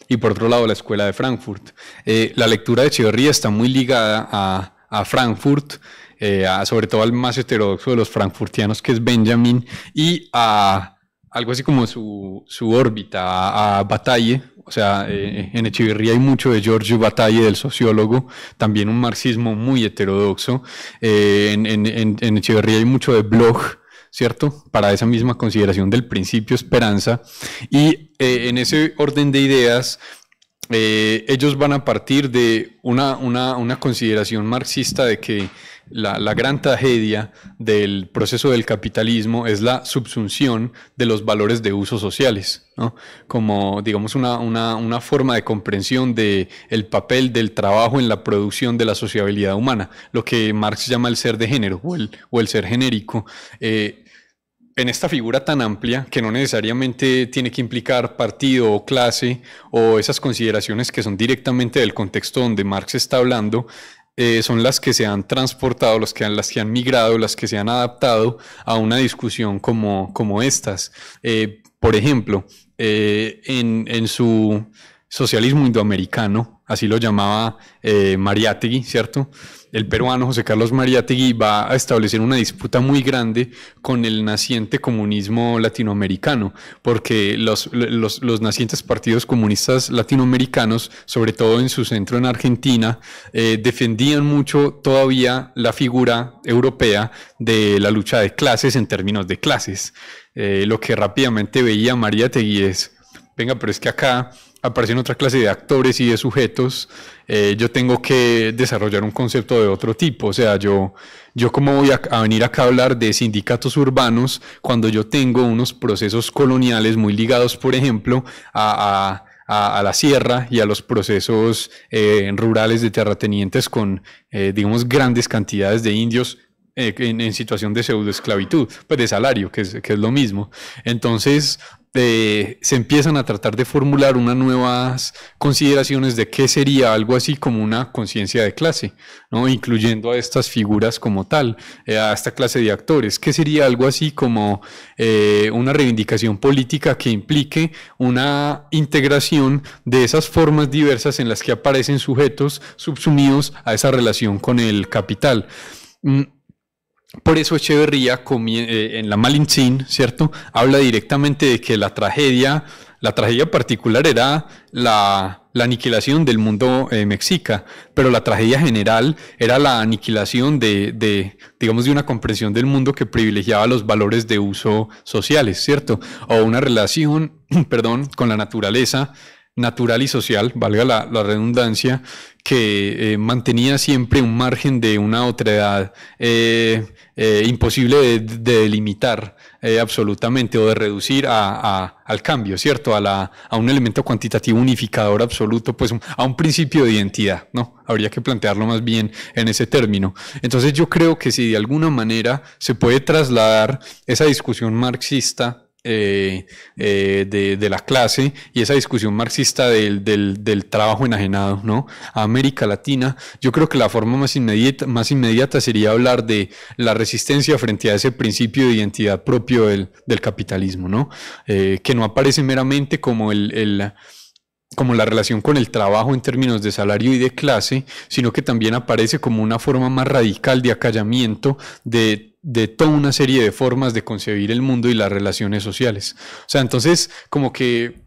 y por otro lado la escuela de Frankfurt. Eh, la lectura de Echeverría está muy ligada a, a Frankfurt eh, sobre todo al más heterodoxo de los frankfurtianos, que es Benjamin, y a algo así como su, órbita, a, Batalle o sea, eh, en Echeverría hay mucho de Giorgio Bataille, del sociólogo, también un marxismo muy heterodoxo. Eh, en, Echeverría hay mucho de Bloch, ¿cierto? Para esa misma consideración del principio esperanza. Y en ese orden de ideas, ellos van a partir de una, una, una consideración marxista de que la, gran tragedia del proceso del capitalismo es la subsunción de los valores de uso sociales, como digamos una, forma de comprensión del el papel del trabajo en la producción de la sociabilidad humana, lo que Marx llama el ser de género o el, ser genérico. Eh, en esta figura tan amplia que no necesariamente tiene que implicar partido o clase o esas consideraciones que son directamente del contexto donde Marx está hablando, eh, son las que se han transportado, las que han, las que han migrado, las que se han adaptado a una discusión como, como estas. Eh, por ejemplo, eh, en, en, su socialismo indoamericano, así lo llamaba Mariategui, ¿cierto? el peruano José Carlos Mariátegui va a establecer una disputa muy grande con el naciente comunismo latinoamericano, porque los, nacientes partidos comunistas latinoamericanos, sobre todo en su centro en Argentina, eh, defendían mucho todavía la figura europea de la lucha de clases en términos de clases. Eh, lo que rápidamente veía Mariátegui es, venga, pero es que acá aparecen otra clase de actores y de sujetos, eh, yo tengo que desarrollar un concepto de otro tipo. O sea, yo, yo cómo voy a, venir acá a hablar de sindicatos urbanos cuando yo tengo unos procesos coloniales muy ligados, por ejemplo, a, la sierra y a los procesos eh, rurales de terratenientes con, eh, digamos, grandes cantidades de indios en, situación de pseudoesclavitud, pues de salario, que es, que es lo mismo. Entonces, se empiezan a tratar de formular unas nuevas consideraciones de qué sería algo así como una conciencia de clase, ¿no? incluyendo a estas figuras como tal, eh, a esta clase de actores, qué sería algo así como eh, una reivindicación política que implique una integración de esas formas diversas en las que aparecen sujetos subsumidos a esa relación con el capital mm, por eso Echeverría, eh, en la Malintzin, ¿cierto? Habla directamente de que la tragedia, la tragedia particular era la, aniquilación del mundo eh, mexica, pero la tragedia general era la aniquilación de, digamos, de una comprensión del mundo que privilegiaba los valores de uso sociales, ¿cierto? O una relación, perdón, con la naturaleza natural y social, valga la, redundancia, que eh, mantenía siempre un margen de una otredad eh, eh, imposible de, delimitar eh, absolutamente o de reducir a, al cambio, ¿cierto? A, la, a un elemento cuantitativo unificador absoluto, pues a un principio de identidad, ¿no? Habría que plantearlo más bien en ese término. Entonces yo creo que si de alguna manera se puede trasladar esa discusión marxista eh, eh, de, la clase y esa discusión marxista del, trabajo enajenado, ¿no? A América Latina, yo creo que la forma más inmediata, más inmediata sería hablar de la resistencia frente a ese principio de identidad propio del, capitalismo, ¿no? Eh, que no aparece meramente como el como la relación con el trabajo en términos de salario y de clase, sino que también aparece como una forma más radical de acallamiento de toda una serie de formas de concebir el mundo y las relaciones sociales. O sea, entonces como que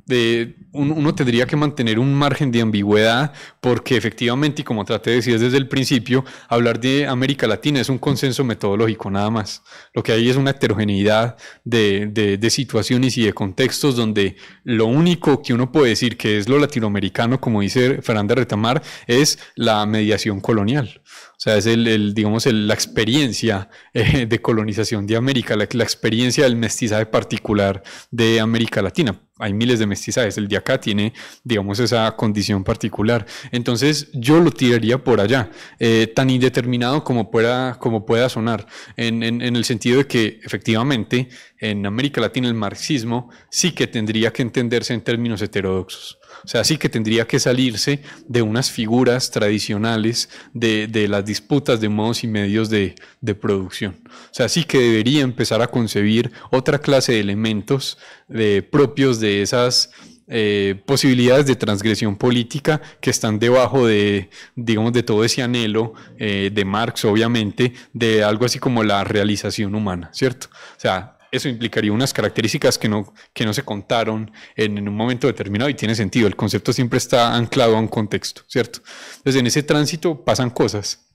uno tendría que mantener un margen de ambigüedad porque efectivamente, y como traté de decir desde el principio, hablar de América Latina es un consenso metodológico nada más. Lo que hay es una heterogeneidad de, de situaciones y de contextos donde lo único que uno puede decir que es lo latinoamericano, como dice Fernanda Retamar, es la mediación colonial. O sea, es el, digamos, la experiencia eh, de colonización de América, la, experiencia del mestizaje particular de América Latina. Hay miles de mestizajes, el de acá tiene, digamos, esa condición particular. Entonces, yo lo tiraría por allá, eh, tan indeterminado como pueda, como pueda sonar, en el sentido de que efectivamente en América Latina el marxismo sí que tendría que entenderse en términos heterodoxos. O sea, sí que tendría que salirse de unas figuras tradicionales de, las disputas de modos y medios de, producción. O sea, sí que debería empezar a concebir otra clase de elementos eh, propios de esas eh, posibilidades de transgresión política que están debajo de, digamos, de todo ese anhelo eh, de Marx, obviamente, de algo así como la realización humana, ¿cierto? O sea, eso implicaría unas características que no, que no se contaron en, en, un momento determinado y tiene sentido. El concepto siempre está anclado a un contexto, ¿cierto? Entonces, en ese tránsito pasan cosas.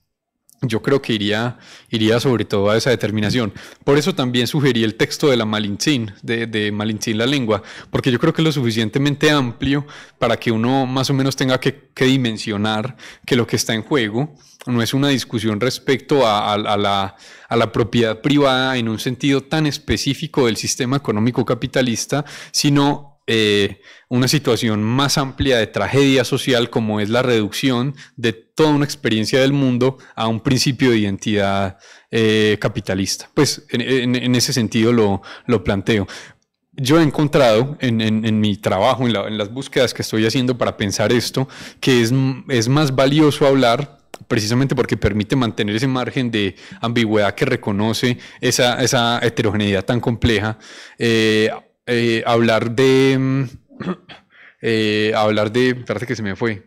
Yo creo que iría, iría sobre todo a esa determinación. Por eso también sugerí el texto de la Malinchín, de, de la lengua, porque yo creo que es lo suficientemente amplio para que uno más o menos tenga que, dimensionar que lo que está en juego no es una discusión respecto la, a, la, propiedad privada en un sentido tan específico del sistema económico capitalista, sino eh, una situación más amplia de tragedia social como es la reducción de toda una experiencia del mundo a un principio de identidad eh, capitalista. Pues en, ese sentido lo, planteo. Yo he encontrado en, mi trabajo, en, las búsquedas que estoy haciendo para pensar esto, que es, es más valioso hablar precisamente porque permite mantener ese margen de ambigüedad que reconoce esa, heterogeneidad tan compleja. Eh, eh, hablar de... Mm, eh, hablar de... que se me fue.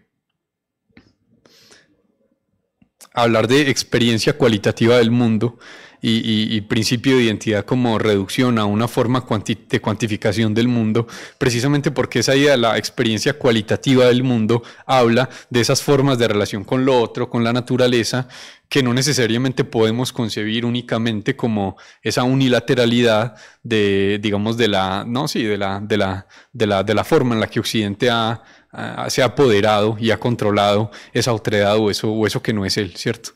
Hablar de experiencia cualitativa del mundo y, principio de identidad como reducción a una forma de cuantificación del mundo, precisamente porque esa idea de la experiencia cualitativa del mundo habla de esas formas de relación con lo otro, con la naturaleza, que no necesariamente podemos concebir únicamente como esa unilateralidad de, digamos, de la, no, sí, de la, de la, de la, de la forma en la que Occidente ha, se ha apoderado y ha controlado esa otredad o eso, o eso que no es él, ¿cierto?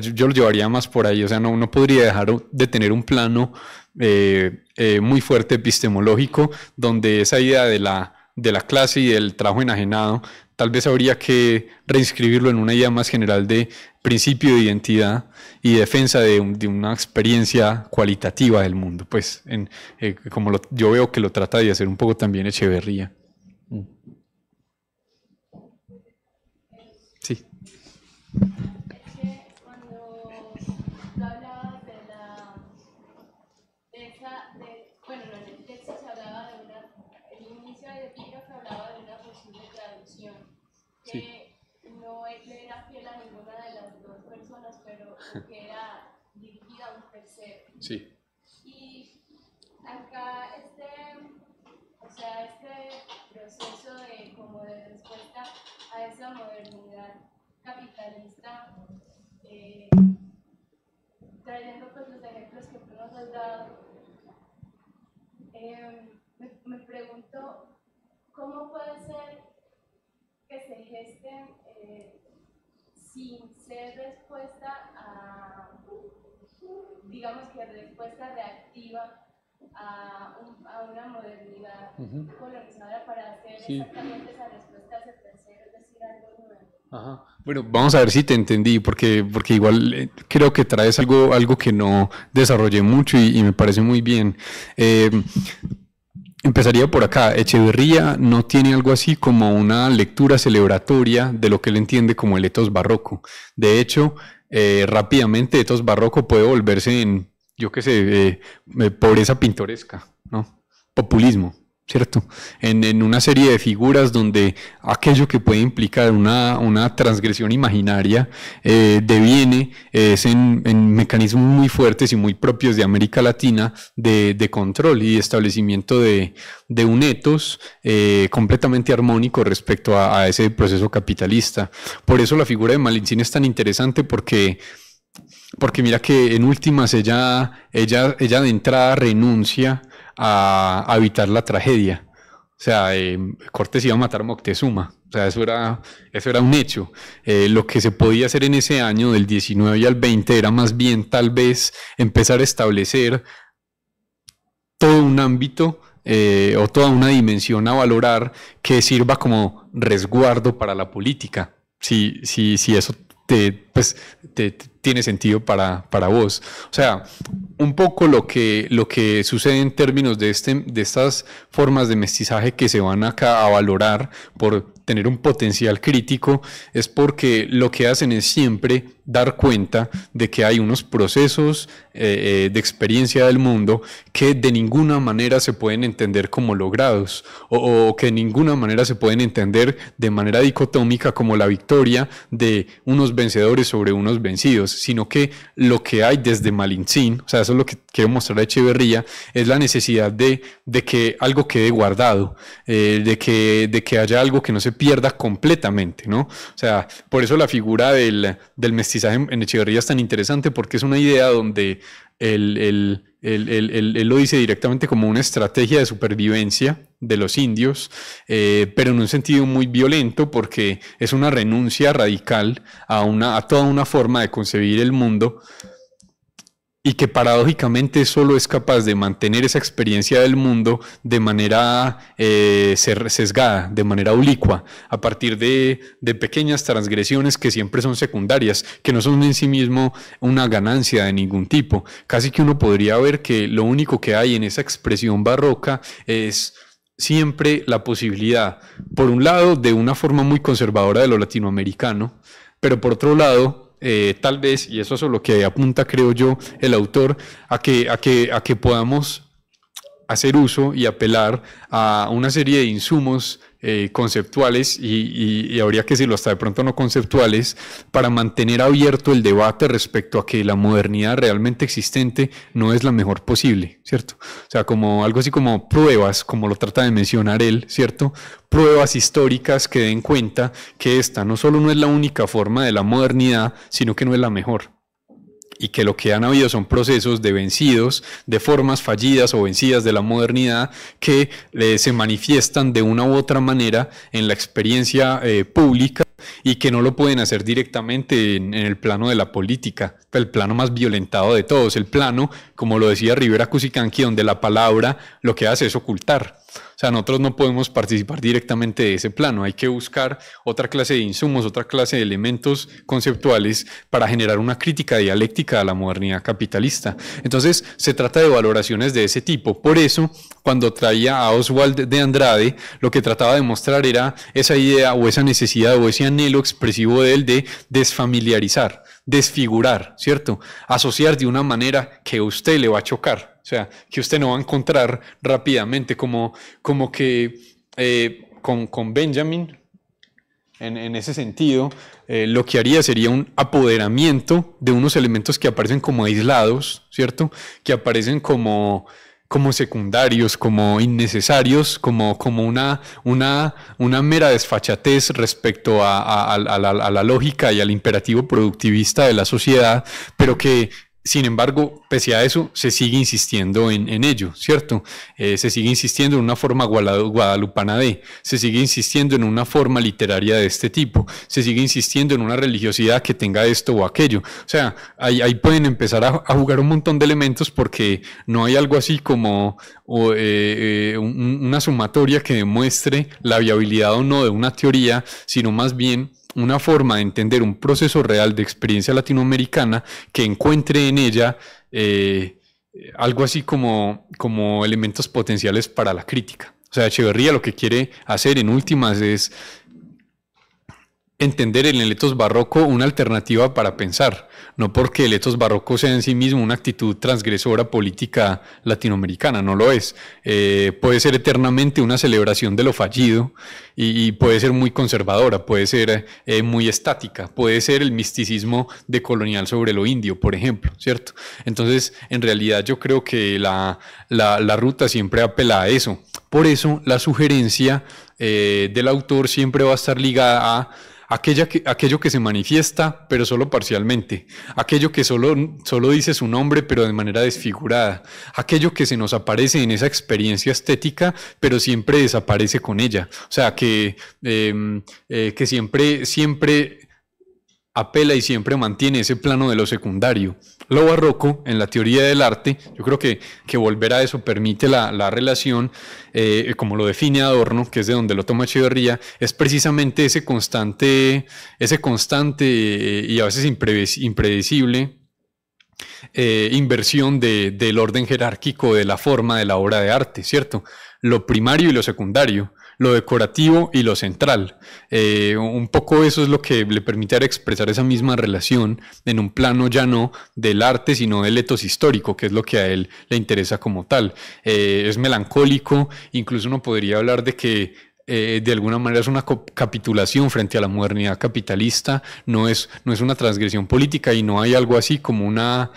yo, lo llevaría más por ahí, o sea, no, uno podría dejar de tener un plano eh, eh, muy fuerte epistemológico donde esa idea de la de la clase y del trabajo enajenado, tal vez habría que reinscribirlo en una idea más general de principio de identidad y defensa de, una experiencia cualitativa del mundo, pues eh, como yo veo que lo trata de hacer un poco también Echeverría. Mm. Sí. pero que era dirigida a un tercero. Sí. Y acá este, este proceso de, respuesta a esa modernidad capitalista, eh, trayendo pues los ejemplos que tú nos has dado, eh, me, pregunto, ¿cómo puede ser que se gesten eh, sin ser respuesta a, digamos que respuesta reactiva a, a una modernidad uh para hacer exactamente esa respuesta hacia tercero, es decir, algo nuevo. Bueno, vamos a ver si te entendí, porque, porque igual eh, creo que traes algo, algo que no desarrollé mucho y, me parece muy bien. Eh, Empezaría por acá. Echeverría no tiene algo así como una lectura celebratoria de lo que él entiende como el etos barroco. De hecho, eh, rápidamente etos barroco puede volverse en, yo qué sé, eh, eh, pobreza pintoresca, ¿no? Populismo. ¿cierto? En, una serie de figuras donde aquello que puede implicar una, transgresión imaginaria eh, deviene, eh, en, mecanismos muy fuertes y muy propios de América Latina de, de control y establecimiento de, de un etos eh, completamente armónico respecto a, ese proceso capitalista. Por eso la figura de Malinchín es tan interesante porque porque mira que en últimas ella, ella, ella de entrada renuncia a, evitar la tragedia. O sea, eh, Cortés iba a matar a Moctezuma. O sea, eso era, eso era un hecho. Eh, lo que se podía hacer en ese año, del 19 al 20, era más bien tal vez empezar a establecer todo un ámbito eh, o toda una dimensión a valorar que sirva como resguardo para la política. si eso te, pues, te, tiene sentido para, para vos. O sea, un poco lo que, lo que sucede en términos de, este, de estas formas de mestizaje que se van acá a valorar por tener un potencial crítico es porque lo que hacen es siempre dar cuenta de que hay unos procesos eh, eh, de experiencia del mundo que de ninguna manera se pueden entender como logrados o, que de ninguna manera se pueden entender de manera dicotómica como la victoria de unos vencedores sobre unos vencidos, sino que lo que hay desde Malintzin, o sea, eso es lo que quiero mostrar a Echeverría, es la necesidad de, que algo quede guardado, eh, de, que, de que haya algo que no se pierda completamente, ¿no? O sea, por eso la figura del, del en Echeverría es tan interesante porque es una idea donde él, lo dice directamente como una estrategia de supervivencia de los indios, eh, pero en un sentido muy violento porque es una renuncia radical a, una, a toda una forma de concebir el mundo y que paradójicamente solo es capaz de mantener esa experiencia del mundo de manera eh, sesgada, de manera oblicua, a partir de, de, pequeñas transgresiones que siempre son secundarias, que no son en sí mismo una ganancia de ningún tipo. Casi que uno podría ver que lo único que hay en esa expresión barroca es siempre la posibilidad, por un lado, de una forma muy conservadora de lo latinoamericano, pero por otro lado, eh, tal vez, y eso es lo que apunta, creo yo, el autor, a que, a que, a que podamos hacer uso y apelar a una serie de insumos eh, conceptuales y, habría que decirlo hasta de pronto no conceptuales para mantener abierto el debate respecto a que la modernidad realmente existente no es la mejor posible, ¿cierto? O sea, como algo así como pruebas, como lo trata de mencionar él, ¿cierto? Pruebas históricas que den cuenta que esta no solo no es la única forma de la modernidad, sino que no es la mejor y que lo que han habido son procesos de vencidos, de formas fallidas o vencidas de la modernidad que eh, se manifiestan de una u otra manera en la experiencia eh, pública y que no lo pueden hacer directamente en, en, el plano de la política, el plano más violentado de todos, el plano, como lo decía Rivera Cusicanqui, donde la palabra lo que hace es ocultar sea, nosotros no podemos participar directamente de ese plano. Hay que buscar otra clase de insumos, otra clase de elementos conceptuales para generar una crítica dialéctica a la modernidad capitalista. Entonces, se trata de valoraciones de ese tipo. Por eso, cuando traía a Oswald de Andrade, lo que trataba de mostrar era esa idea o esa necesidad o ese anhelo expresivo de él de desfamiliarizar, desfigurar, ¿cierto? Asociar de una manera que a usted le va a chocar o sea, que usted no va a encontrar rápidamente como, como que eh, con, Benjamin, en, ese sentido, eh, lo que haría sería un apoderamiento de unos elementos que aparecen como aislados, ¿cierto? Que aparecen como como secundarios, como innecesarios, como, como una, una, una mera desfachatez respecto a, la, lógica y al imperativo productivista de la sociedad, pero que sin embargo, pese a eso, se sigue insistiendo en, ello, ¿cierto? Eh, se sigue insistiendo en una forma guadalupana de, se sigue insistiendo en una forma literaria de este tipo, se sigue insistiendo en una religiosidad que tenga esto o aquello. O sea, ahí, pueden empezar a, jugar un montón de elementos porque no hay algo así como eh, eh, una sumatoria que demuestre la viabilidad o no de una teoría, sino más bien una forma de entender un proceso real de experiencia latinoamericana que encuentre en ella eh, algo así como, como elementos potenciales para la crítica. O sea, Echeverría lo que quiere hacer en últimas es entender en el etos barroco una alternativa para pensar, no porque el etos barroco sea en sí mismo una actitud transgresora política latinoamericana, no lo es. Eh, puede ser eternamente una celebración de lo fallido y, puede ser muy conservadora, puede ser eh, muy estática, puede ser el misticismo decolonial sobre lo indio, por ejemplo, ¿cierto? Entonces, en realidad yo creo que la, ruta siempre apela a eso. Por eso la sugerencia eh, del autor siempre va a estar ligada a aquello que se manifiesta, pero solo parcialmente, aquello que solo, solo dice su nombre, pero de manera desfigurada, aquello que se nos aparece en esa experiencia estética, pero siempre desaparece con ella, o sea, que, em, eh, que siempre, siempre apela y siempre mantiene ese plano de lo secundario. Lo barroco, en la teoría del arte, yo creo que, que volver a eso permite la, relación, eh, como lo define Adorno, que es de donde lo toma Echeverría, es precisamente ese constante, ese constante eh, y a veces impredecible eh, inversión del orden jerárquico de la forma de la obra de arte, ¿cierto? Lo primario y lo secundario lo decorativo y lo central. Eh, un poco eso es lo que le permite expresar esa misma relación en un plano ya no del arte, sino del etos histórico, que es lo que a él le interesa como tal. Eh, es melancólico, incluso uno podría hablar de que eh, de alguna manera es una capitulación frente a la modernidad capitalista, no es, no es una transgresión política y no hay algo así como una,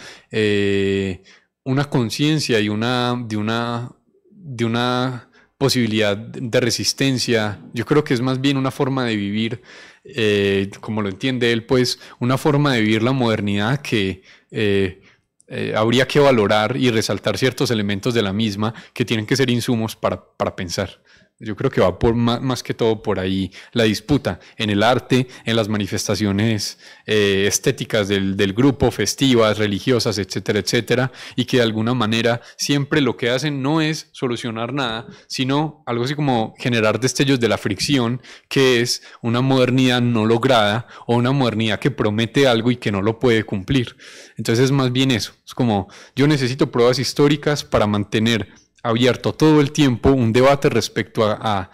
una conciencia y una, de una, de una posibilidad de resistencia. Yo creo que es más bien una forma de vivir, eh, como lo entiende él, pues una forma de vivir la modernidad que eh, eh, habría que valorar y resaltar ciertos elementos de la misma que tienen que ser insumos para, para pensar. Yo creo que va por más, que todo por ahí la disputa en el arte, en las manifestaciones eh, estéticas del, del, grupo, festivas, religiosas, etcétera, etcétera, y que de alguna manera siempre lo que hacen no es solucionar nada, sino algo así como generar destellos de la fricción, que es una modernidad no lograda o una modernidad que promete algo y que no lo puede cumplir. Entonces es más bien eso, es como yo necesito pruebas históricas para mantener abierto todo el tiempo un debate respecto a,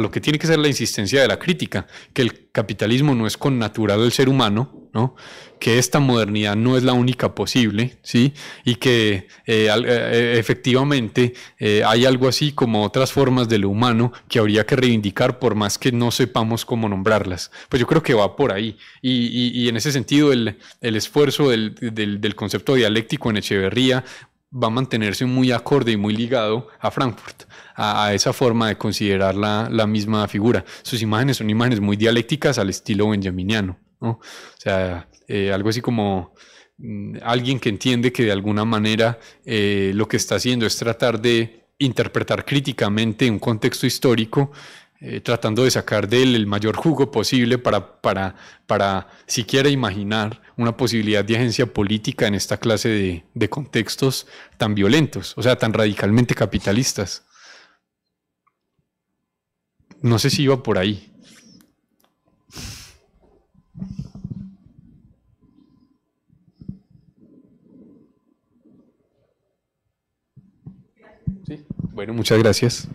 lo que tiene que ser la insistencia de la crítica, que el capitalismo no es connatural del ser humano, ¿no? que esta modernidad no es la única posible, ¿sí? y que eh, eh, eh, efectivamente hay algo así como otras formas de lo humano que habría que reivindicar por más que no sepamos cómo nombrarlas. Pues yo creo que va por ahí, y, en ese sentido el, esfuerzo del, del, concepto dialéctico en Echeverría va a mantenerse muy acorde y muy ligado a Frankfurt, a, esa forma de considerar la, misma figura. Sus imágenes son imágenes muy dialécticas al estilo benjaminiano, O sea, eh, algo así como mm, alguien que entiende que de alguna manera eh, lo que está haciendo es tratar de interpretar críticamente un contexto histórico eh, tratando de sacar de él el mayor jugo posible para, para, para siquiera imaginar una posibilidad de agencia política en esta clase de, contextos tan violentos, o sea, tan radicalmente capitalistas. No sé si iba por ahí. Bueno, muchas gracias.